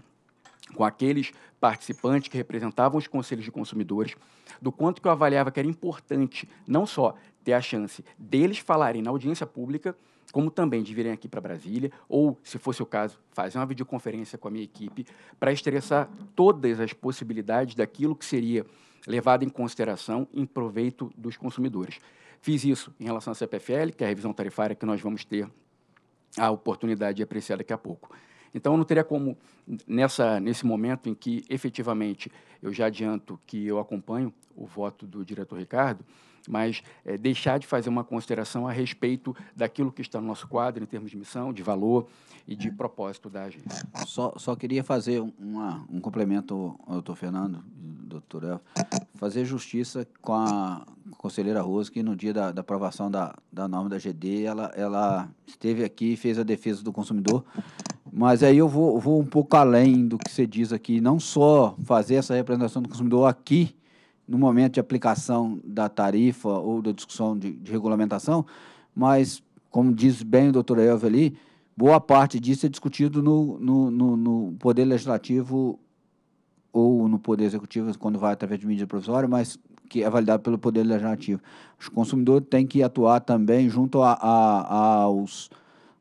com aqueles participantes que representavam os conselhos de consumidores, do quanto que eu avaliava que era importante não só ter a chance deles falarem na audiência pública, como também de virem aqui para Brasília, ou, se fosse o caso, fazer uma videoconferência com a minha equipe, para estressar todas as possibilidades daquilo que seria levado em consideração em proveito dos consumidores. Fiz isso em relação à CPFL, que é a revisão tarifária que nós vamos ter a oportunidade de apreciar daqui a pouco. Então, eu não teria como, nessa, nesse momento em que efetivamente eu já adianto que eu acompanho o voto do diretor Ricardo, mas é, deixar de fazer uma consideração a respeito daquilo que está no nosso quadro em termos de missão, de valor e de propósito da agência. Só, só queria fazer uma, um complemento, doutor Fernando, doutor Elf, fazer justiça com a conselheira Rosa, que no dia da, da aprovação da, da norma da GD, ela, ela esteve aqui e fez a defesa do consumidor mas aí eu vou, vou um pouco além do que você diz aqui, não só fazer essa representação do consumidor aqui, no momento de aplicação da tarifa ou da discussão de, de regulamentação, mas, como diz bem o doutor Elvio ali, boa parte disso é discutido no, no, no, no, Poder Legislativo ou no Poder Executivo, quando vai através de mídia provisória, mas que é validado pelo Poder Legislativo. O consumidor tem que atuar também junto a, a, aos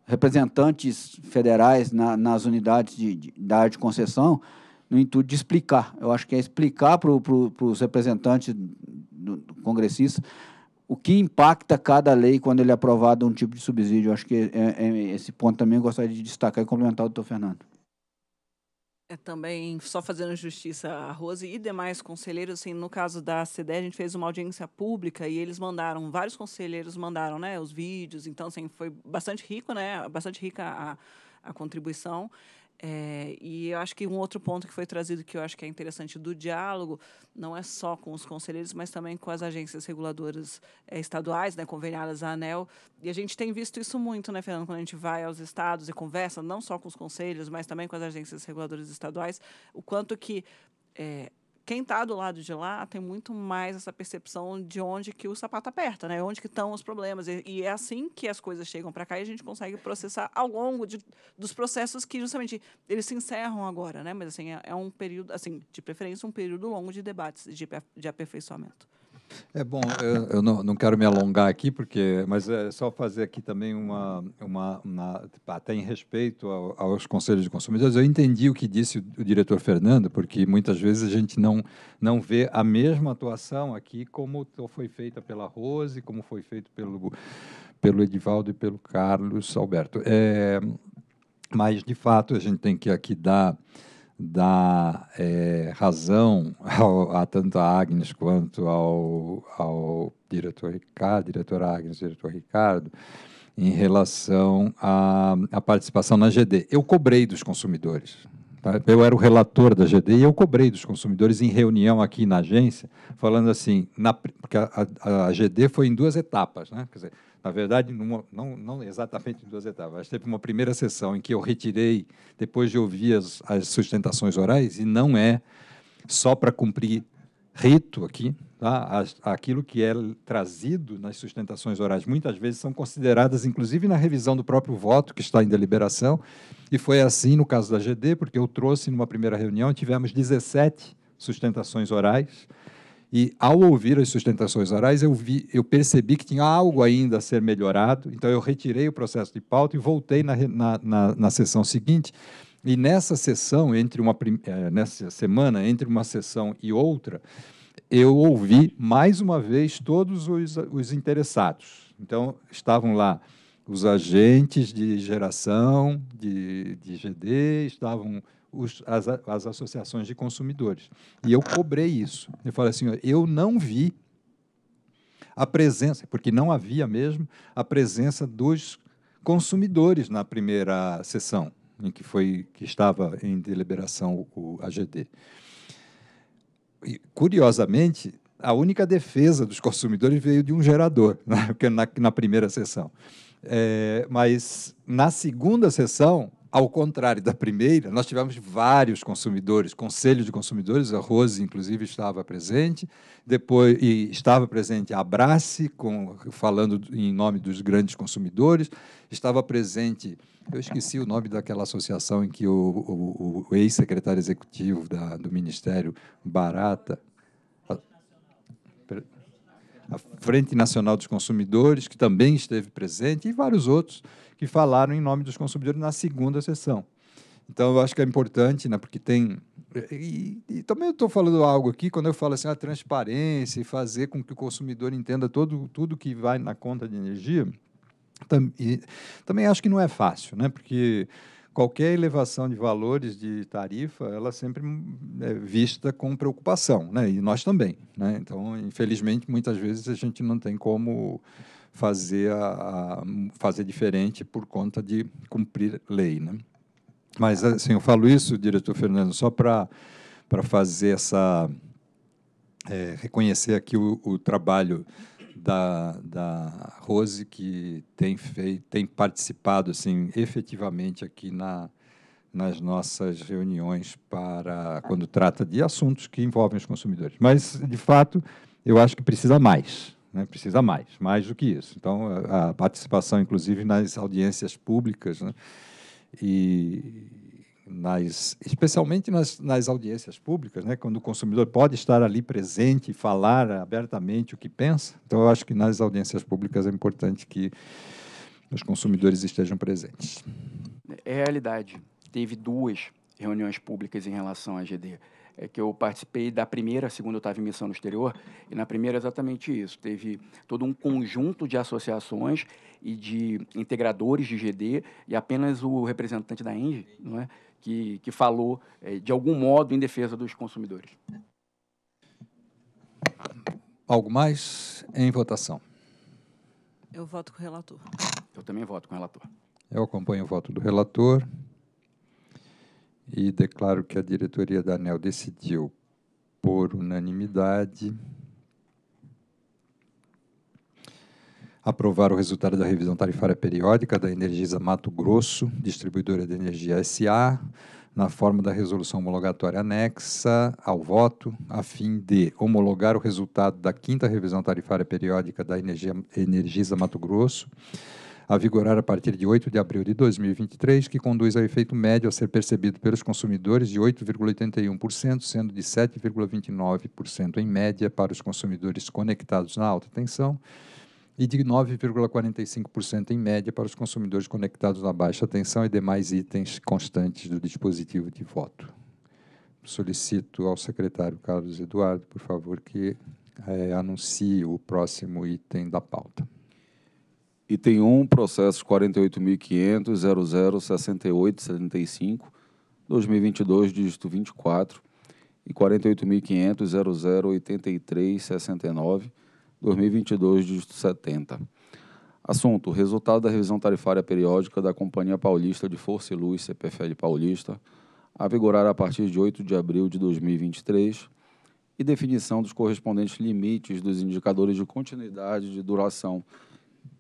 representantes federais na, nas unidades de, de, da área de concessão no intuito de explicar. Eu acho que é explicar para pro, os representantes do, do congressistas o que impacta cada lei quando ele é aprovado um tipo de subsídio. Eu acho que é, é, esse ponto também eu gostaria de destacar e complementar o doutor Fernando. É, também, só fazendo justiça a Rose e demais conselheiros, assim, no caso da CDE, a gente fez uma audiência pública e eles mandaram, vários conselheiros mandaram, né, os vídeos, então, assim, foi bastante rico, né, bastante rica a, a contribuição. É, e eu acho que um outro ponto que foi trazido que eu acho que é interessante do diálogo não é só com os conselheiros, mas também com as agências reguladoras é, estaduais, né, conveniadas à ANEL. E a gente tem visto isso muito, né, Fernando, quando a gente vai aos estados e conversa não só com os conselhos, mas também com as agências reguladoras estaduais, o quanto que é, quem está do lado de lá tem muito mais essa percepção de onde que o sapato aperta, né? Onde que estão os problemas. E, e é assim que as coisas chegam para cá e a gente consegue processar ao longo de, dos processos que justamente eles se encerram agora, né? Mas assim, é, é um período, assim, de preferência um período longo de debates, de, de aperfeiçoamento. É bom, eu, eu não, não, quero me alongar aqui, porque, mas é só fazer aqui também uma, uma, uma até em respeito ao, aos conselhos de consumidores. Eu entendi o que disse o, o, diretor Fernando, porque muitas vezes a gente não, não vê a mesma atuação aqui como foi feita pela Rose, como foi feito pelo, pelo Edivaldo e pelo Carlos Alberto. É, mas, de fato, a gente tem que aqui dar dar é, razão ao, a tanto a Agnes quanto ao, ao diretor Ricardo, diretora Agnes, diretor Ricardo, em relação à, à participação na GD. Eu cobrei dos consumidores, Tá? Eu era o relator da GD e eu cobrei dos consumidores em reunião aqui na agência, falando assim, na, porque a, a, a, GD foi em duas etapas, né? Quer dizer, na verdade, numa, não, não exatamente em duas etapas, mas teve uma primeira sessão em que eu retirei, depois de ouvir as, as sustentações orais, e não é só para cumprir rito aqui, tá? aquilo que é trazido nas sustentações orais muitas vezes são consideradas, inclusive na revisão do próprio voto que está em deliberação, e foi assim no caso da GD, porque eu trouxe numa primeira reunião, tivemos 17 sustentações orais, e ao ouvir as sustentações orais, eu, vi, eu percebi que tinha algo ainda a ser melhorado, então eu retirei o processo de pauta e voltei na, na, na, na sessão seguinte e nessa sessão, entre uma eh, nessa semana, entre uma sessão e outra, eu ouvi mais uma vez todos os, os interessados. Então, estavam lá os agentes de geração, de, de GD, estavam os, as, as associações de consumidores. E eu cobrei isso. Eu falei assim: eu não vi a presença, porque não havia mesmo a presença dos consumidores na primeira sessão em que foi que estava em deliberação o AGD. E, curiosamente, a única defesa dos consumidores veio de um gerador, né? na, na primeira sessão. É, mas na segunda sessão, ao contrário da primeira, nós tivemos vários consumidores, conselhos de consumidores, a Rose, inclusive, estava presente, depois e estava presente a Abrace, com, falando em nome dos grandes consumidores, estava presente eu esqueci o nome daquela associação em que o, o, o ex-secretário executivo da, do Ministério, Barata, a Frente Nacional dos Consumidores, que também esteve presente, e vários outros que falaram em nome dos consumidores na segunda sessão. Então, eu acho que é importante, né, porque tem. E, e também estou falando algo aqui, quando eu falo assim, a transparência e fazer com que o consumidor entenda todo, tudo que vai na conta de energia, também acho que não é fácil, né? porque qualquer elevação de valores de tarifa, ela sempre hum, é vista com preocupação, né? e nós também. Né? Então, infelizmente, muitas vezes a gente não tem como fazer, a, a fazer diferente por conta de cumprir lei. Né? Mas, assim, eu falo isso, diretor Fernando, só para fazer essa... É, reconhecer aqui o, o trabalho da, da Rose, que tem, feito, tem participado assim, efetivamente aqui na, nas nossas reuniões para quando trata de assuntos que envolvem os consumidores. Mas, de fato, eu acho que precisa mais, né? precisa mais, mais do que isso. Então, a participação, inclusive, nas audiências públicas né? e, nas, especialmente nas, nas audiências públicas, né, quando o consumidor pode estar ali presente e falar abertamente o que pensa. Então, eu acho que nas audiências públicas é importante que os consumidores estejam presentes. É realidade. Teve duas reuniões públicas em relação à GD é que eu participei da primeira, segunda eu estava em missão no exterior, e na primeira é exatamente isso. Teve todo um conjunto de associações e de integradores de GD, e apenas o representante da Engie, não é? que, que falou, é, de algum modo, em defesa dos consumidores. Algo mais em votação? Eu voto com o relator. Eu também voto com o relator. Eu acompanho o voto do relator e declaro que a diretoria da ANEL decidiu, por unanimidade, aprovar o resultado da revisão tarifária periódica da Energisa Mato Grosso, distribuidora de energia SA, na forma da resolução homologatória anexa ao voto, a fim de homologar o resultado da quinta revisão tarifária periódica da Energia, Energisa Mato Grosso a vigorar a partir de 8 de abril de 2023, que conduz ao efeito médio a ser percebido pelos consumidores de 8,81%, sendo de 7,29% em média para os consumidores conectados na alta tensão e de 9,45% em média para os consumidores conectados na baixa tensão e demais itens constantes do dispositivo de voto. Solicito ao secretário Carlos Eduardo, por favor, que é, anuncie o próximo item da pauta e tem um processo 48.500.006875, 2022, dígito 24, e 48.500.008369, 2022, dígito 70. Assunto: resultado da revisão tarifária periódica da Companhia Paulista de Força e Luz, CPFL Paulista, a vigorar a partir de 8 de abril de 2023, e definição dos correspondentes limites dos indicadores de continuidade de duração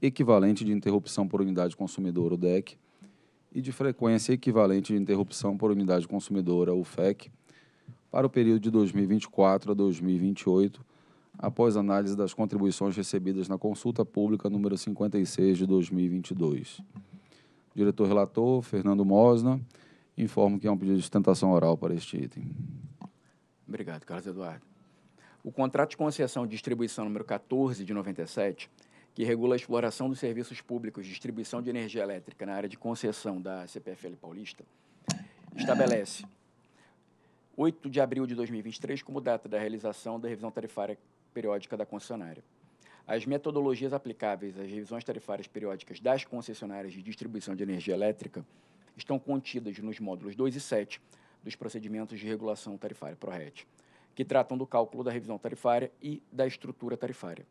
equivalente de interrupção por unidade consumidora, o DEC, e de frequência equivalente de interrupção por unidade consumidora, o FEC, para o período de 2024 a 2028, após análise das contribuições recebidas na consulta pública número 56 de 2022. Diretor relator, Fernando Mosna, informo que há é um pedido de sustentação oral para este item. Obrigado, Carlos Eduardo. O contrato de concessão de distribuição número 14 de 97 que regula a exploração dos serviços públicos, distribuição de energia elétrica na área de concessão da CPFL Paulista, estabelece 8 de abril de 2023 como data da realização da revisão tarifária periódica da concessionária. As metodologias aplicáveis às revisões tarifárias periódicas das concessionárias de distribuição de energia elétrica estão contidas nos módulos 2 e 7 dos procedimentos de regulação tarifária PRORET, que tratam do cálculo da revisão tarifária e da estrutura tarifária.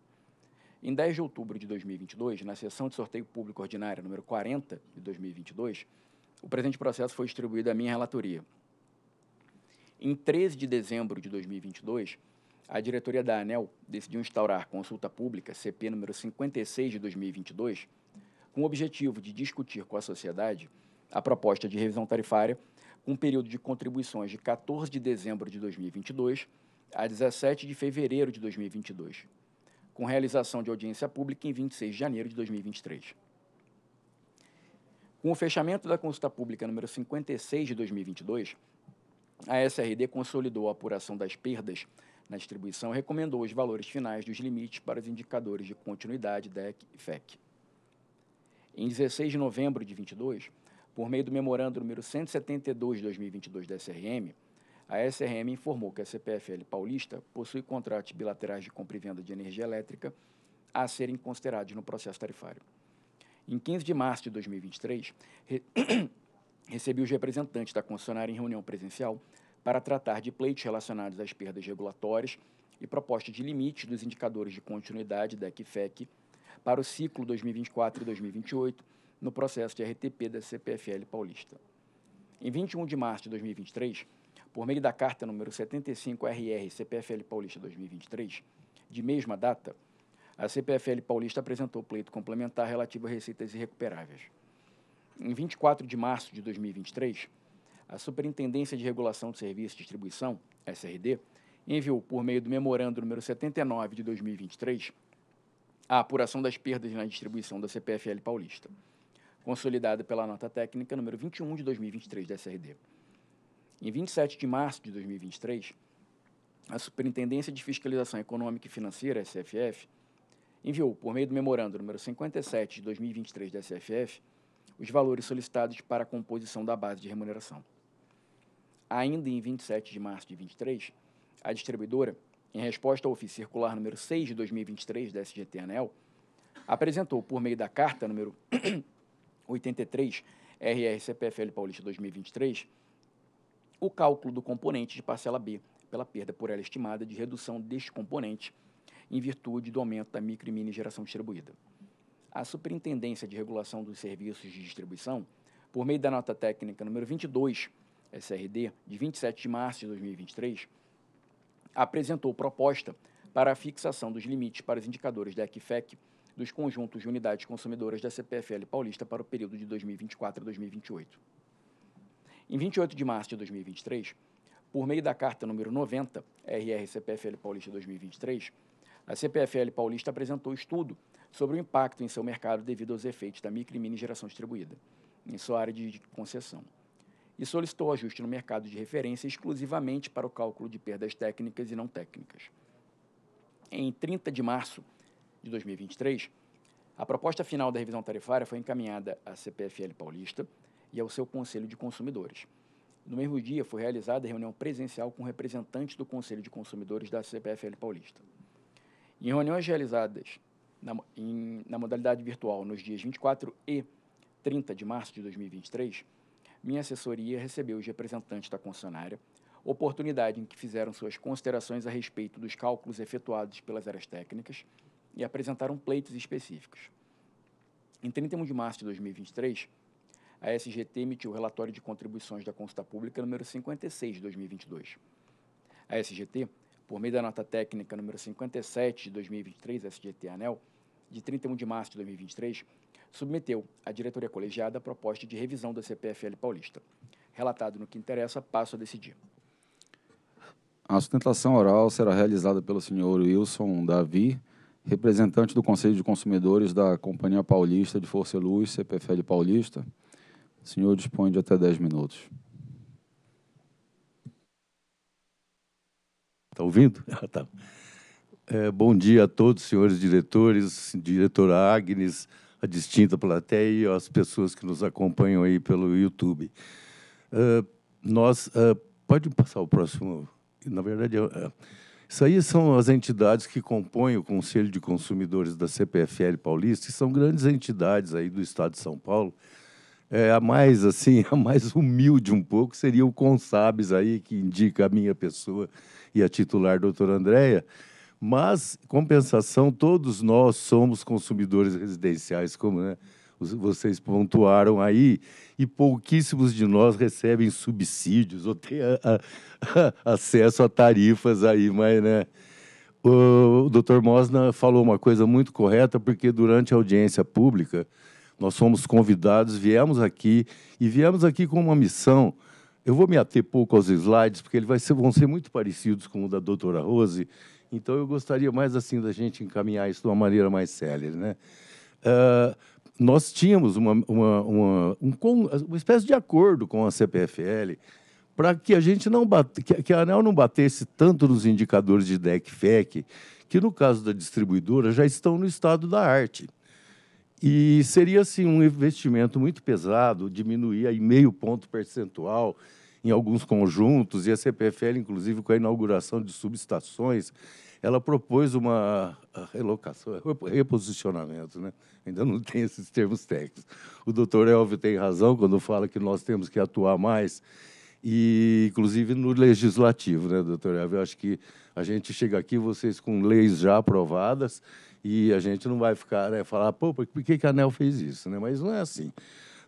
Em 10 de outubro de 2022, na sessão de sorteio público ordinária número 40 de 2022, o presente processo foi distribuído à minha relatoria. Em 13 de dezembro de 2022, a diretoria da ANEL decidiu instaurar consulta pública CP número 56 de 2022, com o objetivo de discutir com a sociedade a proposta de revisão tarifária com um período de contribuições de 14 de dezembro de 2022 a 17 de fevereiro de 2022 com realização de audiência pública em 26 de janeiro de 2023. Com o fechamento da consulta pública número 56 de 2022, a SRD consolidou a apuração das perdas na distribuição e recomendou os valores finais dos limites para os indicadores de continuidade DEC e FEC. Em 16 de novembro de 2022, por meio do memorando número 172 de 2022 da SRM, a SRM informou que a CPFL Paulista possui contratos bilaterais de compra e venda de energia elétrica a serem considerados no processo tarifário. Em 15 de março de 2023, re recebi os representantes da concessionária em reunião presencial para tratar de pleitos relacionados às perdas regulatórias e proposta de limite dos indicadores de continuidade da ECFEC para o ciclo 2024 e 2028 no processo de RTP da CPFL Paulista. Em 21 de março de 2023, por meio da carta número 75RR CPFL Paulista 2023, de mesma data, a CPFL Paulista apresentou pleito complementar relativo a receitas irrecuperáveis. Em 24 de março de 2023, a Superintendência de Regulação de Serviço e Distribuição, SRD, enviou, por meio do Memorando número 79 de 2023, a apuração das perdas na distribuição da CPFL Paulista, consolidada pela nota técnica número 21 de 2023 da SRD. Em 27 de março de 2023, a Superintendência de Fiscalização Econômica e Financeira, SFF, enviou, por meio do memorando número 57 de 2023 da SFF, os valores solicitados para a composição da base de remuneração. Ainda em 27 de março de 2023, a distribuidora, em resposta ao ofício circular número 6 de 2023 da SGT Anel, apresentou, por meio da carta número 83 RRCPFL Paulista 2023, o cálculo do componente de parcela B pela perda por ela estimada de redução deste componente em virtude do aumento da micro e mini geração distribuída. A Superintendência de Regulação dos Serviços de Distribuição, por meio da nota técnica número 22, SRD, de 27 de março de 2023, apresentou proposta para a fixação dos limites para os indicadores da ECFEC dos conjuntos de unidades consumidoras da CPFL Paulista para o período de 2024 a 2028. Em 28 de março de 2023, por meio da carta número 90, RR-CPFL Paulista 2023, a CPFL Paulista apresentou estudo sobre o impacto em seu mercado devido aos efeitos da micro e mini geração distribuída, em sua área de concessão, e solicitou ajuste no mercado de referência exclusivamente para o cálculo de perdas técnicas e não técnicas. Em 30 de março de 2023, a proposta final da revisão tarifária foi encaminhada à CPFL Paulista, e ao seu Conselho de Consumidores. No mesmo dia, foi realizada reunião presencial com representantes do Conselho de Consumidores da CPFL Paulista. Em reuniões realizadas na, em, na modalidade virtual nos dias 24 e 30 de março de 2023, minha assessoria recebeu os representantes da concessionária, oportunidade em que fizeram suas considerações a respeito dos cálculos efetuados pelas áreas técnicas e apresentaram pleitos específicos. Em 31 de março de 2023, a SGT emitiu o relatório de contribuições da consulta pública número 56 de 2022. A SGT, por meio da nota técnica número 57 de 2023, SGT ANEL, de 31 de março de 2023, submeteu à diretoria colegiada a proposta de revisão da CPFL paulista. Relatado no que interessa, passo a decidir. A sustentação oral será realizada pelo senhor Wilson Davi, representante do Conselho de Consumidores da Companhia Paulista de Força e Luz, CPFL Paulista. O senhor dispõe de até 10 minutos. Está ouvindo? Ah, tá. É, bom dia a todos, senhores diretores, diretora Agnes, a distinta plateia e as pessoas que nos acompanham aí pelo YouTube. É, nós uh, pode passar o próximo. Na verdade, uh, isso aí são as entidades que compõem o Conselho de Consumidores da CPFL Paulista, que são grandes entidades aí do Estado de São Paulo. É, a mais assim, a mais humilde um pouco seria o Consabes aí que indica a minha pessoa e a titular doutora Andréia. Mas compensação, todos nós somos consumidores residenciais, como né, vocês pontuaram aí, e pouquíssimos de nós recebem subsídios ou têm a, a, a, acesso a tarifas aí, mas né, o, o doutor Mosna falou uma coisa muito correta, porque durante a audiência pública, nós somos convidados, viemos aqui e viemos aqui com uma missão. Eu vou me ater pouco aos slides, porque eles vão ser muito parecidos com o da doutora Rose, então eu gostaria mais assim da gente encaminhar isso de uma maneira mais célere. Né? Uh, nós tínhamos uma, uma, uma, um, uma espécie de acordo com a CPFL para que a gente não bate, que a ANEL não batesse tanto nos indicadores de DEC FEC, que no caso da distribuidora já estão no estado da arte. E seria assim um investimento muito pesado, diminuir aí meio ponto percentual em alguns conjuntos, e a CPFL, inclusive, com a inauguração de subestações, ela propôs uma ah, relocação, reposicionamento, né? Ainda não tem esses termos técnicos. O doutor Elvio tem razão quando fala que nós temos que atuar mais, e inclusive no legislativo, né, doutor Elvio? Eu acho que a gente chega aqui, vocês com leis já aprovadas, e a gente não vai ficar, né, falar, pô, por que, que a ANEL fez isso, né? Mas não é assim.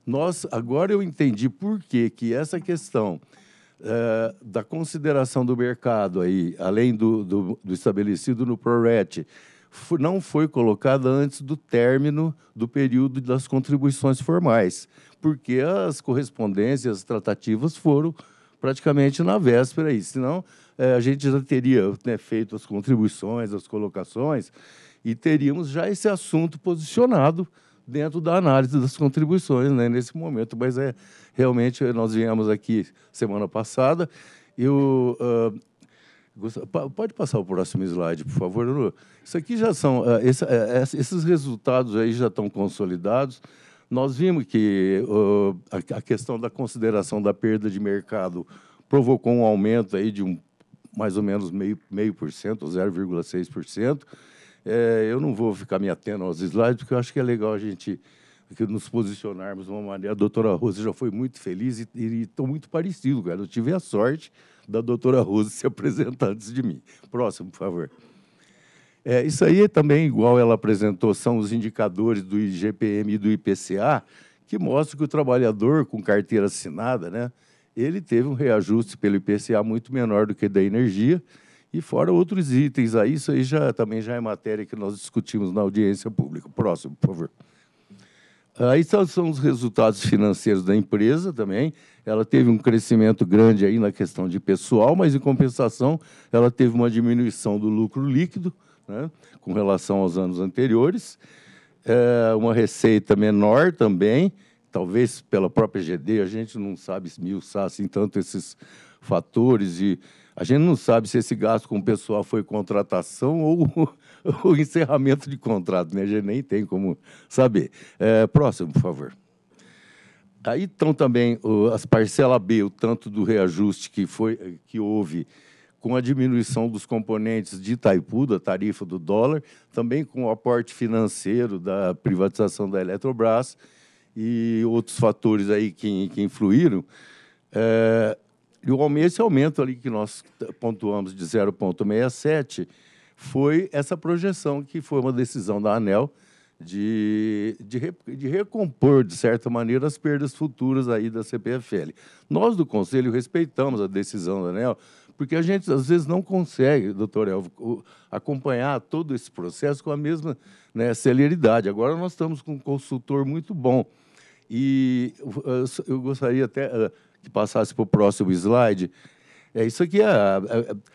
Nós, agora eu entendi por que, que essa questão é, da consideração do mercado aí, além do, do, do estabelecido no ProRet, não foi colocada antes do término do período das contribuições formais, porque as correspondências, as tratativas foram praticamente na véspera aí, senão é, a gente já teria né, feito as contribuições, as colocações, e teríamos já esse assunto posicionado dentro da análise das contribuições né, nesse momento. Mas é realmente nós viemos aqui semana passada e o uh, Pode passar o próximo slide, por favor, Lu. Isso aqui já são, uh, ah, esse, uh, esses resultados aí já estão consolidados. Nós vimos que a, a questão da consideração da perda de mercado provocou um aumento aí de um, mais ou menos meio, meio por cento, 0,6%. É, eu não vou ficar me atendo aos slides, porque eu acho que é legal a gente que nos posicionarmos de uma maneira. A doutora Rose já foi muito feliz e estou muito parecido, cara. Eu tive a sorte da doutora Rose se apresentar antes de mim. Próximo, por favor. É, isso aí é também igual ela apresentou, são os indicadores do IGPM e do IPCA, que mostram que o trabalhador com carteira assinada, né, ele teve um reajuste pelo IPCA muito menor do que da energia, e fora outros itens aí, isso aí já, também já é matéria que nós discutimos na audiência pública. Próximo, por favor. Aí são os resultados financeiros da empresa também. Ela teve um crescimento grande aí na questão de pessoal, mas em compensação ela teve uma diminuição do lucro líquido né, com relação aos anos anteriores. É uma receita menor também, talvez pela própria GD, a gente não sabe esmiuçar assim tanto esses fatores e a gente não sabe se esse gasto com o pessoal foi contratação ou, encerramento de contrato, né? A gente nem tem como saber. É, próximo, por favor. Aí estão também as parcelas B, o tanto do reajuste que, foi, que houve com a diminuição dos componentes de Itaipu, da tarifa do dólar, também com o aporte financeiro da privatização da Eletrobras e outros fatores aí que, que influíram. É, e o esse aumento ali que nós pontuamos de 0,67 foi essa projeção que foi uma decisão da ANEL de, de, de, recompor, de certa maneira, as perdas futuras aí da CPFL. Nós do Conselho respeitamos a decisão da ANEL, porque a gente às vezes não consegue, doutor Elvio, acompanhar todo esse processo com a mesma né, celeridade. Agora nós estamos com um consultor muito bom. E uh, eu gostaria até uh, passasse para o próximo slide. É isso aqui, a, a,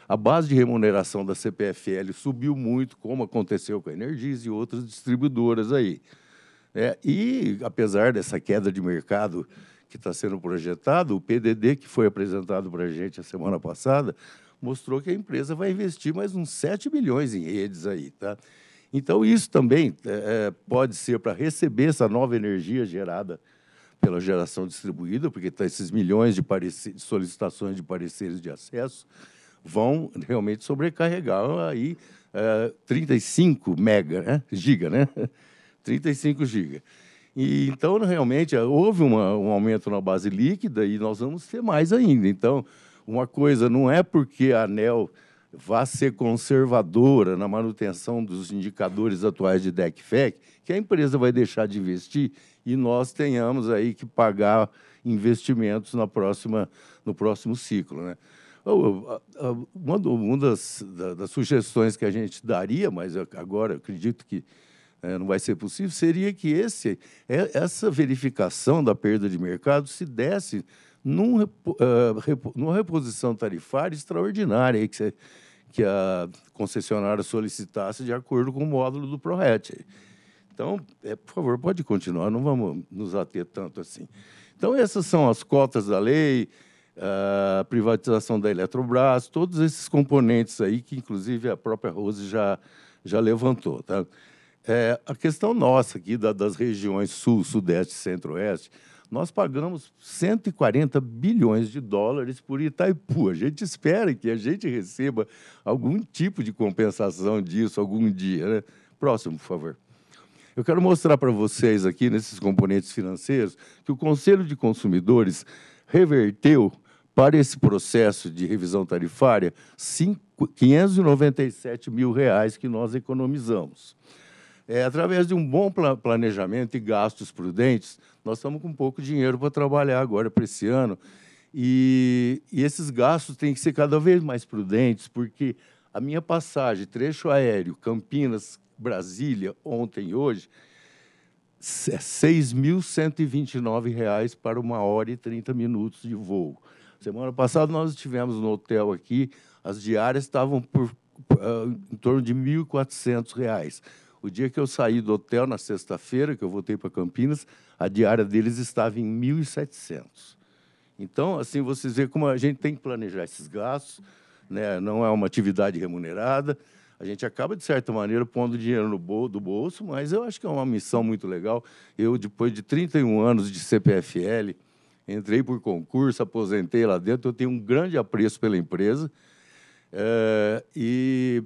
a, base de remuneração da CPFL subiu muito, como aconteceu com a Energis e outras distribuidoras aí. É, e, apesar dessa queda de mercado que está sendo projetado, o PDD que foi apresentado para a gente a semana passada mostrou que a empresa vai investir mais uns 7 bilhões em redes aí, tá? Então, isso também é, é pode ser para receber essa nova energia gerada pela geração distribuída, porque tá esses milhões de, de solicitações de pareceres de acesso vão realmente sobrecarregar então, aí é, eh, 35 mega, né? giga, né? 35 giga. E, então, realmente, eh, houve uma, um aumento na base líquida e nós vamos ter mais ainda. Então, uma coisa não é porque a ANEL vá ser conservadora na manutenção dos indicadores atuais de DECFEC que a empresa vai deixar de investir e nós tenhamos aí que pagar investimentos na próxima, no próximo ciclo. Né? Uma, das, das sugestões que a gente daria, mas agora acredito que é, não vai ser possível, seria que esse, é, essa verificação da perda de mercado se desse é, numa reposição tarifária extraordinária que, a concessionária solicitasse de acordo com o módulo do ProRet. Então, é, por favor, pode continuar, não vamos nos ater tanto assim. Então, essas são as cotas da lei, a privatização da Eletrobras, todos esses componentes aí que, inclusive, a própria Rose já, já levantou. Tá? É, a questão nossa aqui da, das regiões Sul, Sudeste e Centro-Oeste, nós pagamos 140 bilhões de dólares por Itaipu. A gente espera que a gente receba algum tipo de compensação disso algum dia. Né? Próximo, por favor. Eu quero mostrar para vocês aqui, nesses componentes financeiros, que o Conselho de Consumidores reverteu para esse processo de revisão tarifária 5, 597 mil reais que nós economizamos. É, através de um bom planejamento e gastos prudentes, nós estamos com pouco dinheiro para trabalhar agora para esse ano. E, e esses gastos têm que ser cada vez mais prudentes, porque a minha passagem, trecho aéreo, Campinas, Brasília, ontem e hoje, é R$ 6.129 para uma hora e 30 minutos de voo. Semana passada nós estivemos no hotel aqui, as diárias estavam por, uh, em torno de R$ 1.400. O dia que eu saí do hotel, na sexta-feira, que eu voltei para Campinas, a diária deles estava em 1.700. Então, assim, vocês veem como a gente tem que planejar esses gastos, né? não é uma atividade remunerada, a gente acaba, de certa maneira, pondo dinheiro no bol do bolso, mas eu acho que é uma missão muito legal. Eu, depois de 31 anos de CPFL, entrei por concurso, aposentei lá dentro, eu tenho um grande apreço pela empresa. É, e,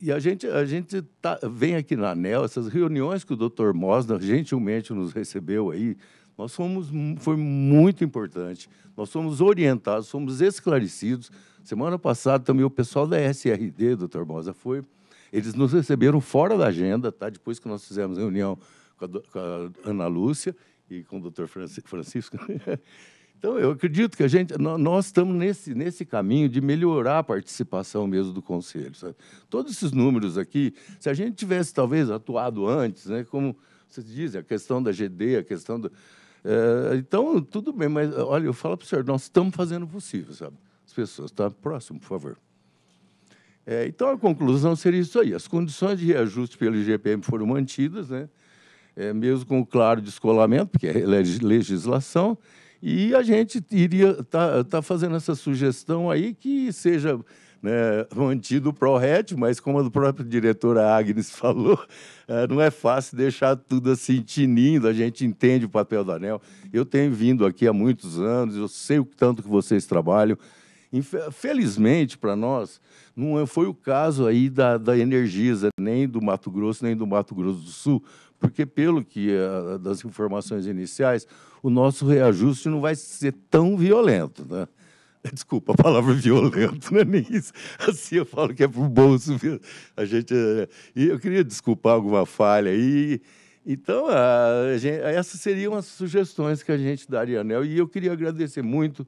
e a gente, a gente tá, vem aqui na ANEL, essas reuniões que o doutor Mosna gentilmente nos recebeu aí, nós fomos, foi muito importante. Nós fomos orientados, fomos esclarecidos, Semana passada também o pessoal da SRD, doutor Mosa, foi. Eles nos receberam fora da agenda, tá? Depois que nós fizemos reunião com a, com a Ana Lúcia e com o doutor Francisco. Então, eu acredito que a gente, nós estamos nesse, nesse caminho de melhorar a participação mesmo do Conselho. Sabe? Todos esses números aqui, se a gente tivesse talvez atuado antes, né, como vocês dizem, a questão da GD, a questão do. É, então, tudo bem, mas olha, eu falo para o senhor, nós estamos fazendo o possível, sabe? as pessoas. Tá? Próximo, por favor. É, então, a conclusão seria isso aí. As condições de reajuste pelo IGPM foram mantidas, né? é, mesmo com o claro descolamento, porque é legislação, e a gente iria estar tá, tá fazendo essa sugestão aí que seja né, mantido o ProRed, mas como a própria diretora Agnes falou, é, não é fácil deixar tudo assim tinindo, a gente entende o papel do ANEL. Eu tenho vindo aqui há muitos anos, eu sei o tanto que vocês trabalham, Felizmente para nós, não é, foi o caso aí da, da Energisa, nem do Mato Grosso, nem do Mato Grosso do Sul, porque pelo que das informações iniciais, o nosso reajuste não vai ser tão violento, né? Desculpa a palavra violento, não é nem isso. Assim eu falo que é pro bolso. A gente, é, e eu queria desculpar alguma falha aí. Então, a, a gente, essas seriam as sugestões que a gente daria, Anel. Né? E eu queria agradecer muito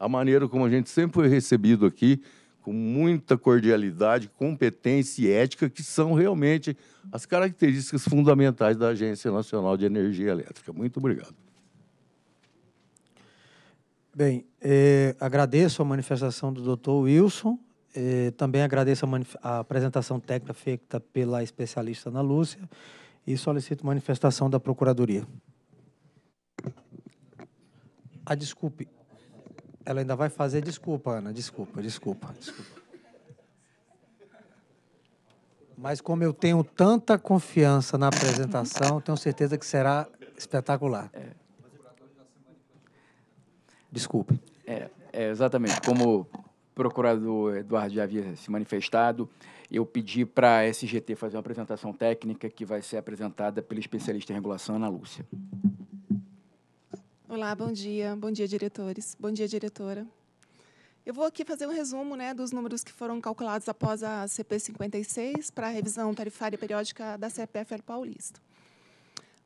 a maneira como a gente sempre foi recebido aqui, com muita cordialidade, competência e ética, que são realmente as características fundamentais da Agência Nacional de Energia Elétrica. Muito obrigado. Bem, eh, agradeço a manifestação do doutor Wilson, eh, também agradeço a, a apresentação técnica feita pela especialista Ana Lúcia e solicito manifestação da Procuradoria. Ah, desculpe, ela ainda vai fazer desculpa, Ana. Desculpa, desculpa, desculpa. Mas como eu tenho tanta confiança na apresentação, tenho certeza que será espetacular. É. Desculpe. É, é, exatamente. Como o procurador Eduardo já havia se manifestado, eu pedi para a SGT fazer uma apresentação técnica que vai ser apresentada pela especialista em regulação, Ana Lúcia. Olá, bom dia. Bom dia, diretores. Bom dia, diretora. Eu vou aqui fazer um resumo né, dos números que foram calculados após a CP 56 para a revisão tarifária periódica da CPFL Paulista.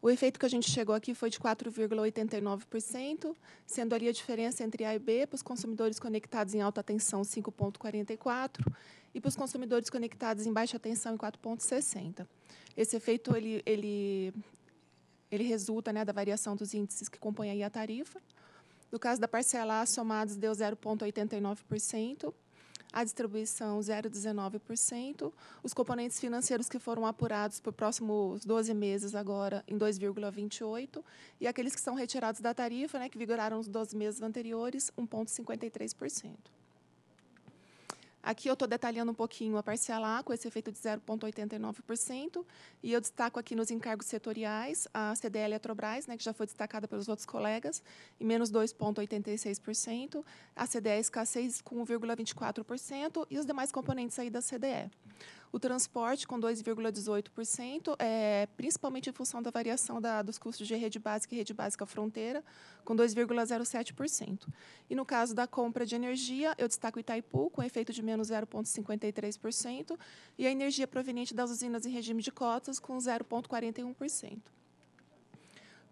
O efeito que a gente chegou aqui foi de 4,89%, sendo ali a diferença entre A e B para os consumidores conectados em alta tensão 5,44% e para os consumidores conectados em baixa tensão em 4,60%. Esse efeito ele, ele ele resulta né, da variação dos índices que compõem aí a tarifa. No caso da parcela A, somados deu 0,89%, a distribuição 0,19%, os componentes financeiros que foram apurados por próximos 12 meses agora em 2,28% e aqueles que são retirados da tarifa, né, que vigoraram nos 12 meses anteriores, 1,53%. Aqui eu estou detalhando um pouquinho a parcela A, com esse efeito de 0,89%, e eu destaco aqui nos encargos setoriais a CDE Eletrobras, né, que já foi destacada pelos outros colegas, em menos 2,86%, a CDE Escassez com 1,24% e os demais componentes aí da CDE. O transporte, com 2,18%, é, principalmente em função da variação da, dos custos de rede básica e rede básica fronteira, com 2,07%. E no caso da compra de energia, eu destaco Itaipu, com efeito de menos 0,53%, e a energia proveniente das usinas em regime de cotas, com 0,41%.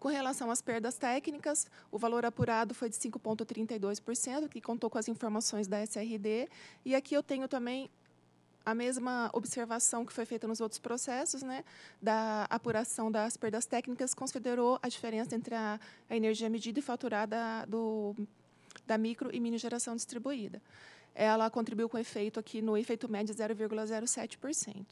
Com relação às perdas técnicas, o valor apurado foi de 5,32%, que contou com as informações da SRD. E aqui eu tenho também a mesma observação que foi feita nos outros processos, né, da apuração das perdas técnicas, considerou a diferença entre a, a energia medida e faturada do, da micro e mini geração distribuída. Ela contribuiu com efeito aqui no efeito médio 0,07%.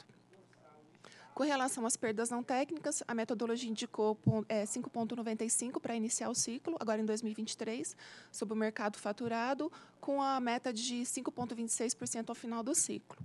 Com relação às perdas não técnicas, a metodologia indicou 5,95 é, para iniciar o ciclo, agora em 2023, sobre o mercado faturado, com a meta de 5,26% ao final do ciclo.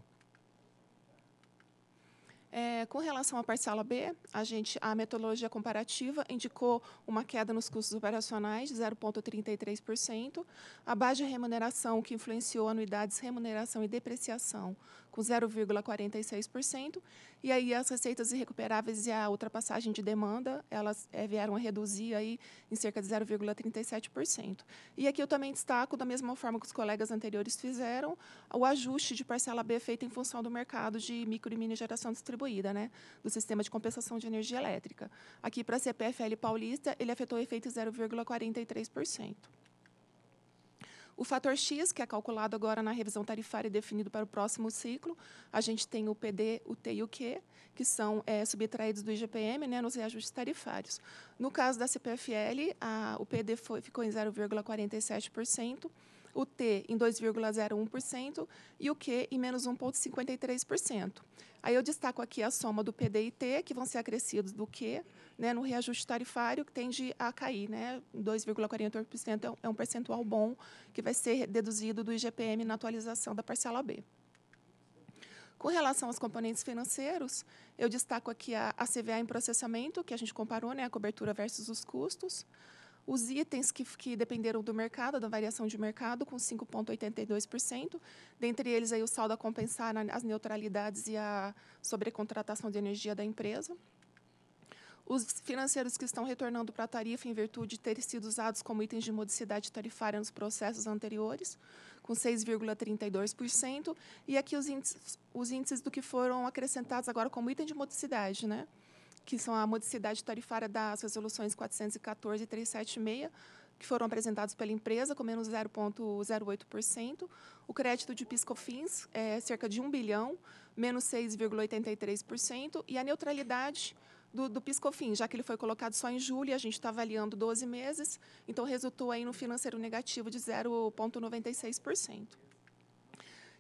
É, com relação à parcela B, a, gente, a metodologia comparativa indicou uma queda nos custos operacionais de 0,33%. A baixa remuneração, que influenciou anuidades, remuneração e depreciação, com 0,46%, e aí as receitas irrecuperáveis e a ultrapassagem de demanda, elas é, vieram a reduzir aí em cerca de 0,37%. E aqui eu também destaco, da mesma forma que os colegas anteriores fizeram, o ajuste de parcela B feito em função do mercado de micro e mini geração distribuída, né, do sistema de compensação de energia elétrica. Aqui para a CPFL Paulista, ele afetou efeito 0,43%. O fator X, que é calculado agora na revisão tarifária e definido para o próximo ciclo, a gente tem o PD, o T e o Q, que são é, subtraídos do IGPM né, nos reajustes tarifários. No caso da CPFL, a, o PD foi, ficou em 0,47%, o T em 2,01% e o Q em menos 1,53%. Aí eu destaco aqui a soma do Pd e T que vão ser acrescidos do Q, né, no reajuste tarifário, que tende a cair. Né, 2,48% é um percentual bom que vai ser deduzido do IGPM na atualização da parcela B. Com relação aos componentes financeiros, eu destaco aqui a, a CVA em processamento, que a gente comparou, né, a cobertura versus os custos. Os itens que, que dependeram do mercado, da variação de mercado, com 5,82%, dentre eles aí, o saldo a compensar as neutralidades e a sobrecontratação de energia da empresa. Os financeiros que estão retornando para a tarifa em virtude de terem sido usados como itens de modicidade tarifária nos processos anteriores, com 6,32%, e aqui os índices, os índices do que foram acrescentados agora como item de modicidade, né? que são a modicidade tarifária das resoluções 414 e 376, que foram apresentados pela empresa, com menos 0,08%. O crédito de PiscoFins é cerca de 1 bilhão, menos 6,83%. E a neutralidade do, do PiscoFins, já que ele foi colocado só em julho, a gente está avaliando 12 meses, então resultou aí no financeiro negativo de 0,96%.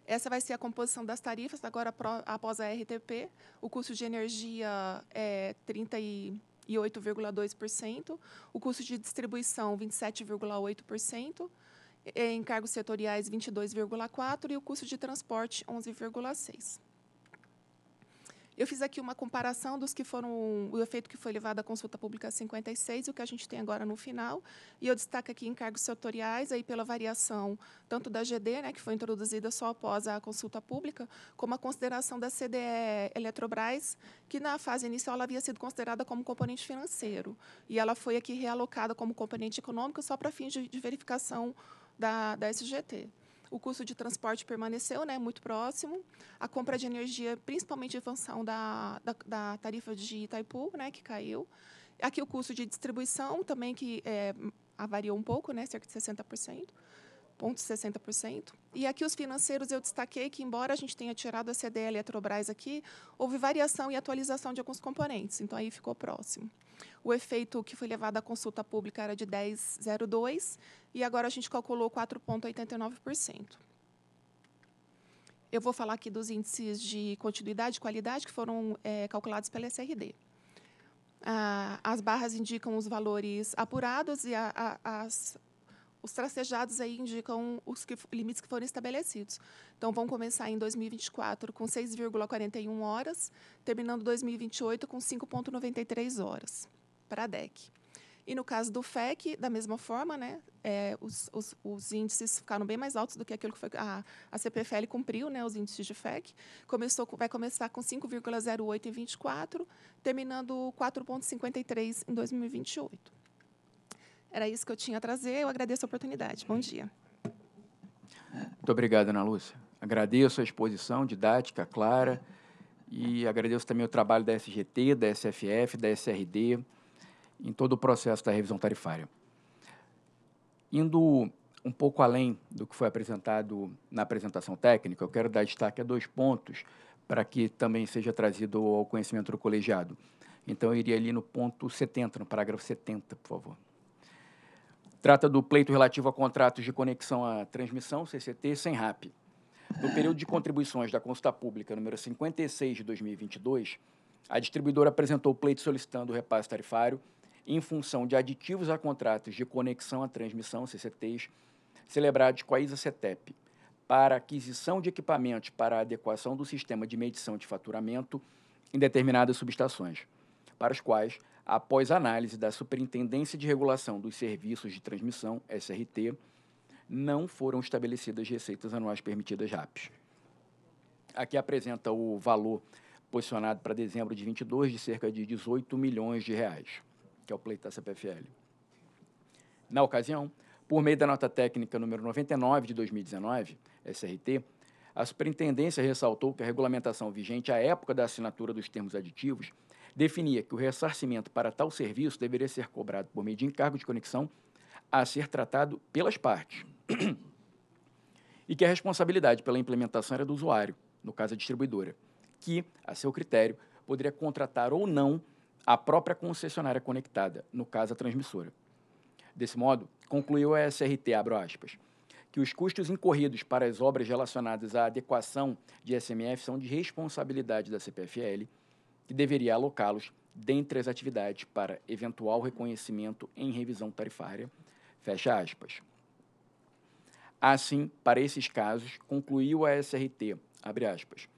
Essa vai ser a composição das tarifas, agora após a RTP. O custo de energia é 38,2%, o custo de distribuição 27,8%, encargos setoriais 22,4% e o custo de transporte 11,6%. Eu fiz aqui uma comparação dos que foram o efeito que foi levado à consulta pública 56 e o que a gente tem agora no final. E eu destaco aqui encargos setoriais aí pela variação tanto da GD, né, que foi introduzida só após a consulta pública, como a consideração da CDE Eletrobras, que na fase inicial ela havia sido considerada como componente financeiro e ela foi aqui realocada como componente econômico só para fins de, de verificação da, da SGT o custo de transporte permaneceu né, muito próximo. A compra de energia, principalmente em função da, da, da tarifa de Itaipu, né, que caiu. Aqui o custo de distribuição também, que é, avariou um pouco, né, cerca de 60%. 0,60%. E aqui os financeiros eu destaquei que, embora a gente tenha tirado a CDE Eletrobras aqui, houve variação e atualização de alguns componentes, então aí ficou próximo. O efeito que foi levado à consulta pública era de 10,02% e agora a gente calculou 4,89%. Eu vou falar aqui dos índices de continuidade e qualidade que foram é, calculados pela SRD. Ah, as barras indicam os valores apurados e a, a, as os tracejados aí indicam os que, limites que foram estabelecidos. Então, vão começar em 2024 com 6,41 horas, terminando 2028 com 5,93 horas para a DEC. E no caso do FEC, da mesma forma, né, é, os, os, os, índices ficaram bem mais altos do que aquilo que foi, a, a CPFL cumpriu, né, os índices de FEC. Começou, vai começar com 5,08 em 24, terminando 4,53 em 2028. Era isso que eu tinha a trazer. Eu agradeço a oportunidade. Bom dia. Muito obrigado, Ana Lúcia. Agradeço a exposição didática, clara, e agradeço também o trabalho da SGT, da SFF, da SRD, em todo o processo da revisão tarifária. Indo um pouco além do que foi apresentado na apresentação técnica, eu quero dar destaque a dois pontos para que também seja trazido ao conhecimento do colegiado. Então, eu iria ali no ponto 70, no parágrafo 70, por favor. Trata do pleito relativo a contratos de conexão à transmissão, CCT, sem RAP. No período de contribuições da consulta pública número 56 de 2022, a distribuidora apresentou o pleito solicitando o repasse tarifário em função de aditivos a contratos de conexão à transmissão, CCTs, celebrados com a ISA-CETEP, para aquisição de equipamentos para a adequação do sistema de medição de faturamento em determinadas subestações, para os quais após análise da Superintendência de Regulação dos Serviços de Transmissão, SRT, não foram estabelecidas receitas anuais permitidas RAPs. Aqui apresenta o valor posicionado para dezembro de 22 de cerca de 18 milhões de reais, que é o pleito da CPFL. Na ocasião, por meio da nota técnica número 99 de 2019, SRT, a superintendência ressaltou que a regulamentação vigente à época da assinatura dos termos aditivos definia que o ressarcimento para tal serviço deveria ser cobrado por meio de encargo de conexão a ser tratado pelas partes. e que a responsabilidade pela implementação era do usuário, no caso a distribuidora, que, a seu critério, poderia contratar ou não a própria concessionária conectada, no caso a transmissora. Desse modo, concluiu a SRT, abro aspas, que os custos incorridos para as obras relacionadas à adequação de SMF são de responsabilidade da CPFL que deveria alocá-los dentre as atividades para eventual reconhecimento em revisão tarifária. Fecha aspas. Assim, para esses casos, concluiu a SRT, abre aspas,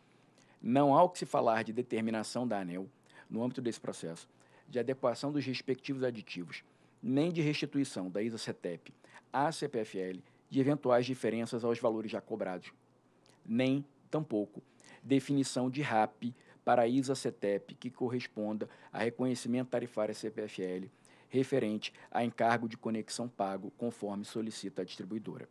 não há o que se falar de determinação da ANEL, no âmbito desse processo, de adequação dos respectivos aditivos, nem de restituição da ISA-CETEP à CPFL de eventuais diferenças aos valores já cobrados, nem, tampouco, definição de RAP para a ISA-CETEP, que corresponda a reconhecimento tarifário CPFL referente a encargo de conexão pago, conforme solicita a distribuidora.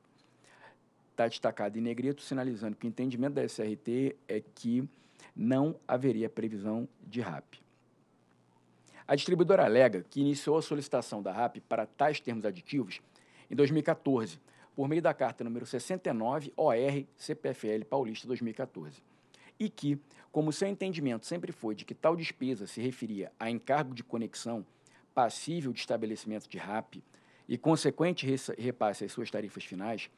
Está destacado em negrito, sinalizando que o entendimento da SRT é que não haveria previsão de RAP. A distribuidora alega que iniciou a solicitação da RAP para tais termos aditivos em 2014, por meio da carta número 69 OR CPFL Paulista 2014 e que, como seu entendimento sempre foi de que tal despesa se referia a encargo de conexão passível de estabelecimento de RAP e consequente repasse às suas tarifas finais,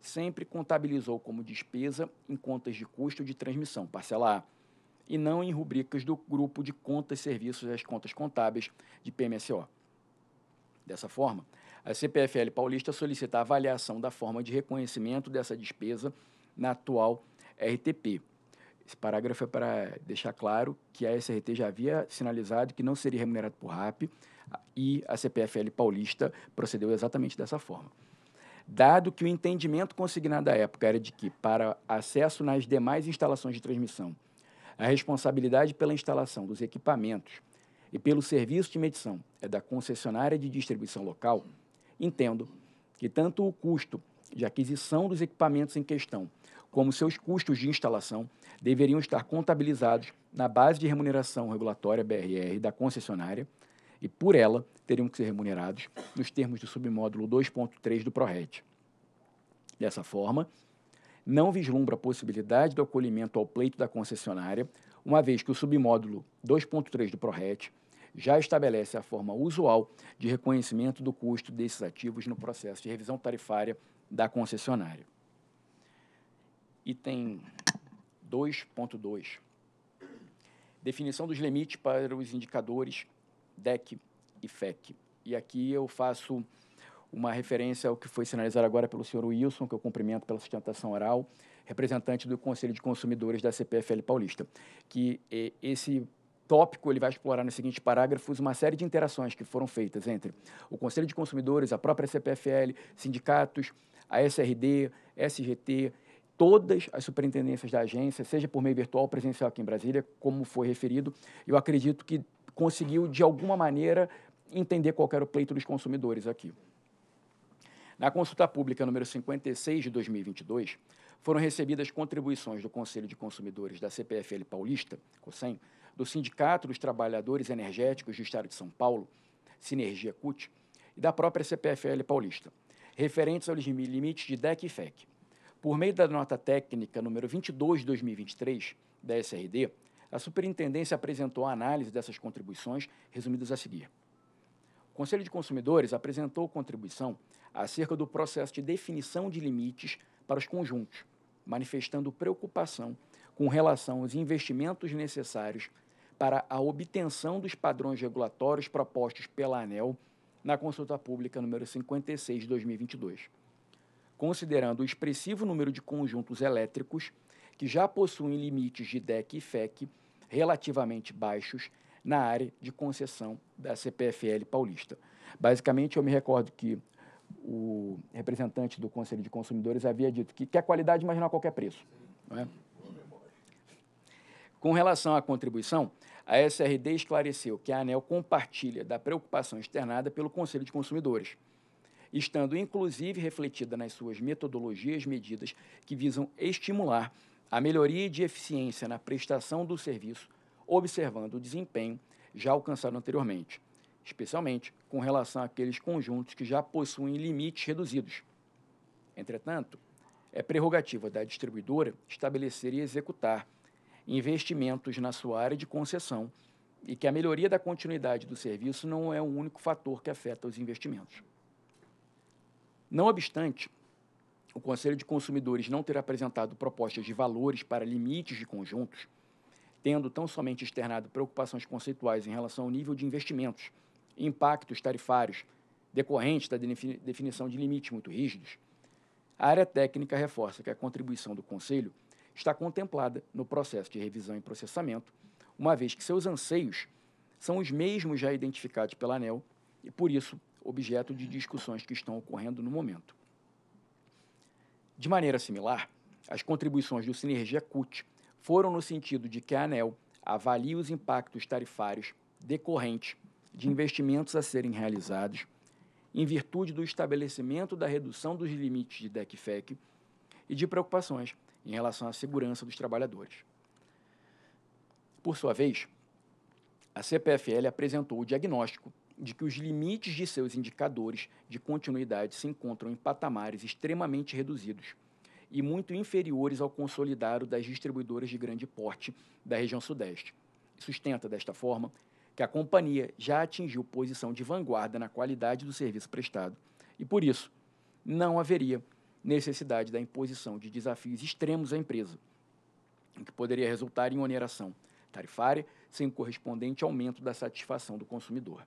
sempre contabilizou como despesa em contas de custo de transmissão, parcela A, e não em rubricas do grupo de contas, serviços e as contas contábeis de PMSO. Dessa forma, a CPFL paulista solicita a avaliação da forma de reconhecimento dessa despesa na atual RTP. Esse parágrafo é para deixar claro que a SRT já havia sinalizado que não seria remunerado por RAP e a CPFL paulista procedeu exatamente dessa forma. Dado que o entendimento consignado à época era de que, para acesso nas demais instalações de transmissão, a responsabilidade pela instalação dos equipamentos e pelo serviço de medição é da concessionária de distribuição local, entendo que tanto o custo de aquisição dos equipamentos em questão como seus custos de instalação, deveriam estar contabilizados na base de remuneração regulatória BRR da concessionária e, por ela, teriam que ser remunerados nos termos do submódulo 2.3 do PRORET. Dessa forma, não vislumbra a possibilidade do acolhimento ao pleito da concessionária, uma vez que o submódulo 2.3 do PRORET já estabelece a forma usual de reconhecimento do custo desses ativos no processo de revisão tarifária da concessionária item 2.2. Definição dos limites para os indicadores DEC e FEC. E aqui eu faço uma referência ao que foi sinalizado agora pelo senhor Wilson, que eu cumprimento pela sustentação oral, representante do Conselho de Consumidores da CPFL Paulista, que eh, esse tópico ele vai explorar nos seguintes parágrafos uma série de interações que foram feitas entre o Conselho de Consumidores, a própria CPFL, sindicatos, a SRD, SGT, todas as superintendências da agência, seja por meio virtual ou presencial aqui em Brasília, como foi referido, eu acredito que conseguiu, de alguma maneira, entender qual era o pleito dos consumidores aqui. Na consulta pública número 56 de 2022, foram recebidas contribuições do Conselho de Consumidores da CPFL Paulista, COSEM, do Sindicato dos Trabalhadores Energéticos do Estado de São Paulo, Sinergia CUT, e da própria CPFL Paulista, referentes aos limites de DEC e FEC. Por meio da nota técnica número 22 de 2023 da SRD, a Superintendência apresentou a análise dessas contribuições, resumidas a seguir. O Conselho de Consumidores apresentou contribuição acerca do processo de definição de limites para os conjuntos, manifestando preocupação com relação aos investimentos necessários para a obtenção dos padrões regulatórios propostos pela ANEL na consulta pública número 56 de 2022 considerando o expressivo número de conjuntos elétricos que já possuem limites de DEC e FEC relativamente baixos na área de concessão da CPFL paulista. Basicamente, eu me recordo que o representante do Conselho de Consumidores havia dito que quer qualidade, mas não a qualquer preço. É? Com relação à contribuição, a SRD esclareceu que a ANEL compartilha da preocupação externada pelo Conselho de Consumidores estando inclusive refletida nas suas metodologias medidas que visam estimular a melhoria de eficiência na prestação do serviço, observando o desempenho já alcançado anteriormente, especialmente com relação àqueles conjuntos que já possuem limites reduzidos. Entretanto, é prerrogativa da distribuidora estabelecer e executar investimentos na sua área de concessão e que a melhoria da continuidade do serviço não é o único fator que afeta os investimentos. Não obstante, o Conselho de Consumidores não ter apresentado propostas de valores para limites de conjuntos, tendo tão somente externado preocupações conceituais em relação ao nível de investimentos impactos tarifários decorrentes da definição de limites muito rígidos, a área técnica reforça que a contribuição do Conselho está contemplada no processo de revisão e processamento, uma vez que seus anseios são os mesmos já identificados pela ANEL e, por isso, objeto de discussões que estão ocorrendo no momento. De maneira similar, as contribuições do Sinergia CUT foram no sentido de que a ANEL avalie os impactos tarifários decorrentes de investimentos a serem realizados em virtude do estabelecimento da redução dos limites de DECFEC e de preocupações em relação à segurança dos trabalhadores. Por sua vez, a CPFL apresentou o diagnóstico de que os limites de seus indicadores de continuidade se encontram em patamares extremamente reduzidos e muito inferiores ao consolidado das distribuidoras de grande porte da região Sudeste. Sustenta, desta forma, que a companhia já atingiu posição de vanguarda na qualidade do serviço prestado e, por isso, não haveria necessidade da imposição de desafios extremos à empresa, o que poderia resultar em oneração tarifária sem correspondente aumento da satisfação do consumidor.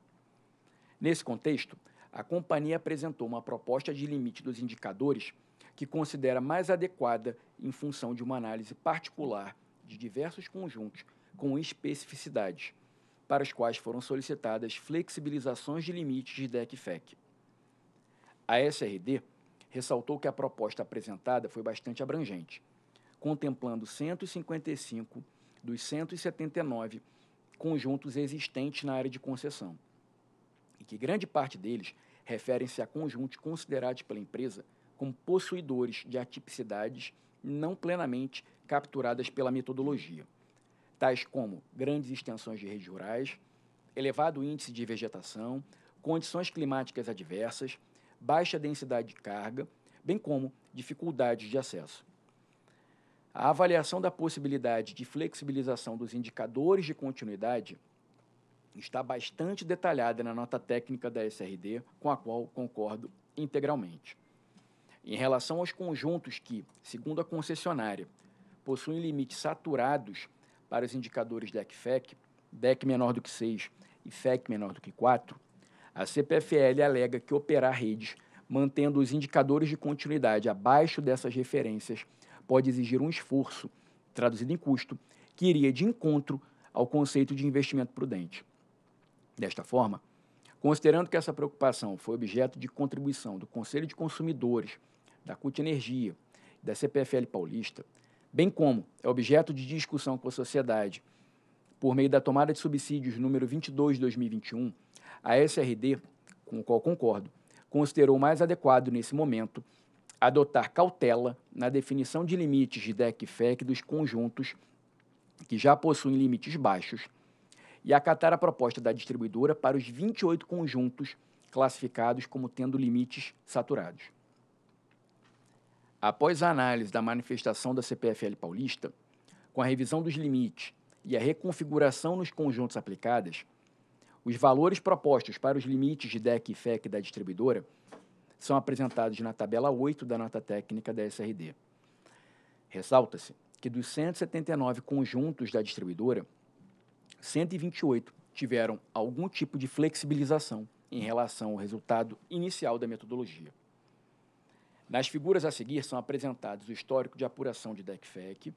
Nesse contexto, a companhia apresentou uma proposta de limite dos indicadores que considera mais adequada em função de uma análise particular de diversos conjuntos com especificidades, para os quais foram solicitadas flexibilizações de limites de DEC-FEC. A SRD ressaltou que a proposta apresentada foi bastante abrangente, contemplando 155 dos 179 conjuntos existentes na área de concessão e que grande parte deles referem-se a conjuntos considerados pela empresa como possuidores de atipicidades não plenamente capturadas pela metodologia, tais como grandes extensões de redes rurais, elevado índice de vegetação, condições climáticas adversas, baixa densidade de carga, bem como dificuldades de acesso. A avaliação da possibilidade de flexibilização dos indicadores de continuidade está bastante detalhada na nota técnica da SRD, com a qual concordo integralmente. Em relação aos conjuntos que, segundo a concessionária, possuem limites saturados para os indicadores DEC FEC, DEC menor do que 6 e FEC menor do que 4, a CPFL alega que operar redes mantendo os indicadores de continuidade abaixo dessas referências pode exigir um esforço, traduzido em custo, que iria de encontro ao conceito de investimento prudente. Desta forma, considerando que essa preocupação foi objeto de contribuição do Conselho de Consumidores, da CUT Energia, da CPFL Paulista, bem como é objeto de discussão com a sociedade por meio da tomada de subsídios número 22 de 2021, a SRD, com o qual concordo, considerou mais adequado nesse momento adotar cautela na definição de limites de DEC e FEC dos conjuntos que já possuem limites baixos e acatar a proposta da distribuidora para os 28 conjuntos classificados como tendo limites saturados. Após a análise da manifestação da CPFL paulista, com a revisão dos limites e a reconfiguração nos conjuntos aplicadas, os valores propostos para os limites de DEC e FEC da distribuidora são apresentados na tabela 8 da nota técnica da SRD. Ressalta-se que dos 179 conjuntos da distribuidora, 128 tiveram algum tipo de flexibilização em relação ao resultado inicial da metodologia. Nas figuras a seguir são apresentados o histórico de apuração de DECFEC,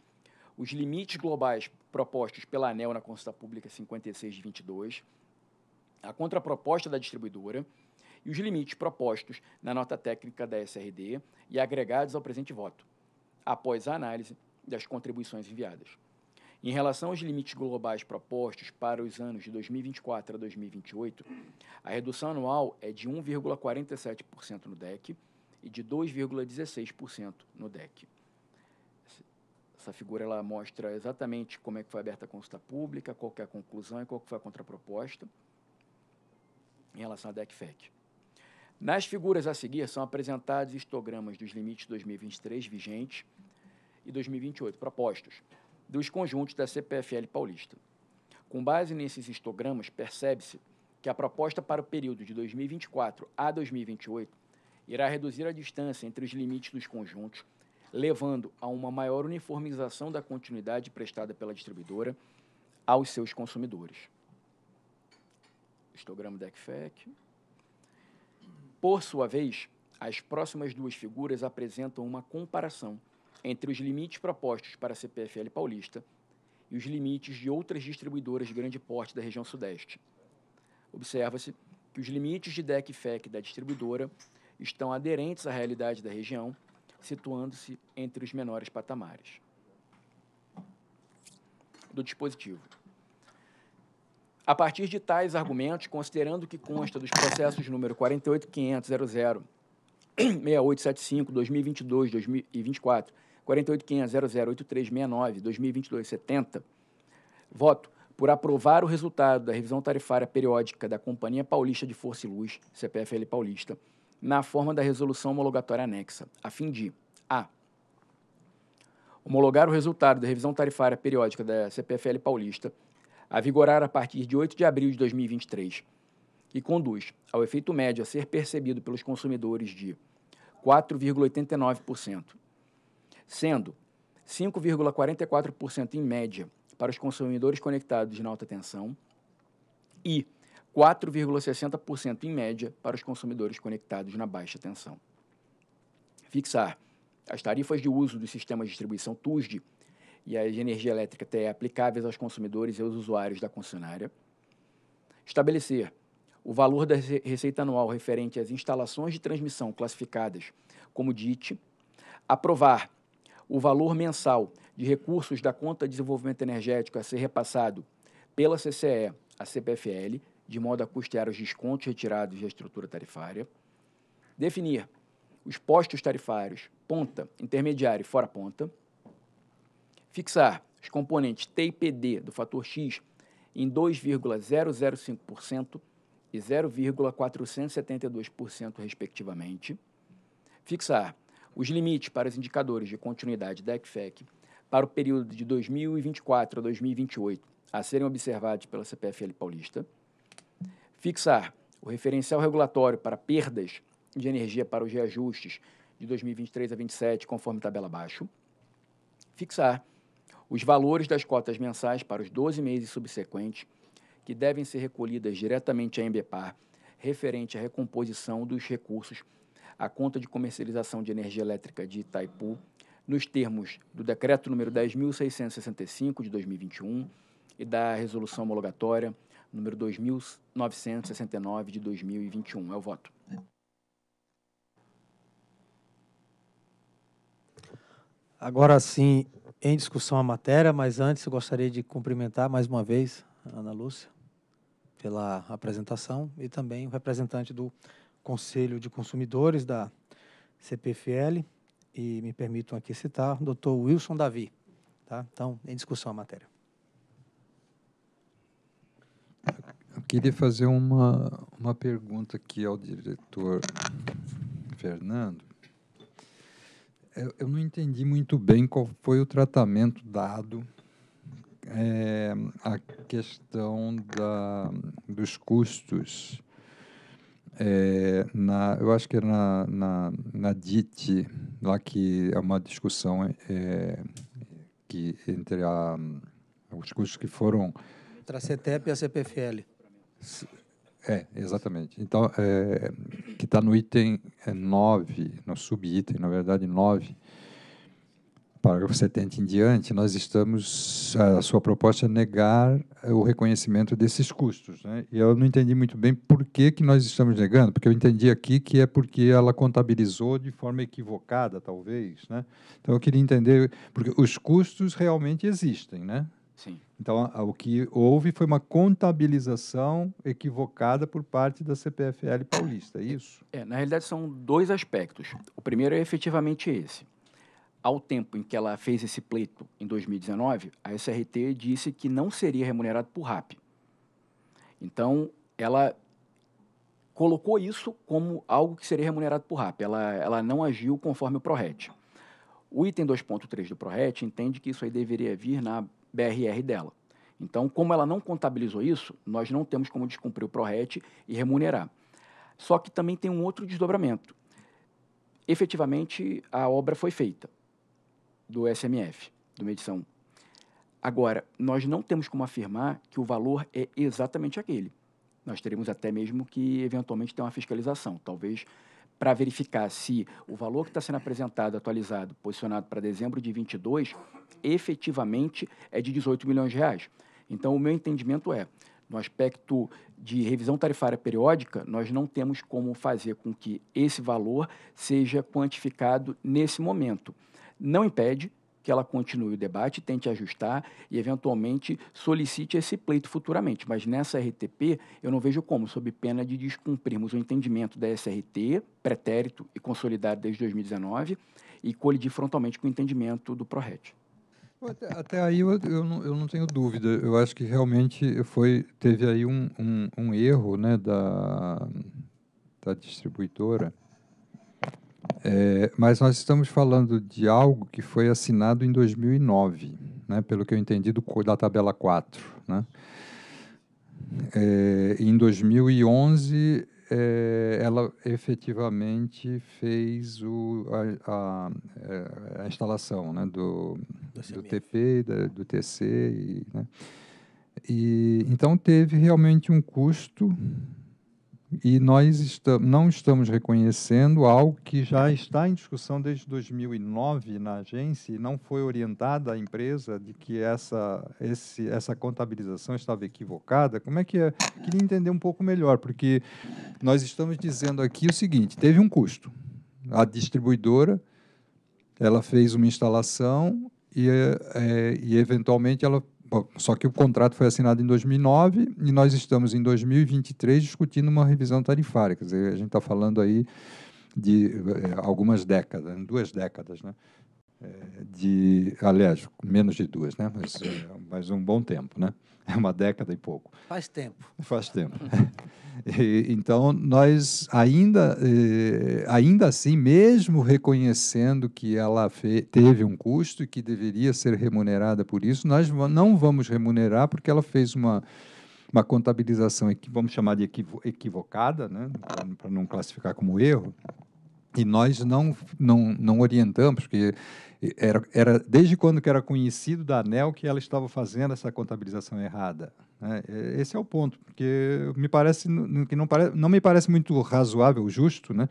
os limites globais propostos pela ANEL na consulta pública 56 de 22, a contraproposta da distribuidora e os limites propostos na nota técnica da SRD e agregados ao presente voto, após a análise das contribuições enviadas. Em relação aos limites globais propostos para os anos de 2024 a 2028, a redução anual é de 1,47% no DEC e de 2,16% no DEC. Essa figura ela mostra exatamente como é que foi aberta a consulta pública, qual é a conclusão e qual que foi a contraproposta em relação à DEC-FEC. Nas figuras a seguir são apresentados histogramas dos limites 2023 vigentes e 2028 propostos dos conjuntos da CPFL paulista. Com base nesses histogramas, percebe-se que a proposta para o período de 2024 a 2028 irá reduzir a distância entre os limites dos conjuntos, levando a uma maior uniformização da continuidade prestada pela distribuidora aos seus consumidores. Histograma da ECFEC. Por sua vez, as próximas duas figuras apresentam uma comparação entre os limites propostos para a CPFL paulista e os limites de outras distribuidoras de grande porte da região Sudeste. Observa-se que os limites de DEC e FEC da distribuidora estão aderentes à realidade da região, situando-se entre os menores patamares. Do dispositivo. A partir de tais argumentos, considerando que consta dos processos número 4850000 2022 e 2024 48500008369 voto por aprovar o resultado da revisão tarifária periódica da Companhia Paulista de Força e Luz, CPFL Paulista, na forma da resolução homologatória anexa, a fim de a homologar o resultado da revisão tarifária periódica da CPFL Paulista, a vigorar a partir de 8 de abril de 2023, e conduz ao efeito médio a ser percebido pelos consumidores de 4,89% sendo 5,44% em média para os consumidores conectados na alta tensão e 4,60% em média para os consumidores conectados na baixa tensão. Fixar as tarifas de uso dos sistemas de distribuição TUSD e a energia elétrica TE aplicáveis aos consumidores e aos usuários da concessionária. Estabelecer o valor da receita anual referente às instalações de transmissão classificadas como DIT. Aprovar o valor mensal de recursos da conta de desenvolvimento energético a ser repassado pela CCE à CPFL, de modo a custear os descontos retirados da estrutura tarifária. Definir os postos tarifários ponta, intermediário e fora ponta. Fixar os componentes TIPD do fator X em 2,005% e 0,472%, respectivamente. Fixar os limites para os indicadores de continuidade da ECFEC para o período de 2024 a 2028 a serem observados pela CPFL Paulista. Fixar o referencial regulatório para perdas de energia para os reajustes de 2023 a 2027 conforme tabela abaixo. Fixar os valores das cotas mensais para os 12 meses subsequentes, que devem ser recolhidas diretamente à Embepar, referente à recomposição dos recursos a conta de comercialização de energia elétrica de Itaipu, nos termos do decreto número 10.665 de 2021 e da resolução homologatória número 2.969 de 2021. É o voto. Agora sim, em discussão a matéria, mas antes eu gostaria de cumprimentar mais uma vez a Ana Lúcia pela apresentação e também o representante do Conselho de Consumidores da CPFL, e me permitam aqui citar, o doutor Wilson Davi. Tá? Então, em discussão a matéria. Eu queria fazer uma, uma pergunta aqui ao diretor Fernando. Eu, eu não entendi muito bem qual foi o tratamento dado é, à questão da, dos custos é, na, eu acho que era na, na, na DIT, lá que é uma discussão é, é, que entre a, os cursos que foram... Entre a CETEP e a CPFL. É, exatamente. Então, é, que está no item 9, é, no sub-item, na verdade, 9, parágrafo 70 em diante, nós estamos, a sua proposta é negar eh, o reconhecimento desses custos. Né? E eu não entendi muito bem por que, que nós estamos negando, porque eu entendi aqui que é porque ela contabilizou de forma equivocada, talvez. Né? Então, eu queria entender, porque os custos realmente existem, né? Sim. Então, o que houve foi uma contabilização equivocada por parte da CPFL paulista, é isso? É, na realidade, são dois aspectos. O primeiro é efetivamente esse ao tempo em que ela fez esse pleito em 2019, a SRT disse que não seria remunerado por RAP. Então, ela colocou isso como algo que seria remunerado por RAP. Ela, ela não agiu conforme o ProRet. O item 2.3 do ProRet entende que isso aí deveria vir na BRR dela. Então, como ela não contabilizou isso, nós não temos como descumprir o ProRet e remunerar. Só que também tem um outro desdobramento. Efetivamente, a obra foi feita do SMF, do medição. Agora, nós não temos como afirmar que o valor é exatamente aquele. Nós teremos até mesmo que, eventualmente, ter uma fiscalização, talvez para verificar se o valor que está sendo apresentado, atualizado, posicionado para dezembro de 22, efetivamente é de 18 milhões de reais. Então, o meu entendimento é, no aspecto de revisão tarifária periódica, nós não temos como fazer com que esse valor seja quantificado nesse momento não impede que ela continue o debate, tente ajustar e, eventualmente, solicite esse pleito futuramente. Mas nessa RTP, eu não vejo como, sob pena de descumprirmos o entendimento da SRT, pretérito e consolidado desde 2019, e colidir frontalmente com o entendimento do ProRet. Até, até, aí eu, eu, não, eu, não, tenho dúvida. Eu acho que realmente foi, teve aí um, um, um erro né, da, da distribuidora é, mas nós estamos falando de algo que foi assinado em 2009, né, pelo que eu entendi do, da tabela 4. Né? É, em 2011, é, ela efetivamente fez o, a, a, é, a, instalação né, do, do, TP, da, do TC. E, né? e, então, teve realmente um custo. Hum e nós não estamos reconhecendo algo que já está em discussão desde 2009 na agência e não foi orientada a empresa de que essa, esse, essa contabilização estava equivocada. Como é que é? Queria entender um pouco melhor, porque nós estamos dizendo aqui o seguinte: teve um custo. A distribuidora ela fez uma instalação e, é, e eventualmente ela só que o contrato foi assinado em 2009 e nós estamos em 2023 discutindo uma revisão tarifária. Quer dizer, a gente está falando aí de eh, algumas décadas, duas décadas, né? É, de, aliás, menos de duas, né? Mas, eh, mas um bom tempo, né? É uma década e pouco. Faz tempo. Faz tempo. E, então, nós ainda, eh, ainda assim, mesmo reconhecendo que ela teve um custo e que deveria ser remunerada por isso, nós não vamos remunerar porque ela fez uma, uma contabilização, vamos chamar de equivo equivocada, né? para não classificar como erro, e nós não, não, não orientamos, porque era, era desde quando que era conhecido da ANEL que ela estava fazendo essa contabilização errada. Né? É, esse é o ponto, porque me parece que não, pare, não me parece muito razoável, justo, né?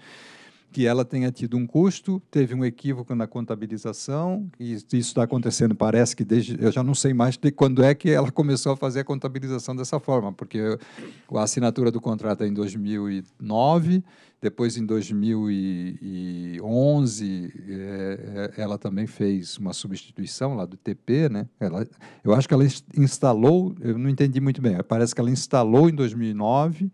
que ela tenha tido um custo, teve um equívoco na contabilização, e isso está acontecendo, parece que desde. Eu já não sei mais de quando é que ela começou a fazer a contabilização dessa forma, porque a assinatura do contrato é em 2009 depois, em 2011, é, é, ela também fez uma substituição lá do TP, né? Ela, eu acho que ela instalou, eu não entendi muito bem, parece que ela instalou em 2009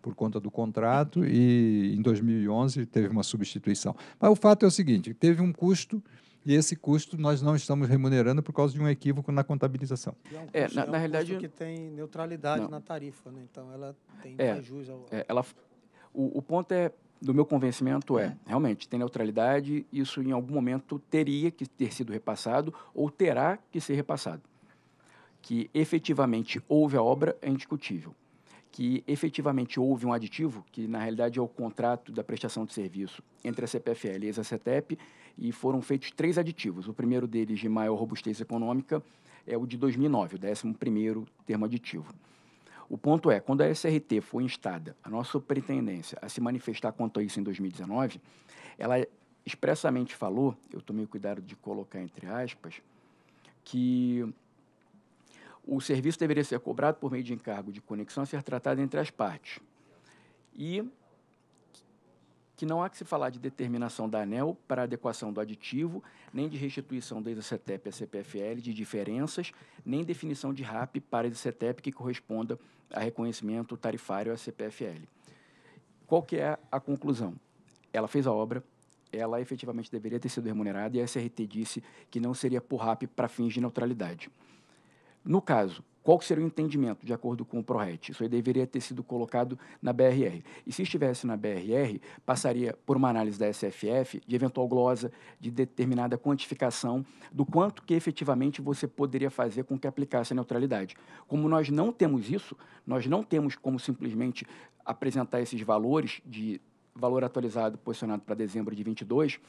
por conta do contrato e em 2011 teve uma substituição. Mas o fato é o seguinte, teve um custo e esse custo nós não estamos remunerando por causa de um equívoco na contabilização. É, um é, custo, é na, é um na realidade que tem neutralidade não. na tarifa, né? então ela tem é, ao... é, ela o, o ponto é, do meu convencimento é, é, realmente, tem neutralidade, isso em algum momento teria que ter sido repassado ou terá que ser repassado. Que efetivamente houve a obra é indiscutível que efetivamente houve um aditivo, que na realidade é o contrato da prestação de serviço entre a CPFL e a CETEP, e foram feitos três aditivos. O primeiro deles, de maior robustez econômica, é o de 2009, o 11 primeiro termo aditivo. O ponto é, quando a SRT foi instada, a nossa superintendência, a se manifestar quanto a isso em 2019, ela expressamente falou, eu tomei o cuidado de colocar entre aspas, que o serviço deveria ser cobrado por meio de encargo de conexão a ser tratado entre as partes. E que não há que se falar de determinação da ANEL para adequação do aditivo, nem de restituição da ISCETEP à CPFL de diferenças, nem definição de RAP para a ISCETEP que corresponda a reconhecimento tarifário à CPFL. Qual que é a conclusão? Ela fez a obra, ela efetivamente deveria ter sido remunerada e a SRT disse que não seria por RAP para fins de neutralidade. No caso, qual seria o entendimento, de acordo com o Proret? Isso aí deveria ter sido colocado na BRR. E se estivesse na BRR, passaria por uma análise da SFF de eventual glosa, de determinada quantificação do quanto que efetivamente você poderia fazer com que aplicasse a neutralidade. Como nós não temos isso, nós não temos como simplesmente apresentar esses valores de valor atualizado posicionado para dezembro de 22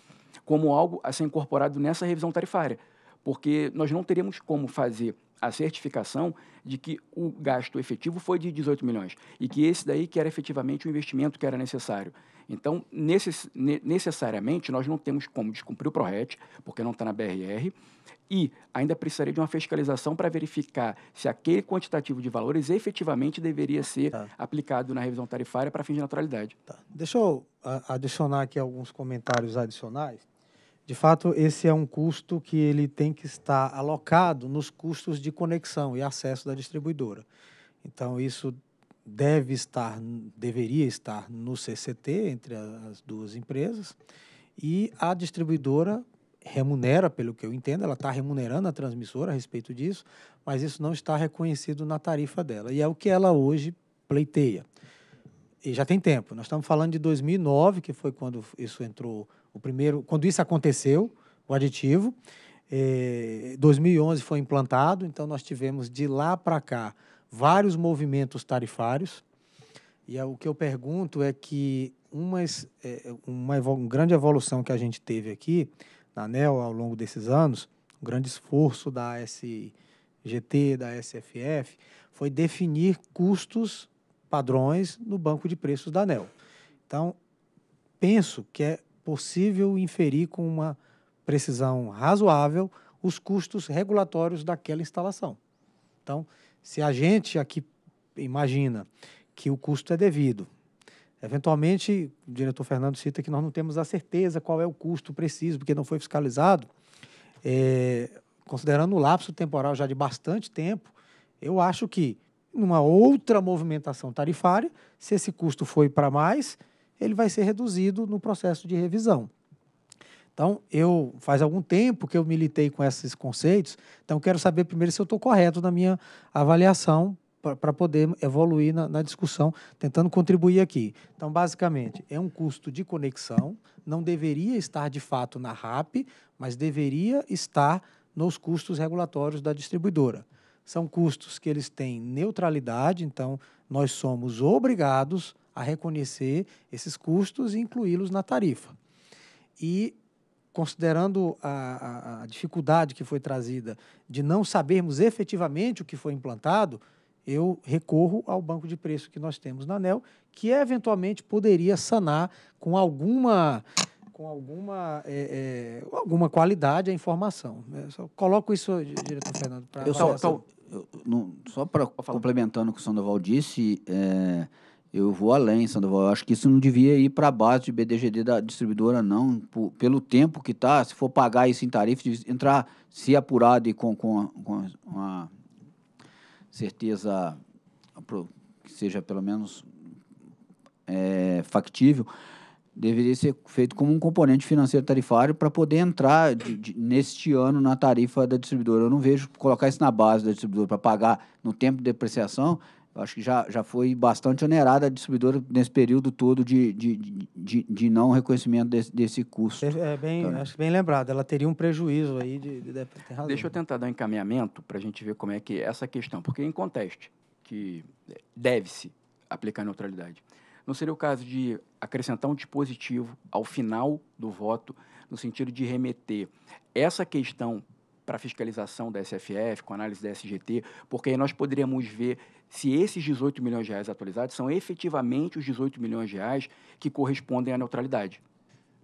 como algo a ser incorporado nessa revisão tarifária, porque nós não teríamos como fazer a certificação de que o gasto efetivo foi de 18 milhões e que esse daí que era efetivamente o investimento que era necessário. Então, necess, necessariamente, nós não temos como descumprir o PRORET, porque não está na BRR, e ainda precisaria de uma fiscalização para verificar se aquele quantitativo de valores efetivamente deveria ser tá. aplicado na revisão tarifária para fins de naturalidade. Tá. Deixa eu ah, adicionar aqui alguns comentários adicionais. De fato, esse é um custo que ele tem que estar alocado nos custos de conexão e acesso da distribuidora. Então, isso deve estar, deveria estar no CCT entre as duas empresas e a distribuidora remunera, pelo que eu entendo, ela está remunerando a transmissora a respeito disso, mas isso não está reconhecido na tarifa dela e é o que ela hoje pleiteia. E já tem tempo. Nós estamos falando de 2009, que foi quando isso entrou o primeiro, quando isso aconteceu, o aditivo, eh, 2011 foi implantado, então nós tivemos de lá para cá vários movimentos tarifários. E o que eu pergunto é que umas, eh, uma, grande evolução que a gente teve aqui na ANEL ao longo desses anos, um grande esforço da SGT, da SFF, foi definir custos padrões no banco de preços da ANEL. Então, penso que é possível inferir com uma precisão razoável os custos regulatórios daquela instalação. Então, se a gente aqui imagina que o custo é devido, eventualmente, o diretor Fernando cita que nós não temos a certeza qual é o custo preciso, porque não foi fiscalizado, é, considerando o lapso temporal já de bastante tempo, eu acho que numa outra movimentação tarifária, se esse custo foi para mais, ele vai ser reduzido no processo de revisão. Então, eu faz algum tempo que eu militei com esses conceitos, então quero saber primeiro se eu estou correto na minha avaliação para poder evoluir na, na, discussão, tentando contribuir aqui. Então, basicamente, é um custo de conexão, não deveria estar de fato na RAP, mas deveria estar nos custos regulatórios da distribuidora. São custos que eles têm neutralidade, então nós somos obrigados a reconhecer esses custos e incluí-los na tarifa. E considerando a, a, a, dificuldade que foi trazida de não sabermos efetivamente o que foi implantado, eu recorro ao banco de preço que nós temos na ANEL, que eventualmente poderia sanar com alguma, com alguma, é, é, alguma qualidade a informação. Eu é, só coloco isso, diretor Fernando, para. Eu só, só para complementando o que o Sandoval disse. É eu vou além, Sandoval. Eu acho que isso não devia ir para a base de BDGD da distribuidora, não. pelo tempo que está, se for pagar isso em tarifa, entrar, se apurado e com, com, com uma certeza que seja pelo menos é, factível, deveria ser feito como um componente financeiro tarifário para poder entrar de, de, neste ano na tarifa da distribuidora. Eu não vejo colocar isso na base da distribuidora para pagar no tempo de depreciação acho que já, já foi bastante onerada a distribuidora nesse período todo de, de, de, de não reconhecimento desse, desse custo. É, é bem, então, acho bem lembrado, ela teria um prejuízo aí de, de, de Deixa eu tentar dar um encaminhamento para a gente ver como é que é essa questão, porque em conteste que deve-se aplicar neutralidade. Não seria o caso de acrescentar um dispositivo ao final do voto, no sentido de remeter essa questão para fiscalização da SFF, com análise da SGT, porque aí nós poderíamos ver se esses 18 milhões de reais atualizados são efetivamente os 18 milhões de reais que correspondem à neutralidade.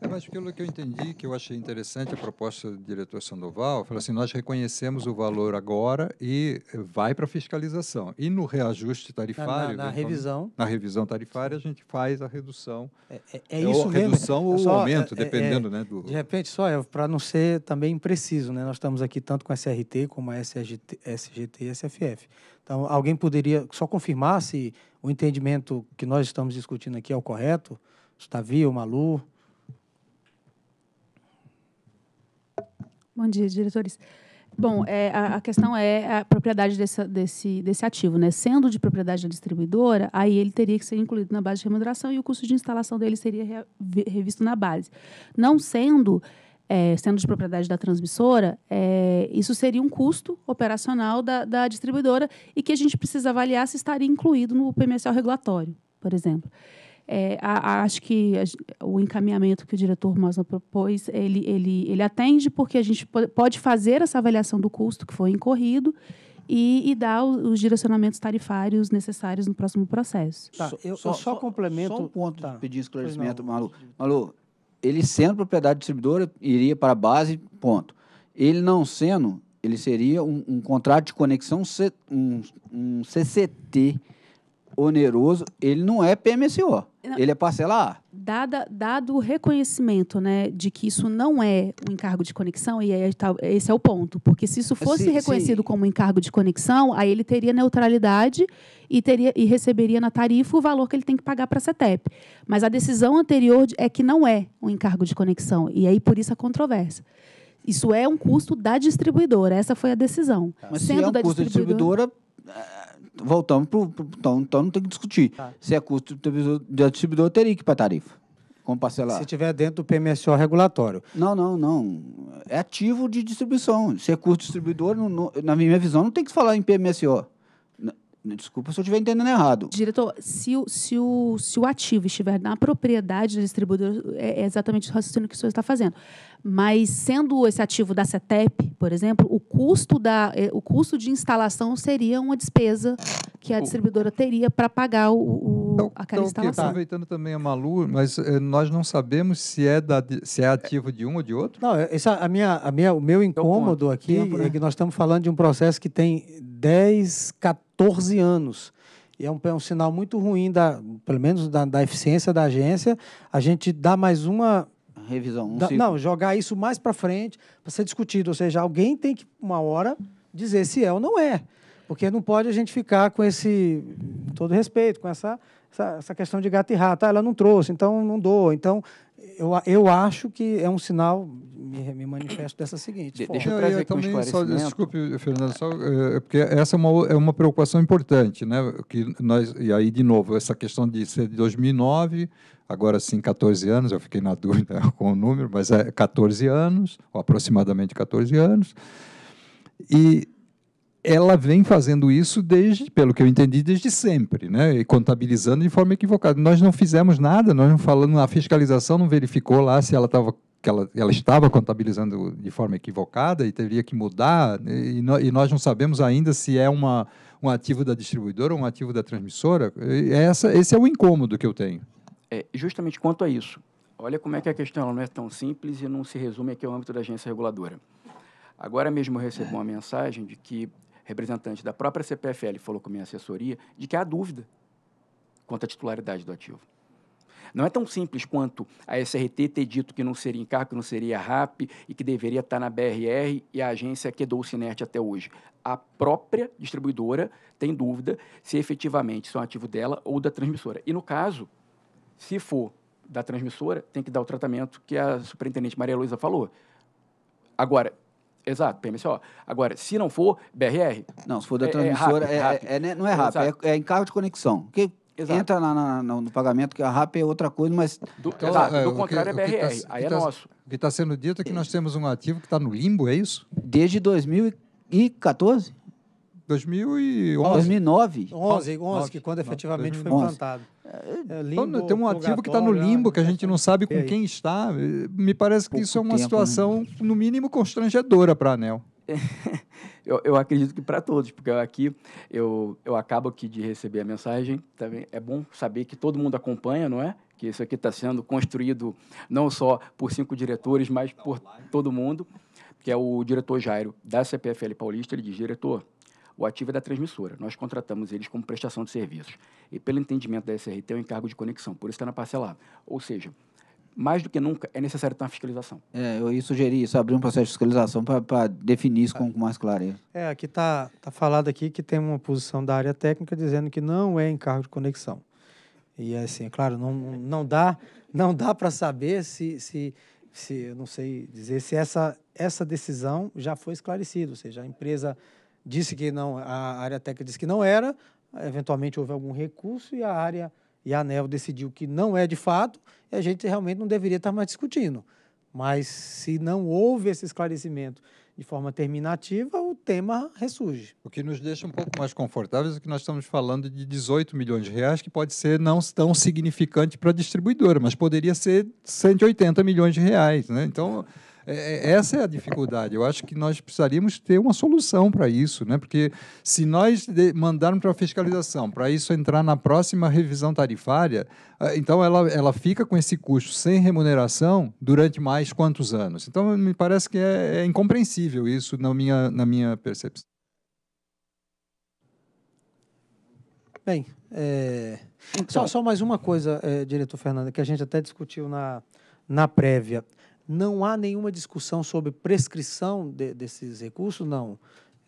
É, mas pelo que eu entendi, que eu achei interessante a proposta do diretor Sandoval, falou assim, nós reconhecemos o valor agora e vai para a fiscalização. E no reajuste tarifário... Na, na, né, na revisão. Na revisão tarifária, a gente faz a redução. É, é, é isso ou mesmo. redução ou é só, aumento, é, é, dependendo né, do... De repente, só para não ser também impreciso, né? nós estamos aqui tanto com a SRT como a SGT, SGT e a SFF. Então, alguém poderia só confirmar se o entendimento que nós estamos discutindo aqui é o correto? Tá o Malu... Bom dia, diretores. Bom, é, a, a, questão é a propriedade desse, desse, desse ativo. Né? Sendo de propriedade da distribuidora, aí ele teria que ser incluído na base de remuneração e o custo de instalação dele seria re, revisto na base. Não sendo, é, sendo de propriedade da transmissora, é, isso seria um custo operacional da, da distribuidora e que a gente precisa avaliar se estaria incluído no PMSL regulatório, por exemplo é, a, a, acho que a, o encaminhamento que o diretor Mosna propôs, ele, ele, ele atende porque a gente pode fazer essa avaliação do custo que foi incorrido e, e dar os direcionamentos tarifários necessários no próximo processo. Tá, eu só, só, só complemento... Só um ponto tá. de pedir esclarecimento, Malu. Malu, ele sendo propriedade distribuidora, iria para a base, ponto. Ele não sendo, ele seria um, um contrato de conexão, um, um CCT, oneroso, ele não é PMSO. Não. Ele é parcela A. Dada, dado o reconhecimento né, de que isso não é um encargo de conexão, e aí, tá, esse é o ponto, porque se isso é, fosse sim, reconhecido sim. como um encargo de conexão, aí ele teria neutralidade e, teria, e receberia na tarifa o valor que ele tem que pagar para a CETEP. Mas a decisão anterior é que não é um encargo de conexão, e aí por isso a controvérsia. Isso é um custo da distribuidora, essa foi a decisão. Mas Sendo se é um da custo distribuidora, distribuidora voltamos para o. Então, então não tem que discutir. Tá. Se é custo do distribuidor, teria que ir para tarifa. Como parcelar? Se tiver dentro do PMSO regulatório. Não, não, não. É ativo de distribuição. Se é custo distribuidor, não, não, na minha visão, não tem que falar em PMSO. Desculpa se eu estiver entendendo errado. Diretor, se o, se o, se o ativo estiver na propriedade do distribuidor, é, é exatamente o raciocínio que o senhor está fazendo. Mas sendo esse ativo da CETEP, por exemplo, o custo, da, eh, o custo de instalação seria uma despesa que a distribuidora teria para pagar o, o então, aquela então, instalação. Aproveitando também a Malu, mas eh, nós não sabemos se é, da, se é ativo de um ou de outro? Não, essa, a minha, a minha, o meu então, incômodo aqui é que nós estamos falando de um processo que tem 10, 14 anos. E é um, é um sinal muito ruim, da, pelo menos da, da eficiência da agência, a gente dá mais uma revisão. Um da, não, jogar isso mais para frente para ser discutido. Ou seja, alguém tem que, uma hora, dizer se é ou não é. Porque não pode a gente ficar com esse, todo respeito, com essa, essa, essa, questão de gato e rato. Ah, ela não trouxe, então não dou. Então, eu, eu acho que é um sinal, me, me manifesto dessa seguinte. De, deixa eu trazer eu, eu também, um só, Desculpe, Fernando, só, é, é, porque essa é uma, é uma preocupação importante, né? Que nós, e aí, de novo, essa questão de ser de 2009 agora sim 14 anos, eu fiquei na dúvida com o número, mas é 14 anos, ou aproximadamente 14 anos. E ela vem fazendo isso desde, pelo que eu entendi, desde sempre, né? E contabilizando de forma equivocada. Nós não fizemos nada, nós não falando a fiscalização não verificou lá se ela estava que ela, ela estava contabilizando de forma equivocada e teria que mudar, né? e, no, e nós não sabemos ainda se é uma, um ativo da distribuidora ou um ativo da transmissora. Essa, esse é o incômodo que eu tenho. É, justamente quanto a isso, olha como é que a questão não é tão simples e não se resume aqui ao âmbito da agência reguladora. Agora mesmo eu recebo uma mensagem de que representante da própria CPFL falou com minha assessoria de que há dúvida quanto à titularidade do ativo. Não é tão simples quanto a SRT ter dito que não seria encargo, que não seria RAP e que deveria estar na BRR e a agência quedou se inerte até hoje. A própria distribuidora tem dúvida se efetivamente são é um ativo dela ou da transmissora. E no caso, se for da transmissora, tem que dar o tratamento que a superintendente Maria Luiza falou. Agora, Exato, PMCO. Agora, se não for, BRR. Não, se for da transmissora, é, é, é, é não é RAP, é, em carro de conexão. Que exato. entra na, na, no pagamento, que a RAP é outra coisa, mas. Do, então, exato, do contrário que, é BRR. Tá, aí é tá, nosso. O que está sendo dito é que nós temos um ativo que está no limbo, é isso? Desde 2014? 2011. 2009? 11, 11 que quando efetivamente 2011. foi implantado. É, é então, limbo, tem um ativo que está no limbo, que a né? gente não sabe com quem está. Me parece que isso é uma tempo, né? situação, né? no mínimo, constrangedora para a ANEL. eu, eu acredito que para todos, porque aqui eu, eu acabo aqui de receber a mensagem. Também é bom saber que todo mundo acompanha, não é? Que isso aqui está sendo construído não só por cinco diretores, mas por todo mundo. Que é o diretor Jairo da CPFL Paulista. Ele diz: diretor, o ativo é da transmissora. Nós contratamos eles como prestação de serviços. E pelo entendimento da SRT, é um encargo de conexão. Por isso está na parcela Ou seja, mais do que nunca, é necessário ter uma fiscalização. É, eu ia sugerir isso, abrir um processo de fiscalização para definir isso com, com mais clareza. É, aqui está tá falado aqui que tem uma posição da área técnica dizendo que não é encargo de conexão. E é assim, é claro, não, não dá, não dá para saber se, se, se, eu não sei dizer, se essa, essa decisão já foi esclarecida, ou seja, a empresa disse que não, a área técnica disse que não era, eventualmente houve algum recurso e a área e a ANEL decidiu que não é de fato, e a gente realmente não deveria estar mais discutindo. Mas se não houve esse esclarecimento de forma terminativa, o tema ressurge. O que nos deixa um pouco mais confortáveis é que nós estamos falando de 18 milhões de reais, que pode ser não tão significante para a distribuidora, mas poderia ser 180 milhões de reais. Né? Então. É é, é, essa é a dificuldade. Eu acho que nós precisaríamos ter uma solução para isso, né? porque se nós mandarmos para a fiscalização, para isso entrar na próxima revisão tarifária, ah, então ela, ela fica com esse custo sem remuneração durante mais quantos anos? Então, me parece que é, é incompreensível isso na minha, na minha percepção. Bem, é... então... só, só mais uma coisa, é, diretor Fernando, que a gente até discutiu na, na prévia. Não há nenhuma discussão sobre prescrição de, desses recursos, não.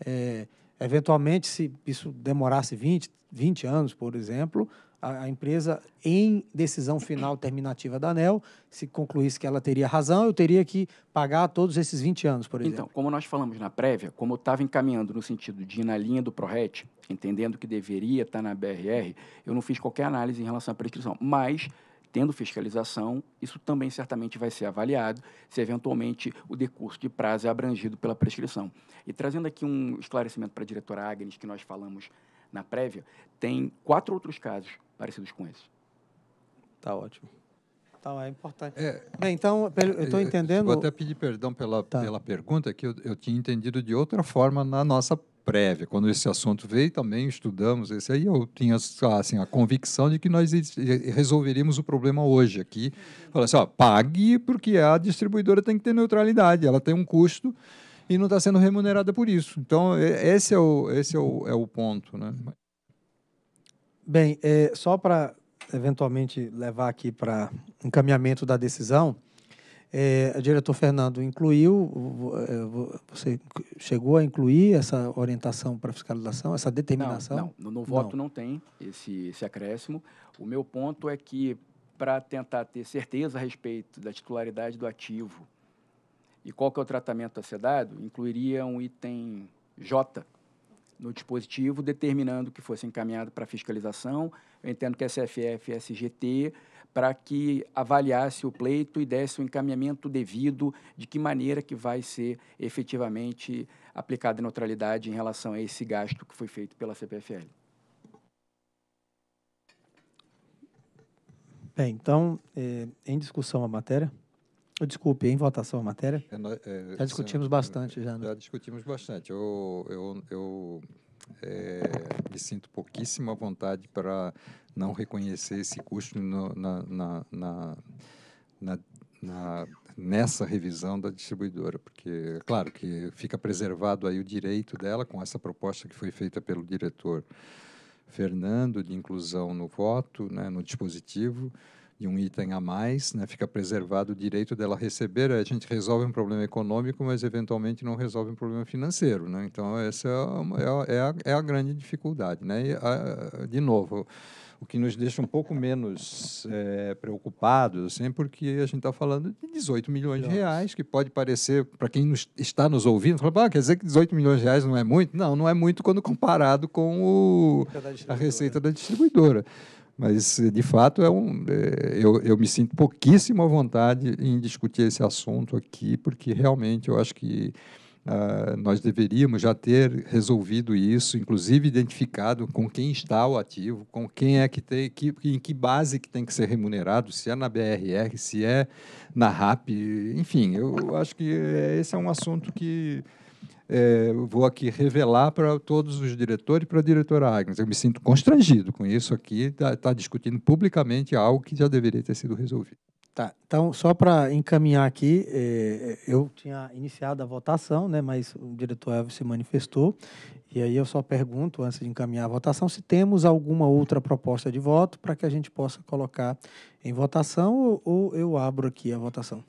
É, eventualmente, se isso demorasse 20, 20 anos, por exemplo, a, a, empresa, em decisão final terminativa da ANEL, se concluísse que ela teria razão, eu teria que pagar todos esses 20 anos, por então, exemplo. Então, como nós falamos na prévia, como eu estava encaminhando no sentido de ir na linha do ProRet, entendendo que deveria estar tá na BRR, eu não fiz qualquer análise em relação à prescrição. Mas tendo fiscalização, isso também certamente vai ser avaliado se eventualmente o decurso de prazo é abrangido pela prescrição. E trazendo aqui um esclarecimento para a diretora Agnes, que nós falamos na prévia, tem quatro outros casos parecidos com esse. Tá ótimo. Então, é importante. É, Bem, então, eu estou é, é, entendendo. Vou até pedir perdão pela, tá. pela pergunta, que eu, eu tinha entendido de outra forma na nossa prévia, quando esse assunto veio, também estudamos esse aí, eu tinha assim, a convicção de que nós resolveríamos o problema hoje aqui. Uhum. Fala assim, ó, pague, porque a distribuidora tem que ter neutralidade, ela tem um custo e não está sendo remunerada por isso. Então, esse é o, esse é o, é o ponto. Né? Bem, é, só para eventualmente levar aqui para encaminhamento da decisão, é, o diretor Fernando incluiu, é, você chegou a incluir essa orientação para fiscalização, essa determinação? Não, não. No, no, voto não, não tem esse, esse acréscimo. O meu ponto é que, para tentar ter certeza a respeito da titularidade do ativo e qual que é o tratamento a ser dado, incluiria um item J no dispositivo, determinando que fosse encaminhado para fiscalização. Eu entendo que a é CFF e a SGT para que avaliasse o pleito e desse o encaminhamento devido de que maneira que vai ser efetivamente aplicada a neutralidade em relação a esse gasto que foi feito pela CPFL. Bem, então, é, em discussão a matéria, desculpe, em votação a matéria, é, é, já discutimos é, bastante. Já, né? já discutimos bastante. Eu, eu, eu eh, me sinto pouquíssima vontade para não reconhecer esse custo no, na, na, na, na na, nessa revisão da distribuidora, porque, claro, que fica preservado aí o direito dela com essa proposta que foi feita pelo diretor Fernando de inclusão no voto, né, no dispositivo de um item a mais, né, fica preservado o direito dela receber. A gente resolve um problema econômico, mas eventualmente não resolve um problema financeiro, né? Então essa é, é, é, a, é, a, grande dificuldade, né? E, a, de novo o que nos deixa um pouco menos é, preocupados, assim, é porque a gente está falando de 18 milhões de reais, que pode parecer, para quem nos, está nos ouvindo, fala, ah, quer dizer que 18 milhões de reais não é muito? Não, não é muito quando comparado com o, a receita da distribuidora. Mas, de fato, é um, é, eu, eu me sinto pouquíssimo à vontade em discutir esse assunto aqui, porque realmente eu acho que Uh, nós deveríamos já ter resolvido isso, inclusive identificado com quem está o ativo, com quem é que tem, que, em que base que tem que ser remunerado, se é na BRR, se é na RAP, enfim, eu acho que esse é um assunto que é, vou aqui revelar para todos os diretores e para a diretora Agnes. Eu me sinto constrangido com isso aqui, está tá discutindo publicamente algo que já deveria ter sido resolvido. Tá, então, só para encaminhar aqui, eh, eu tinha iniciado a votação, né, mas o diretor Elvis se manifestou, e aí eu só pergunto, antes de encaminhar a votação, se temos alguma outra proposta de voto para que a gente possa colocar em votação, ou, ou eu abro aqui a votação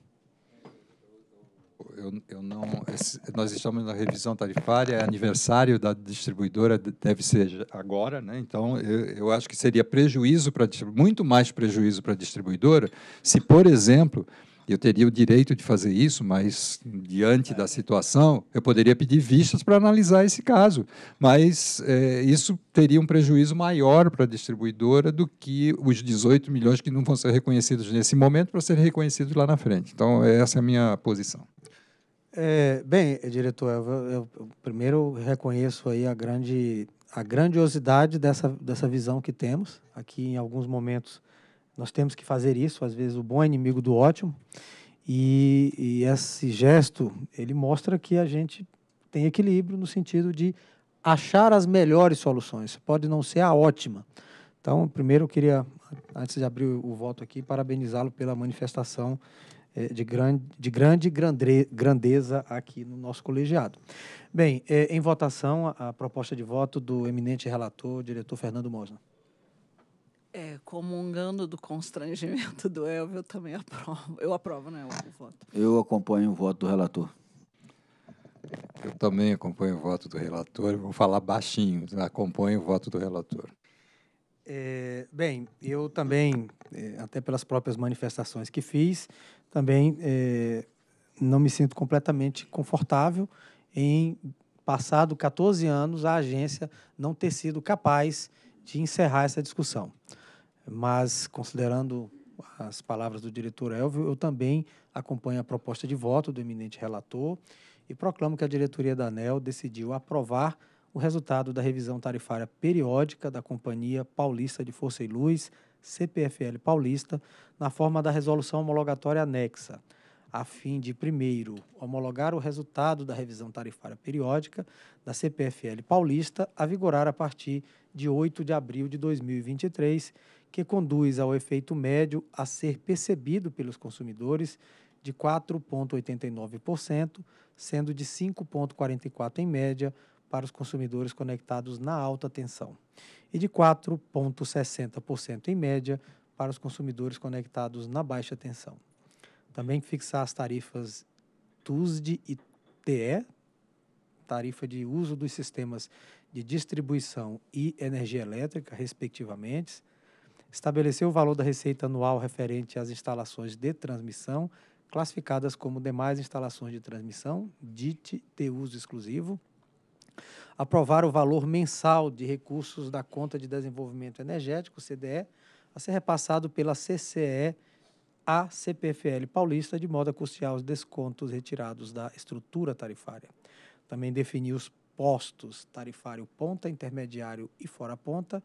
eu, eu não, esse, nós estamos na revisão tarifária, é aniversário da distribuidora, deve ser agora, né? então eu, eu acho que seria prejuízo, para muito mais prejuízo para a distribuidora, se, por exemplo, eu teria o direito de fazer isso, mas diante da situação, eu poderia pedir vistas para analisar esse caso. Mas é, isso teria um prejuízo maior para a distribuidora do que os 18 milhões que não vão ser reconhecidos nesse momento para serem reconhecidos lá na frente. Então, essa é a minha posição. É, bem, eh, diretor, eu, eu, eu, primeiro reconheço aí a grande a grandiosidade dessa, dessa visão que temos. Aqui, em alguns momentos, nós temos que fazer isso. Às vezes, o bom é inimigo do ótimo. E, e esse gesto, ele mostra que a gente tem equilíbrio no sentido de achar as melhores soluções. Pode não ser a ótima. Então, primeiro, eu queria, antes de abrir o voto aqui, parabenizá-lo pela manifestação é, de grande, de grande grandeza aqui no nosso colegiado. Bem, é, em votação, a proposta de voto do eminente relator, diretor Fernando Mosna. É, comungando do constrangimento do Elvio, eu também aprovo. Eu aprovo, né, o voto. Eu acompanho o voto do relator. Eu também acompanho o voto do relator. Vou falar baixinho, acompanho o voto do relator. É, bem, eu também, é, até pelas próprias manifestações que fiz, também é, não me sinto completamente confortável em, passado 14 anos, a agência não ter sido capaz de encerrar essa discussão. Mas, considerando as palavras do diretor Elvio, eu também acompanho a proposta de voto do eminente relator e proclamo que a diretoria da ANEL decidiu aprovar o resultado da revisão tarifária periódica da Companhia Paulista de Força e Luz, CPFL paulista na forma da resolução homologatória anexa, a fim de, primeiro, homologar o resultado da revisão tarifária periódica da CPFL paulista a vigorar a partir de 8 de abril de 2023, que conduz ao efeito médio a ser percebido pelos consumidores de 4,89%, sendo de 5,44% em média para os consumidores conectados na alta tensão e de 4,60% em média para os consumidores conectados na baixa tensão. Também fixar as tarifas TUSD e TE, tarifa de uso dos sistemas de distribuição e energia elétrica, respectivamente. Estabelecer o valor da receita anual referente às instalações de transmissão, classificadas como demais instalações de transmissão, DIT, de uso exclusivo aprovar o valor mensal de recursos da Conta de Desenvolvimento Energético, CDE, a ser repassado pela CCE à CPFL Paulista, de modo a custear os descontos retirados da estrutura tarifária. Também definir os postos tarifário ponta, intermediário e fora ponta,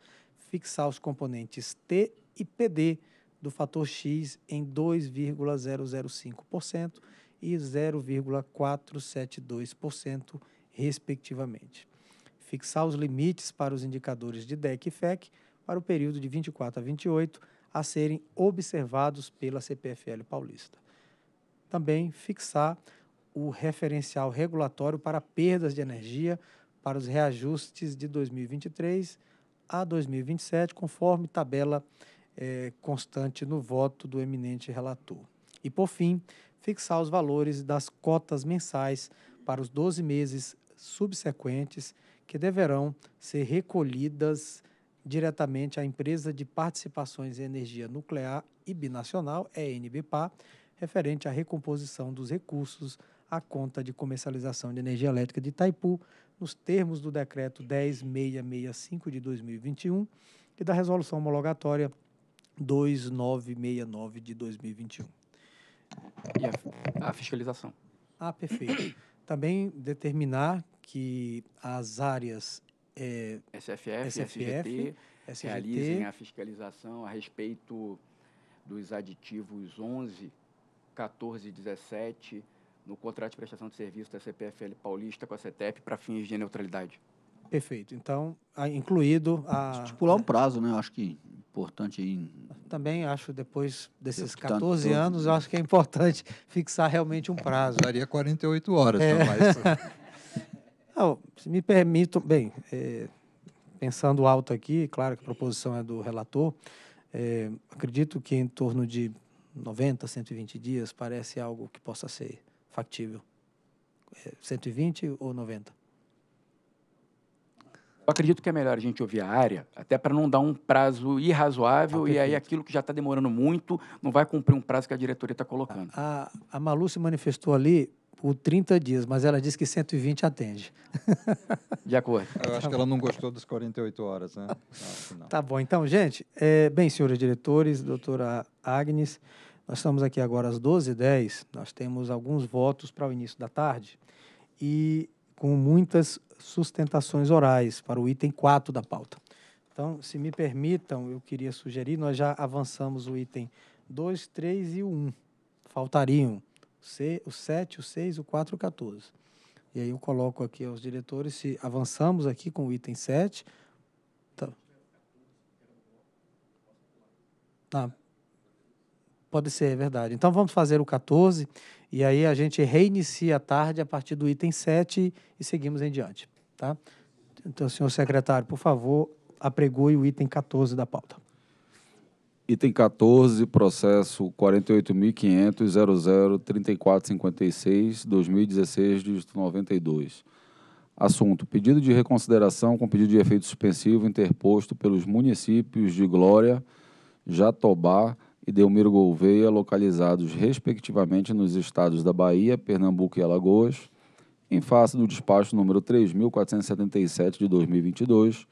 fixar os componentes T e PD do fator X em 2,005% e 0,472% respectivamente. Fixar os limites para os indicadores de DEC e FEC para o período de 24 a 28 a serem observados pela CPFL paulista. Também fixar o referencial regulatório para perdas de energia para os reajustes de 2023 a 2027, conforme tabela é, constante no voto do eminente relator. E, por fim, fixar os valores das cotas mensais para os 12 meses subsequentes que deverão ser recolhidas diretamente à empresa de participações em energia nuclear e binacional, ENBPA, referente à recomposição dos recursos à conta de comercialização de energia elétrica de Itaipu, nos termos do decreto 10665 de 2021 e da resolução homologatória 2969 de 2021. E a, a fiscalização. Ah, perfeito. Também determinar que as áreas é, SFF, SFF SGT, SGT, realizem a fiscalização a respeito dos aditivos 11, 14 e 17 no contrato de prestação de serviço da CPFL Paulista com a CETEP para fins de neutralidade. Perfeito. Então, incluído a... Estipular um prazo, né? Acho que importante em... Também acho, depois desses 14 anos, eu acho que é importante fixar realmente um prazo. Daria 48 horas, é. não, se me permitam, bem, é, pensando alto aqui, claro que a proposição é do relator, é, acredito que em torno de 90, 120 dias parece algo que possa ser factível. 120 é, ou 90? Eu acredito que é melhor a gente ouvir a área, até para não dar um prazo irrazoável ah, e aí aquilo que já está demorando muito não vai cumprir um prazo que a diretoria está colocando. A, a Malu se manifestou ali por 30 dias, mas ela disse que 120 atende. De acordo. Eu acho que ela não gostou das 48 horas, né? Não, não. Tá bom. Então, gente, é, bem, senhores diretores, doutora Agnes, nós estamos aqui agora às 12h10, nós temos alguns votos para o início da tarde e com muitas sustentações orais, para o item 4 da pauta. Então, se me permitam, eu queria sugerir, nós já avançamos o item 2, 3 e 1. Faltariam o 7, o 6, o 4 e o 14. E aí eu coloco aqui aos diretores se avançamos aqui com o item 7. Tá. Ah, pode ser, é verdade. Então vamos fazer o 14 e aí a gente reinicia a tarde a partir do item 7 e seguimos em diante. Tá? Então, senhor secretário, por favor, apregoe o item 14 da pauta. Item 14, processo 48.500.003456-2016-92. Assunto: pedido de reconsideração com pedido de efeito suspensivo interposto pelos municípios de Glória, Jatobá, e Delmiro Gouveia, localizados respectivamente nos estados da Bahia, Pernambuco e Alagoas, em face do despacho número 3.477 de 2022,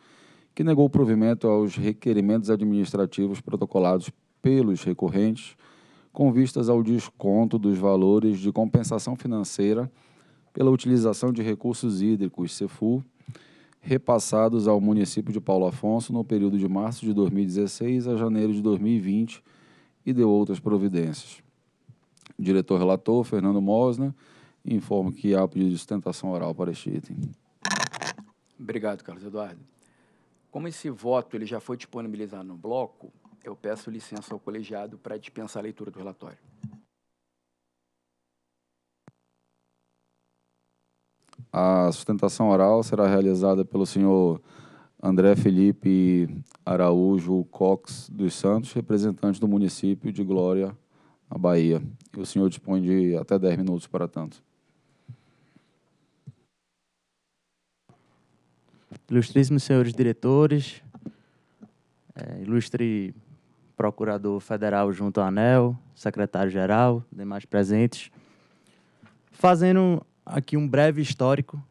que negou provimento aos requerimentos administrativos protocolados pelos recorrentes, com vistas ao desconto dos valores de compensação financeira pela utilização de recursos hídricos CEFU, repassados ao município de Paulo Afonso no período de março de 2016 a janeiro de 2020 e deu outras providências. O diretor relator, Fernando Mosna informa que há pedido de sustentação oral para este item. Obrigado, Carlos Eduardo. Como esse voto ele já foi disponibilizado no bloco, eu peço licença ao colegiado para dispensar a leitura do relatório. A sustentação oral será realizada pelo senhor André Felipe Araújo Cox dos Santos, representante do município de Glória, na Bahia. E o senhor dispõe de até 10 minutos para tanto. Ilustríssimos senhores diretores, é, ilustre procurador federal junto ao ANEL, secretário-geral, demais presentes. Fazendo aqui um breve histórico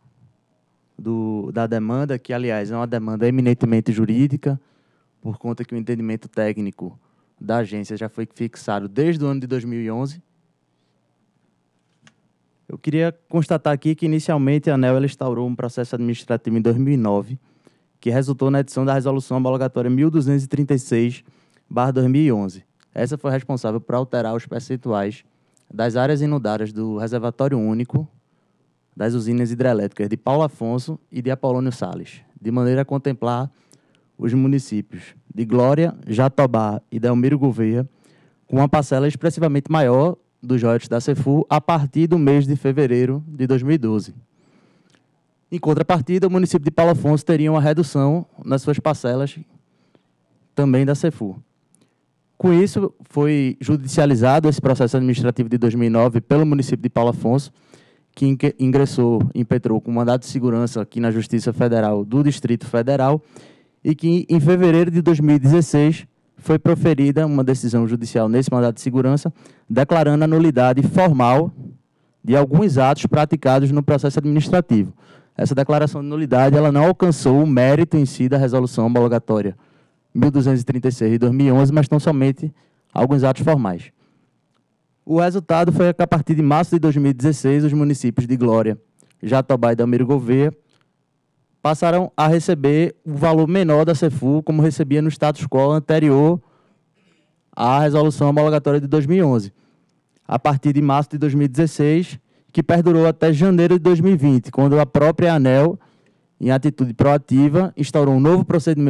do, da demanda, que, aliás, é uma demanda eminentemente jurídica, por conta que o entendimento técnico da agência já foi fixado desde o ano de 2011. Eu queria constatar aqui que, inicialmente, a ANEL instaurou um processo administrativo em 2009, que resultou na edição da Resolução Homologatória 1236-2011. Essa foi responsável por alterar os percentuais das áreas inundadas do Reservatório Único das usinas hidrelétricas de Paulo Afonso e de Apolônio Sales, de maneira a contemplar os municípios de Glória, Jatobá e Delmiro Gouveia, com uma parcela expressivamente maior dos royalties da Cefu a partir do mês de fevereiro de 2012. Em contrapartida, o município de Paulo Afonso teria uma redução nas suas parcelas também da Cefu. Com isso, foi judicializado esse processo administrativo de 2009 pelo município de Paulo Afonso, que ingressou, em Petrou com mandado de segurança aqui na Justiça Federal do Distrito Federal e que em fevereiro de 2016 foi proferida uma decisão judicial nesse mandado de segurança declarando a nulidade formal de alguns atos praticados no processo administrativo. Essa declaração de nulidade ela não alcançou o mérito em si da resolução homologatória 1236 de 2011, mas tão somente alguns atos formais. O resultado foi que, a partir de março de 2016, os municípios de Glória, Jatobá e Damiro Gouveia passaram a receber o valor menor da CEFU, como recebia no status quo anterior à resolução homologatória de 2011, a partir de março de 2016, que perdurou até janeiro de 2020, quando a própria ANEL, em atitude proativa, instaurou um novo,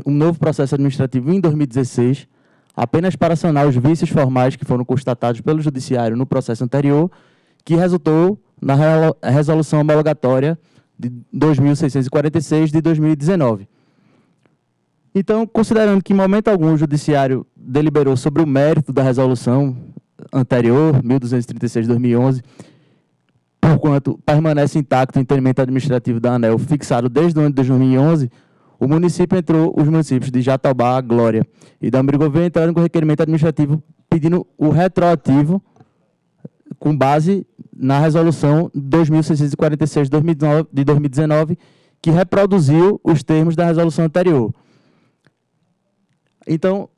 um novo processo administrativo em 2016, apenas para sanar os vícios formais que foram constatados pelo Judiciário no processo anterior, que resultou na resolução homologatória de 2646 de 2019. Então, considerando que em momento algum o Judiciário deliberou sobre o mérito da resolução anterior, 1236 de 2011, porquanto permanece intacto o entendimento administrativo da ANEL fixado desde o ano de 2011, o município entrou, os municípios de Jatobá, Glória e Dambrigo entraram com requerimento administrativo pedindo o retroativo com base na resolução 2646 de 2019, que reproduziu os termos da resolução anterior. Então,